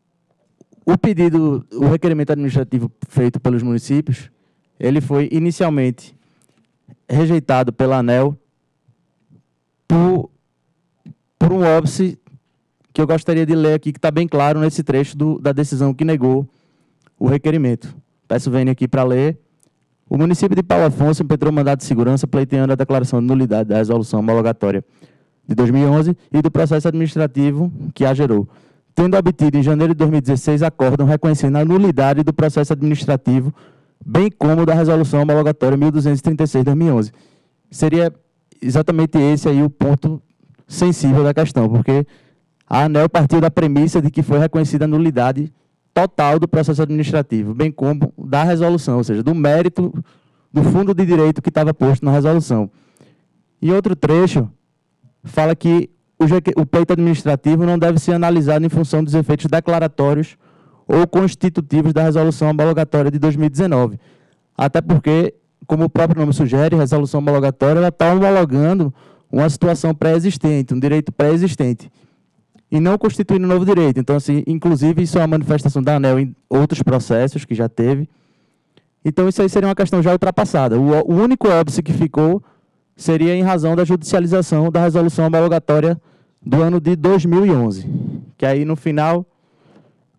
o pedido, o requerimento administrativo feito pelos municípios, ele foi inicialmente rejeitado pela ANEL por por um óbice que eu gostaria de ler aqui, que está bem claro nesse trecho do, da decisão que negou o requerimento. Peço Vênia aqui para ler. O município de Paulo Afonso impetrou mandado de segurança pleiteando a declaração de nulidade da resolução homologatória de 2011 e do processo administrativo que a gerou, tendo obtido em janeiro de 2016 acórdão reconhecendo a nulidade do processo administrativo, bem como da resolução homologatória 1236 de 2011. Seria exatamente esse aí o ponto sensível da questão, porque a ANEL partiu da premissa de que foi reconhecida a nulidade total do processo administrativo, bem como da resolução, ou seja, do mérito do fundo de direito que estava posto na resolução. E outro trecho fala que o, peito administrativo não deve ser analisado em função dos efeitos declaratórios ou constitutivos da resolução homologatória de 2019. Até porque, como o próprio nome sugere, a resolução homologatória está homologando uma situação pré-existente, um direito pré-existente, e não constituindo um novo direito. Então, assim, inclusive, isso é uma manifestação da ANEL em outros processos que já teve. Então, isso aí seria uma questão já ultrapassada. O, o único óbice que ficou seria em razão da judicialização da resolução homologatória do ano de 2011, que aí, no final,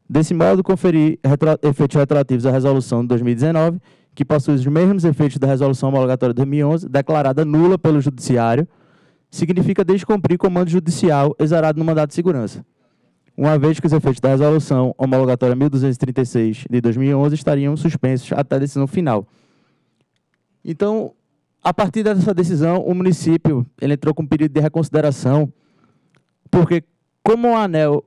desse modo, conferir retro, efeitos retroativos à resolução de 2019, que possui os mesmos efeitos da resolução homologatória de 2011, declarada nula pelo Judiciário, significa descumprir comando judicial exarado no mandado de segurança, uma vez que os efeitos da resolução homologatória 1236 de 2011 estariam suspensos até a decisão final. Então, a partir dessa decisão, o município ele entrou com um pedido de reconsideração, porque como a ANEL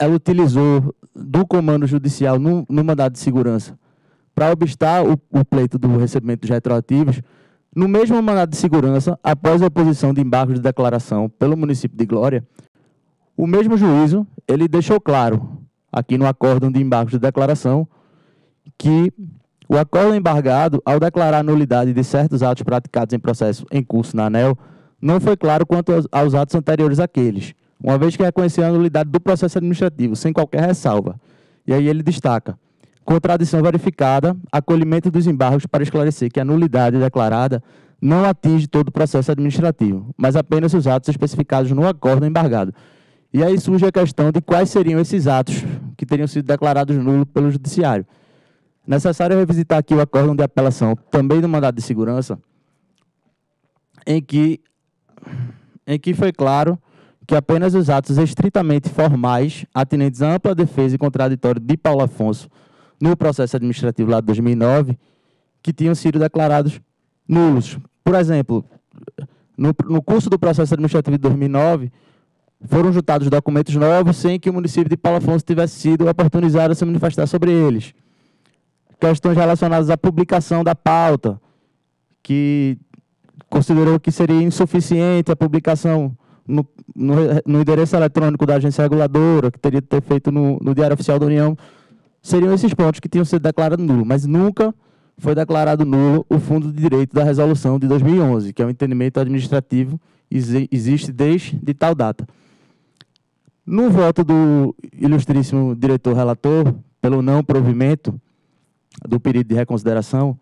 ela utilizou do comando judicial no, no mandado de segurança para obstar o, o pleito do recebimento dos retroativos, no mesmo mandado de segurança, após a oposição de embargos de declaração pelo município de Glória, o mesmo juízo, ele deixou claro, aqui no acórdão de embargos de declaração, que o acórdão embargado, ao declarar nulidade de certos atos praticados em processo em curso na ANEL, não foi claro quanto aos atos anteriores àqueles, uma vez que reconheceu a nulidade do processo administrativo, sem qualquer ressalva. E aí ele destaca: contradição verificada, acolhimento dos embargos para esclarecer que a nulidade declarada não atinge todo o processo administrativo, mas apenas os atos especificados no acordo embargado. E aí surge a questão de quais seriam esses atos que teriam sido declarados nulos pelo judiciário. Necessário é revisitar aqui o acórdão de apelação, também do mandado de segurança, em que, em que foi claro que apenas os atos estritamente formais, atinentes à ampla defesa e contraditório de Paulo Afonso, no processo administrativo lá de 2009 que tinham sido declarados nulos. Por exemplo, no, no curso do processo administrativo de 2009, foram juntados documentos novos sem que o município de Paulo Afonso tivesse sido oportunizado a se manifestar sobre eles. Questões relacionadas à publicação da pauta, que considerou que seria insuficiente a publicação no, no, no endereço eletrônico da agência reguladora, que teria de ter feito no, no Diário Oficial da União, seriam esses pontos que tinham sido declarados nulo, mas nunca foi declarado nulo o fundo de direito da resolução de 2011, que é o um entendimento administrativo existe desde de tal data. No voto do ilustríssimo diretor relator, pelo não provimento do período de reconsideração,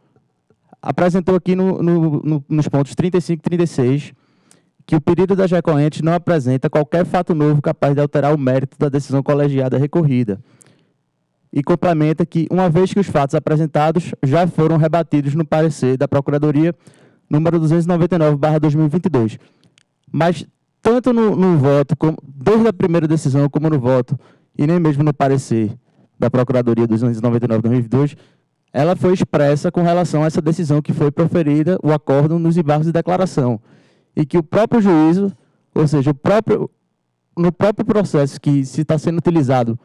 apresentou aqui no, no, no, nos pontos 35 e 36 que o período das recorrentes não apresenta qualquer fato novo capaz de alterar o mérito da decisão colegiada recorrida, e complementa que, uma vez que os fatos apresentados já foram rebatidos no parecer da Procuradoria número 299/2022. Mas tanto no, no voto, como, desde a primeira decisão, como no voto, e nem mesmo no parecer da Procuradoria 299/2022, ela foi expressa com relação a essa decisão que foi proferida o acordo nos embargos de declaração e que o próprio juízo, ou seja, o próprio no próprio processo que se está sendo utilizado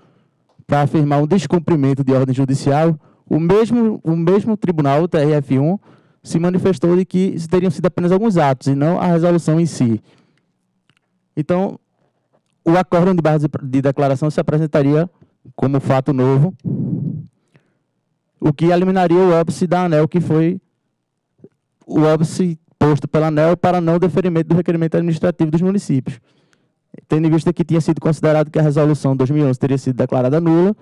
para afirmar um descumprimento de ordem judicial, o mesmo, o mesmo tribunal, o TRF1, se manifestou de que teriam sido apenas alguns atos e não a resolução em si. Então, o acórdão de base de declaração se apresentaria como fato novo, o que eliminaria o óbice da ANEL, que foi o óbice posto pela ANEL para não deferimento do requerimento administrativo dos municípios tendo em vista que tinha sido considerado que a resolução 2011 teria sido declarada nula,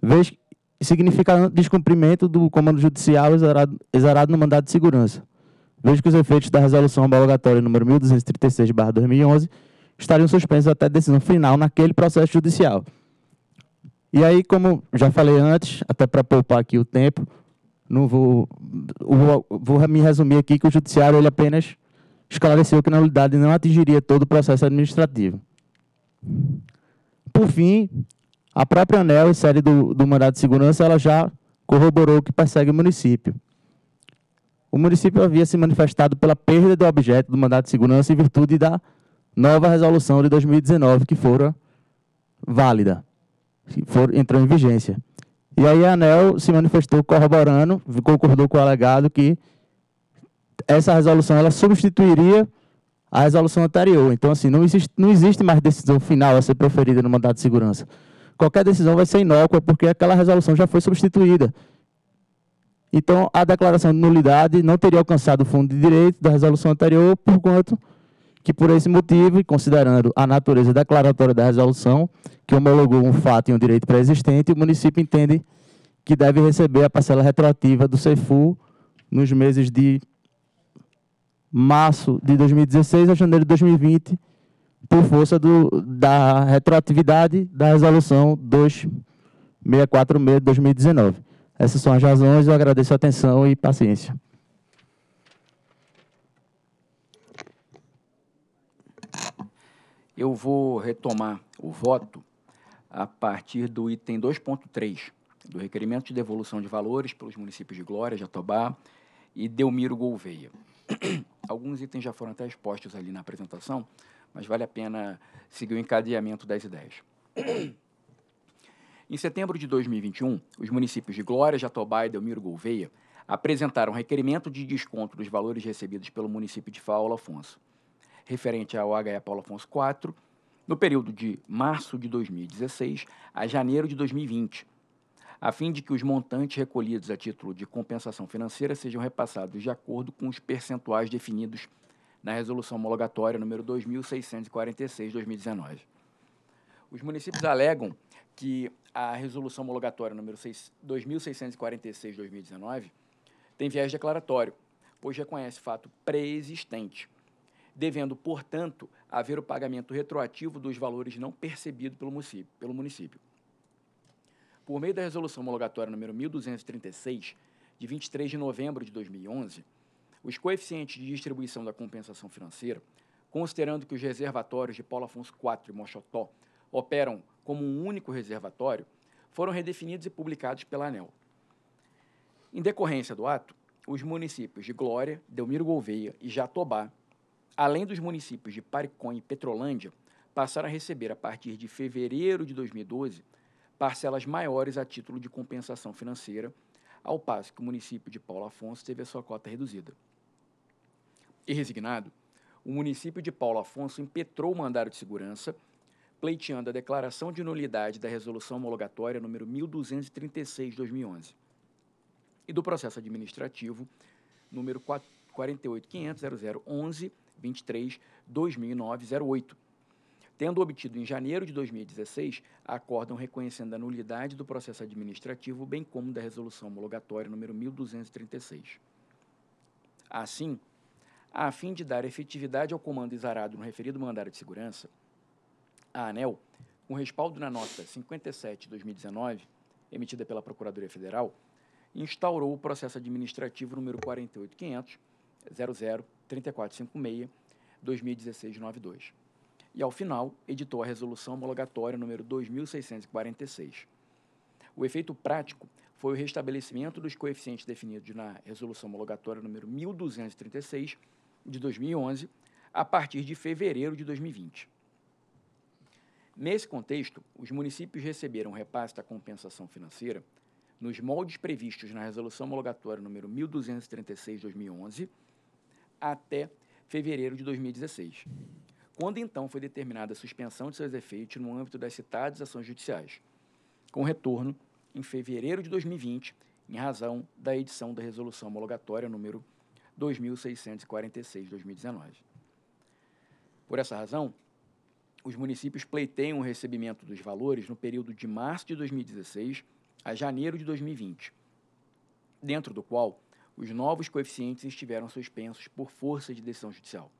vez significa descumprimento do comando judicial exarado, exarado no mandado de segurança. Vejo que os efeitos da resolução homologatória número 1236/2011 estariam suspensos até decisão final naquele processo judicial. E aí, como já falei antes, até para poupar aqui o tempo, não vou, vou, vou me resumir aqui que o judiciário ele apenas esclareceu que a nulidade não atingiria todo o processo administrativo. Por fim, a própria ANEL, em série do, do mandado de segurança, ela já corroborou que persegue o município. O município havia se manifestado pela perda do objeto do mandado de segurança em virtude da nova resolução de 2019, que fora válida, que for, entrou em vigência. E aí a ANEL se manifestou corroborando, concordou com o alegado que essa resolução ela substituiria a resolução anterior. Então, assim, não existe, não existe mais decisão final a ser proferida no mandato de segurança. Qualquer decisão vai ser inócua porque aquela resolução já foi substituída. Então, a declaração de nulidade não teria alcançado o fundo de direito da resolução anterior, por quanto que, por esse motivo, e considerando a natureza declaratória da resolução, que homologou um fato e um direito pré-existente, o município entende que deve receber a parcela retroativa do CEFU nos meses de março de 2016 a janeiro de 2020, por força do, da retroatividade da resolução 2646 de 2019. Essas são as razões, eu agradeço a atenção e paciência. Eu vou retomar o voto a partir do item 2.3 do requerimento de devolução de valores pelos municípios de Glória, Jatobá e Delmiro Gouveia. Alguns itens já foram até expostos ali na apresentação, mas vale a pena seguir o encadeamento das ideias. Em setembro de 2021, os municípios de Glória, Jatobá e Delmiro Gouveia apresentaram requerimento de desconto dos valores recebidos pelo município de Paulo Afonso, referente ao HE Paulo Afonso IV, no período de março de 2016 a janeiro de 2020, a fim de que os montantes recolhidos a título de compensação financeira sejam repassados de acordo com os percentuais definidos na Resolução Homologatória número 2646/2019. Os municípios alegam que a Resolução Homologatória número 2646/2019 tem viés declaratório, pois reconhece fato pré-existente, devendo, portanto, haver o pagamento retroativo dos valores não percebidos Pelo município. Por meio da Resolução Homologatória número 1236, de 23 de novembro de 2011, os coeficientes de distribuição da compensação financeira, considerando que os reservatórios de Paulo Afonso IV e Mochotó operam como um único reservatório, foram redefinidos e publicados pela ANEL. Em decorrência do ato, os municípios de Glória, Delmiro Gouveia e Jatobá, além dos municípios de Paricón e Petrolândia, passaram a receber, a partir de fevereiro de 2012, parcelas maiores a título de compensação financeira, ao passo que o município de Paulo Afonso teve a sua cota reduzida. E resignado, o município de Paulo Afonso impetrou o mandado de segurança, pleiteando a declaração de nulidade da resolução homologatória número 1236 de 2011 e do processo administrativo número 48500 2009 08 tendo obtido em janeiro de 2016 acórdão reconhecendo a nulidade do processo administrativo, bem como da resolução homologatória número 1236. Assim, a fim de dar efetividade ao comando exarado no referido mandado de segurança, a ANEL, com respaldo na nota 57/2019, emitida pela Procuradoria Federal, instaurou o processo administrativo número 48500 00 3456 2016 92 e, ao final, editou a Resolução Homologatória número 2646. O efeito prático foi o restabelecimento dos coeficientes definidos na Resolução Homologatória número 1236 de 2011, a partir de fevereiro de 2020. Nesse contexto, os municípios receberam repasse da compensação financeira nos moldes previstos na Resolução Homologatória número 1236 de 2011 até fevereiro de 2016 quando então foi determinada a suspensão de seus efeitos no âmbito das citadas ações judiciais, com retorno em fevereiro de 2020, em razão da edição da resolução homologatória número 2646/2019. Por essa razão, os municípios pleiteiam o recebimento dos valores no período de março de 2016 a janeiro de 2020, dentro do qual os novos coeficientes estiveram suspensos por força de decisão judicial.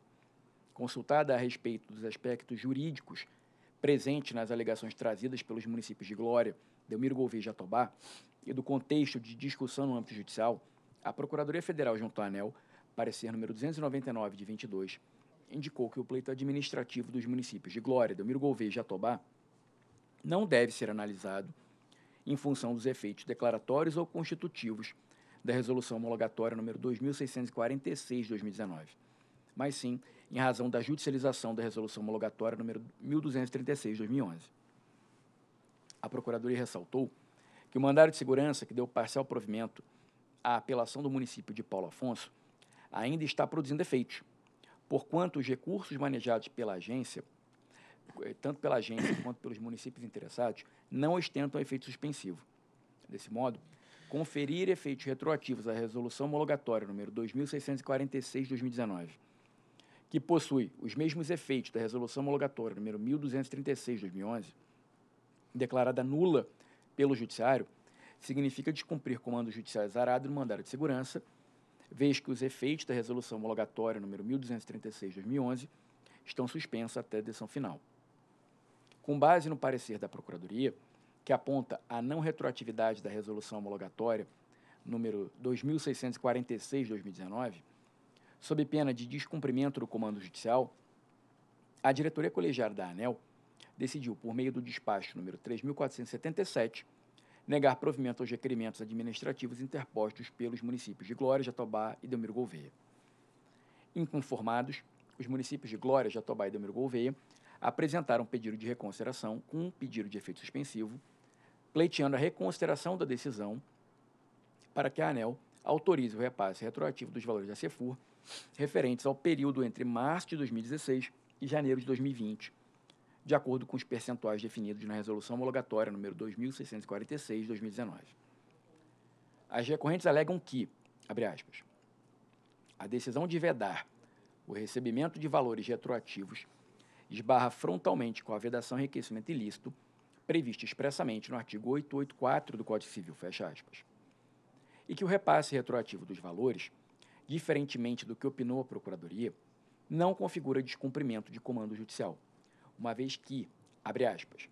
Consultada a respeito dos aspectos jurídicos presentes nas alegações trazidas pelos municípios de Glória, Delmiro Gouveia e Jatobá e do contexto de discussão no âmbito judicial, a Procuradoria Federal junto à ANEL, parecer número 299 de 22, indicou que o pleito administrativo dos municípios de Glória, Delmiro Gouveia e Jatobá não deve ser analisado em função dos efeitos declaratórios ou constitutivos da Resolução Homologatória número 2646 de 2019, mas sim em razão da judicialização da Resolução Homologatória número 1236 de 2011. A Procuradoria ressaltou que o mandado de segurança que deu parcial provimento à apelação do município de Paulo Afonso ainda está produzindo efeitos, porquanto os recursos manejados pela agência, eh, tanto pela agência quanto pelos municípios interessados, não ostentam efeito suspensivo. Desse modo, conferir efeitos retroativos à Resolução Homologatória número 2646 de 2019 que possui os mesmos efeitos da Resolução Homologatória número 1236 de 2011, declarada nula pelo Judiciário, significa descumprir comando judicial exarado no mandado de segurança, vez que os efeitos da Resolução Homologatória número 1236 de 2011 estão suspensos até a decisão final. Com base no parecer da Procuradoria, que aponta a não retroatividade da Resolução Homologatória número 2646 de 2019, sob pena de descumprimento do comando judicial, a diretoria colegiada da ANEL decidiu, por meio do despacho número 3477, negar provimento aos requerimentos administrativos interpostos pelos municípios de Glória, Jatobá e Delmiro Gouveia. Inconformados, os municípios de Glória, Jatobá e Delmiro Gouveia apresentaram pedido de reconsideração com um pedido de efeito suspensivo, pleiteando a reconsideração da decisão para que a ANEL autorize o repasse retroativo dos valores da CEFUR referentes ao período entre março de 2016 e janeiro de 2020, de acordo com os percentuais definidos na Resolução Homologatória número 2646 de 2019. As recorrentes alegam que, abre aspas, a decisão de vedar o recebimento de valores retroativos esbarra frontalmente com a vedação enriquecimento ilícito prevista expressamente no artigo 884 do Código Civil, fecha aspas, e que o repasse retroativo dos valores diferentemente do que opinou a Procuradoria, não configura descumprimento de comando judicial, uma vez que, abre aspas,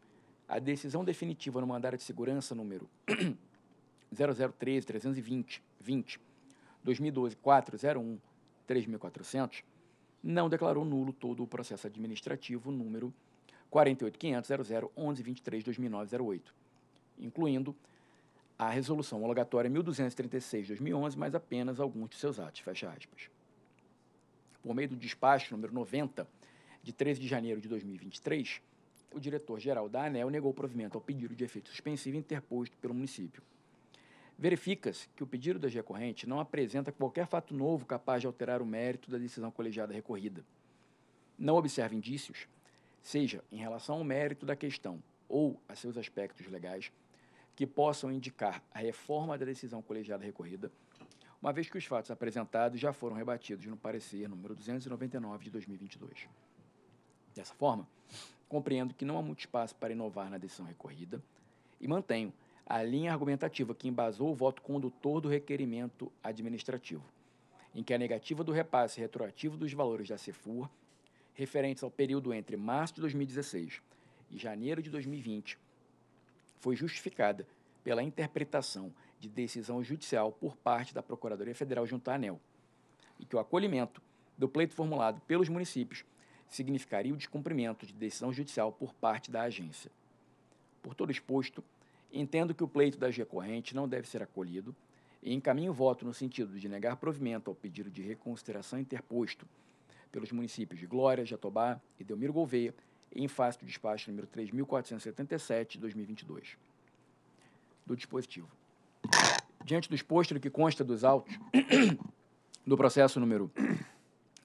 a decisão definitiva no mandado de segurança número 0013 320 20 2012 401 3400 não declarou nulo todo o processo administrativo número 48500 00 1123 2009 08, incluindo a resolução homologatória 1236 2011, mas apenas alguns de seus atos, fecha aspas. Por meio do despacho número 90, de 13 de janeiro de 2023, o diretor-geral da ANEL negou provimento ao pedido de efeito suspensivo interposto pelo município. Verifica-se que o pedido das recorrentes não apresenta qualquer fato novo capaz de alterar o mérito da decisão colegiada recorrida. Não observa indícios, seja em relação ao mérito da questão ou a seus aspectos legais, que possam indicar a reforma da decisão colegiada recorrida, uma vez que os fatos apresentados já foram rebatidos no parecer número 299 de 2022. Dessa forma, compreendo que não há muito espaço para inovar na decisão recorrida e mantenho a linha argumentativa que embasou o voto condutor do requerimento administrativo, em que a negativa do repasse retroativo dos valores da CEFUR, referentes ao período entre março de 2016 e janeiro de 2020, foi justificada pela interpretação de decisão judicial por parte da Procuradoria Federal junto à ANEL, e que o acolhimento do pleito formulado pelos municípios significaria o descumprimento de decisão judicial por parte da agência. Por todo exposto, entendo que o pleito das recorrentes não deve ser acolhido e encaminho o voto no sentido de negar provimento ao pedido de reconsideração interposto pelos municípios de Glória, Jatobá e Delmiro Gouveia em face do despacho número 3.477 de 2022 do dispositivo. Diante do exposto do que consta dos autos do processo número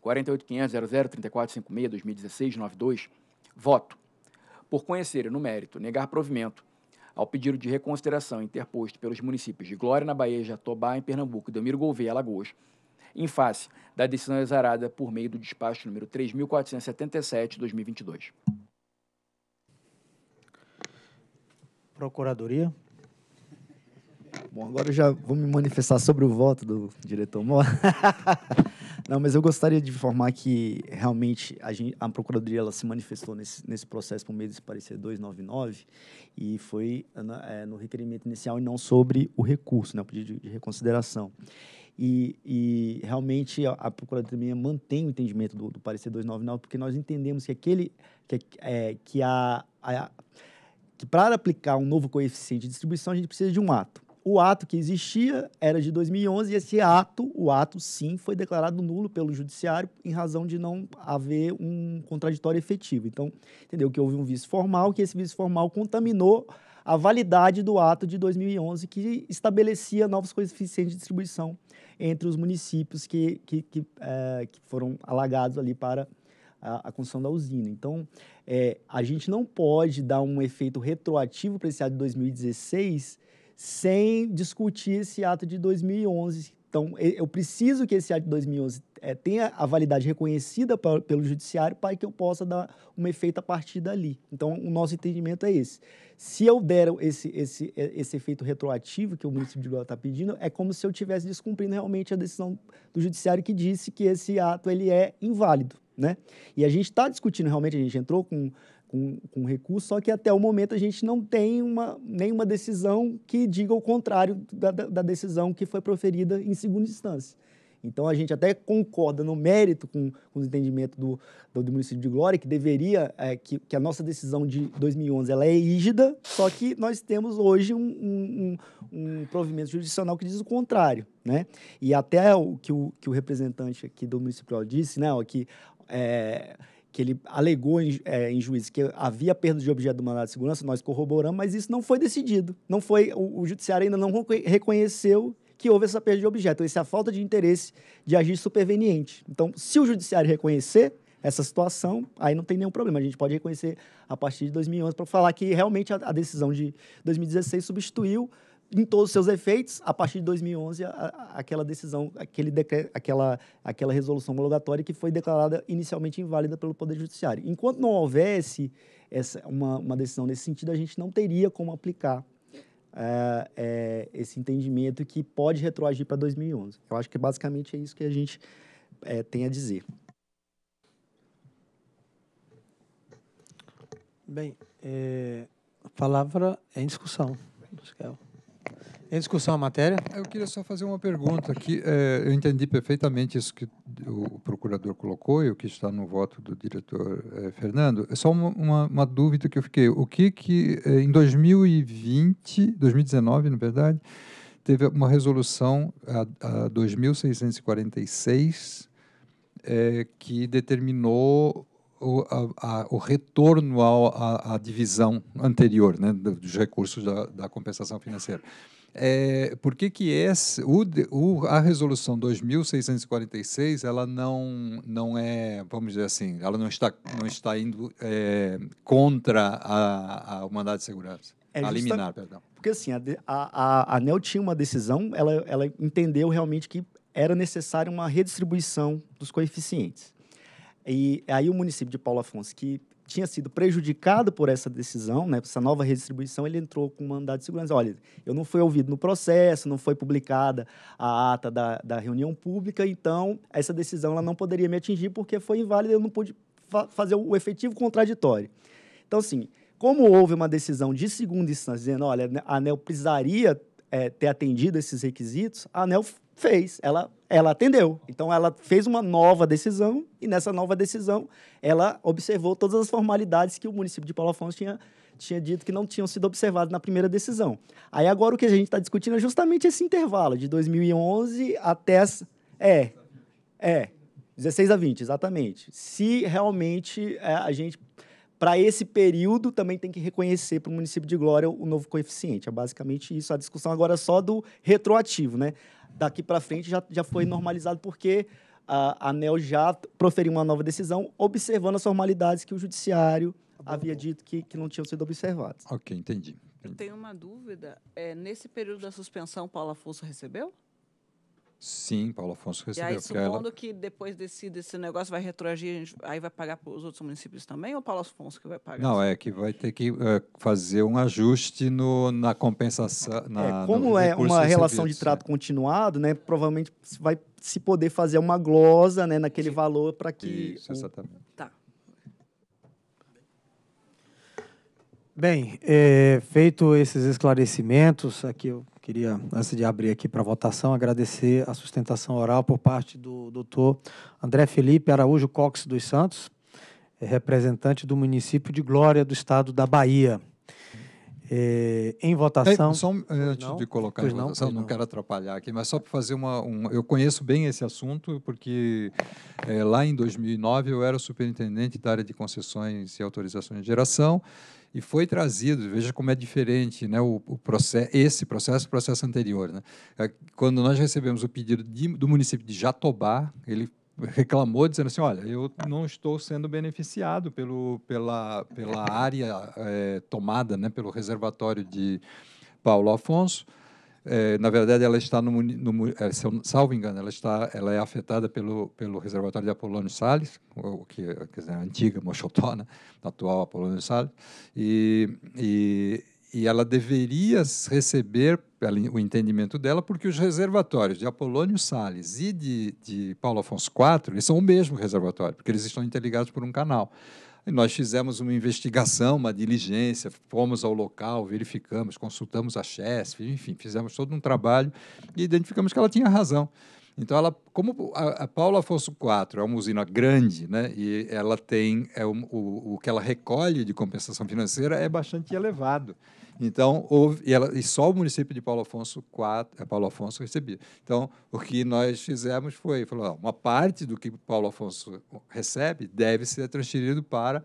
48.500.003456-2016-92, voto por conhecer no mérito negar provimento ao pedido de reconsideração interposto pelos municípios de Glória, na Bahia, Jatobá, em Pernambuco, Delmiro Gouveia, Alagoas, em face da decisão exarada por meio do despacho número 3.477-2022. Procuradoria. Bom, agora eu já vou me manifestar sobre o voto do diretor Mora. Não, mas eu gostaria de informar que realmente a, gente, a Procuradoria ela se manifestou nesse, nesse processo por meio desse parecer 299 e foi é, no requerimento inicial e não sobre o recurso, né, o pedido de reconsideração. E, e realmente a, a Procuradoria também mantém o entendimento do, do parecer 299, porque nós entendemos que aquele que, é, que a, a que para aplicar um novo coeficiente de distribuição a gente precisa de um ato. O ato que existia era de 2011 e esse ato, o ato sim, foi declarado nulo pelo judiciário em razão de não haver um contraditório efetivo. Então, entendeu que houve um vício formal, que esse vício formal contaminou a validade do ato de 2011 que estabelecia novos coeficientes de distribuição entre os municípios que, que, que, é, que foram alagados ali para a, a construção da usina. Então, é, a gente não pode dar um efeito retroativo para esse ato de 2016 sem discutir esse ato de 2011 então, eu preciso que esse ato de 2011 é, tenha a validade reconhecida pra, pelo judiciário para que eu possa dar um efeito a partir dali. Então, o nosso entendimento é esse. Se eu der esse, esse, esse efeito retroativo que o município de Goiás está pedindo, é como se eu estivesse descumprindo realmente a decisão do judiciário que disse que esse ato ele é inválido. Né? E a gente está discutindo realmente, a gente entrou com, com, com recurso, só que até o momento a gente não tem uma, nenhuma decisão que diga o contrário da, da decisão que foi proferida em segunda instância. Então a gente até concorda no mérito com, com o entendimento do, do, do, município de Glória, que deveria, é, que, que a nossa decisão de 2011 ela é rígida, só que nós temos hoje um, um, um provimento judicial que diz o contrário. Né? E até o que, o que o representante aqui do municipal disse, né, ó, que é, que ele alegou em, é, em juízo que havia perda de objeto do mandado de segurança, nós corroboramos, mas isso não foi decidido. Não foi, o, o judiciário ainda não reconheceu que houve essa perda de objeto. Então, essa é a falta de interesse de agir superveniente. Então, se o judiciário reconhecer essa situação, aí não tem nenhum problema. A gente pode reconhecer a partir de 2011 para falar que realmente a, a decisão de 2016 substituiu em todos os seus efeitos, a partir de 2011, a, a, aquela decisão, aquele decreto, aquela, aquela resolução homologatória que foi declarada inicialmente inválida pelo Poder Judiciário. Enquanto não houvesse essa, uma, uma decisão nesse sentido, a gente não teria como aplicar é, é, esse entendimento que pode retroagir para 2011. Eu acho que basicamente é isso que a gente é, tem a dizer. Bem, a palavra é em discussão. é. Em discussão a matéria? Ah, eu queria só fazer uma pergunta que É, eu entendi perfeitamente isso que o procurador colocou e o que está no voto do diretor é, Fernando. É só uma, uma, uma, dúvida que eu fiquei. O que que é, em 2020, 2019, na verdade, teve uma resolução a, a 2646 é, que determinou o, a, a, o, retorno à divisão anterior né, dos recursos da, da compensação financeira é, por que, que esse, o, o, a resolução 2646 ela não, não é, vamos dizer assim, ela não está, não está indo é, contra a, a, o mandado de segurança? É a liminar, perdão. Porque assim, a, a, a ANEL tinha uma decisão, ela, ela entendeu realmente que era necessária uma redistribuição dos coeficientes. E aí o município de Paulo Afonso, que tinha sido prejudicado por essa decisão, né, essa nova redistribuição, ele entrou com um mandado de segurança. Olha, eu não fui ouvido no processo, não foi publicada a ata da, da reunião pública, então essa decisão ela não poderia me atingir porque foi inválida, eu não pude fa fazer o efetivo contraditório. Então, assim, como houve uma decisão de segunda instância dizendo, olha, a ANEL precisaria é, ter atendido esses requisitos, a ANEL fez, ela ela atendeu. Então ela fez uma nova decisão e nessa nova decisão ela observou todas as formalidades que o município de Paulo Afonso tinha tinha dito que não tinham sido observadas na primeira decisão. Aí agora o que a gente está discutindo é justamente esse intervalo de 2011 até as, é é 16 a 20, exatamente. Se realmente é, a gente para esse período também tem que reconhecer para o município de Glória o novo coeficiente. É basicamente isso. A discussão agora é só do retroativo, né? daqui para frente já, já foi normalizado, porque a ANEL já proferiu uma nova decisão, observando as formalidades que o judiciário tá havia dito que, que não tinham sido observadas. Ok, entendi. entendi. Eu tenho uma dúvida. É, nesse período da suspensão, Paula Afonso recebeu? Sim, Paulo Afonso recebeu. E aí, supondo ela... que depois desse, desse negócio vai retroagir, gente, aí vai pagar para os outros municípios também, ou Paulo Afonso que vai pagar? Não, assim? é que vai ter que é, fazer um ajuste no, na compensação. Na, é, como é uma relação de né? trato continuado, né, provavelmente vai se poder fazer uma glosa né, naquele Sim. valor para que... Isso, o... exatamente. Tá. Bem, é, feito esses esclarecimentos, aqui eu Queria, antes de abrir aqui para votação, agradecer a sustentação oral por parte do doutor André Felipe Araújo Cox dos Santos, é representante do município de Glória do estado da Bahia. É, em votação. só, é, antes não, de colocar em votação, não, não, não, quero atrapalhar aqui, mas só para fazer uma, uma, Eu conheço bem esse assunto, porque é, lá em 2009 eu era superintendente da área de concessões e autorizações de geração e foi trazido. Veja como é diferente, né? O, o processo, esse processo, o processo anterior, né? É, quando nós recebemos o pedido de, do município de Jatobá, ele reclamou dizendo assim, olha, eu não estou sendo beneficiado pelo, pela, pela área é, tomada, né? Pelo reservatório de Paulo Afonso. É, na verdade, ela está no, no é, se eu, salvo engano, ela está, ela é afetada pelo pelo reservatório de Apolônio Sales, o que quer dizer, a antiga Mochotona, atual Apolônio Sales, e, e e ela deveria receber o entendimento dela, porque os reservatórios de Apolônio Sales e de, de Paulo Afonso IV eles são o mesmo reservatório, porque eles estão interligados por um canal nós fizemos uma investigação, uma diligência, fomos ao local, verificamos, consultamos a chefe, enfim, fizemos todo um trabalho e identificamos que ela tinha razão. Então, ela, como a, a Paulo Afonso IV é uma usina grande, né, e ela tem é, o, o, o que ela recolhe de compensação financeira é bastante elevado. Então, houve, e, ela, e, só o município de Paulo Afonso IV, Paulo Afonso recebia. Então, o que nós fizemos foi, falou, ó, uma parte do que Paulo Afonso recebe deve ser transferido para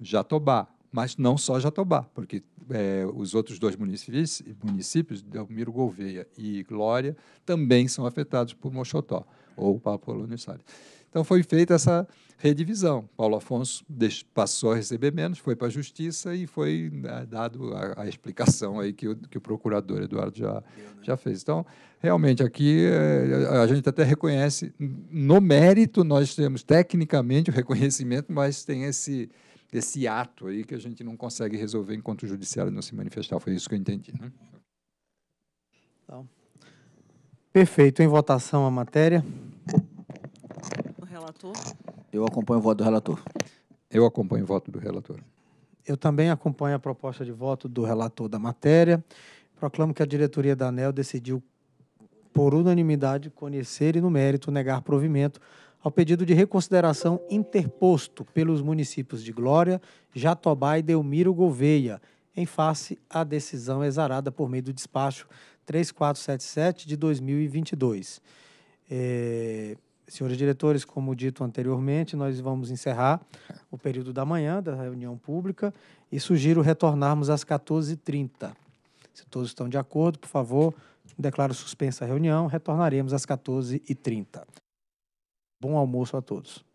Jatobá, mas não só Jatobá, porque é, os outros dois municípios, municípios, Delmiro Gouveia e Glória, também são afetados por Mochotó ou Papa Polônio Salles. Então foi feita essa redivisão. Paulo Afonso passou a receber menos, foi para a justiça e foi né, dado a, a explicação aí que o, que o, procurador Eduardo já, né? já fez. Então, realmente, aqui é, a gente até reconhece, no mérito, nós temos tecnicamente o reconhecimento, mas tem esse, desse ato aí que a gente não consegue resolver enquanto o judiciário não se manifestar. Foi isso que eu entendi. Né? Então, perfeito. Em votação a matéria. O relator. Eu acompanho o voto do relator. Eu acompanho o voto do relator. Eu também acompanho a proposta de voto do relator da matéria. Proclamo que a diretoria da ANEL decidiu, por unanimidade, conhecer e, no mérito, negar provimento ao pedido de reconsideração interposto pelos municípios de Glória, Jatobá e Delmiro Gouveia, em face à decisão exarada por meio do despacho 3477 de 2022. É, senhores diretores, como dito anteriormente, nós vamos encerrar o período da manhã da reunião pública e sugiro retornarmos às 14h30. Se todos estão de acordo, por favor, declaro suspensa a reunião, retornaremos às 14h30. Bom almoço a todos.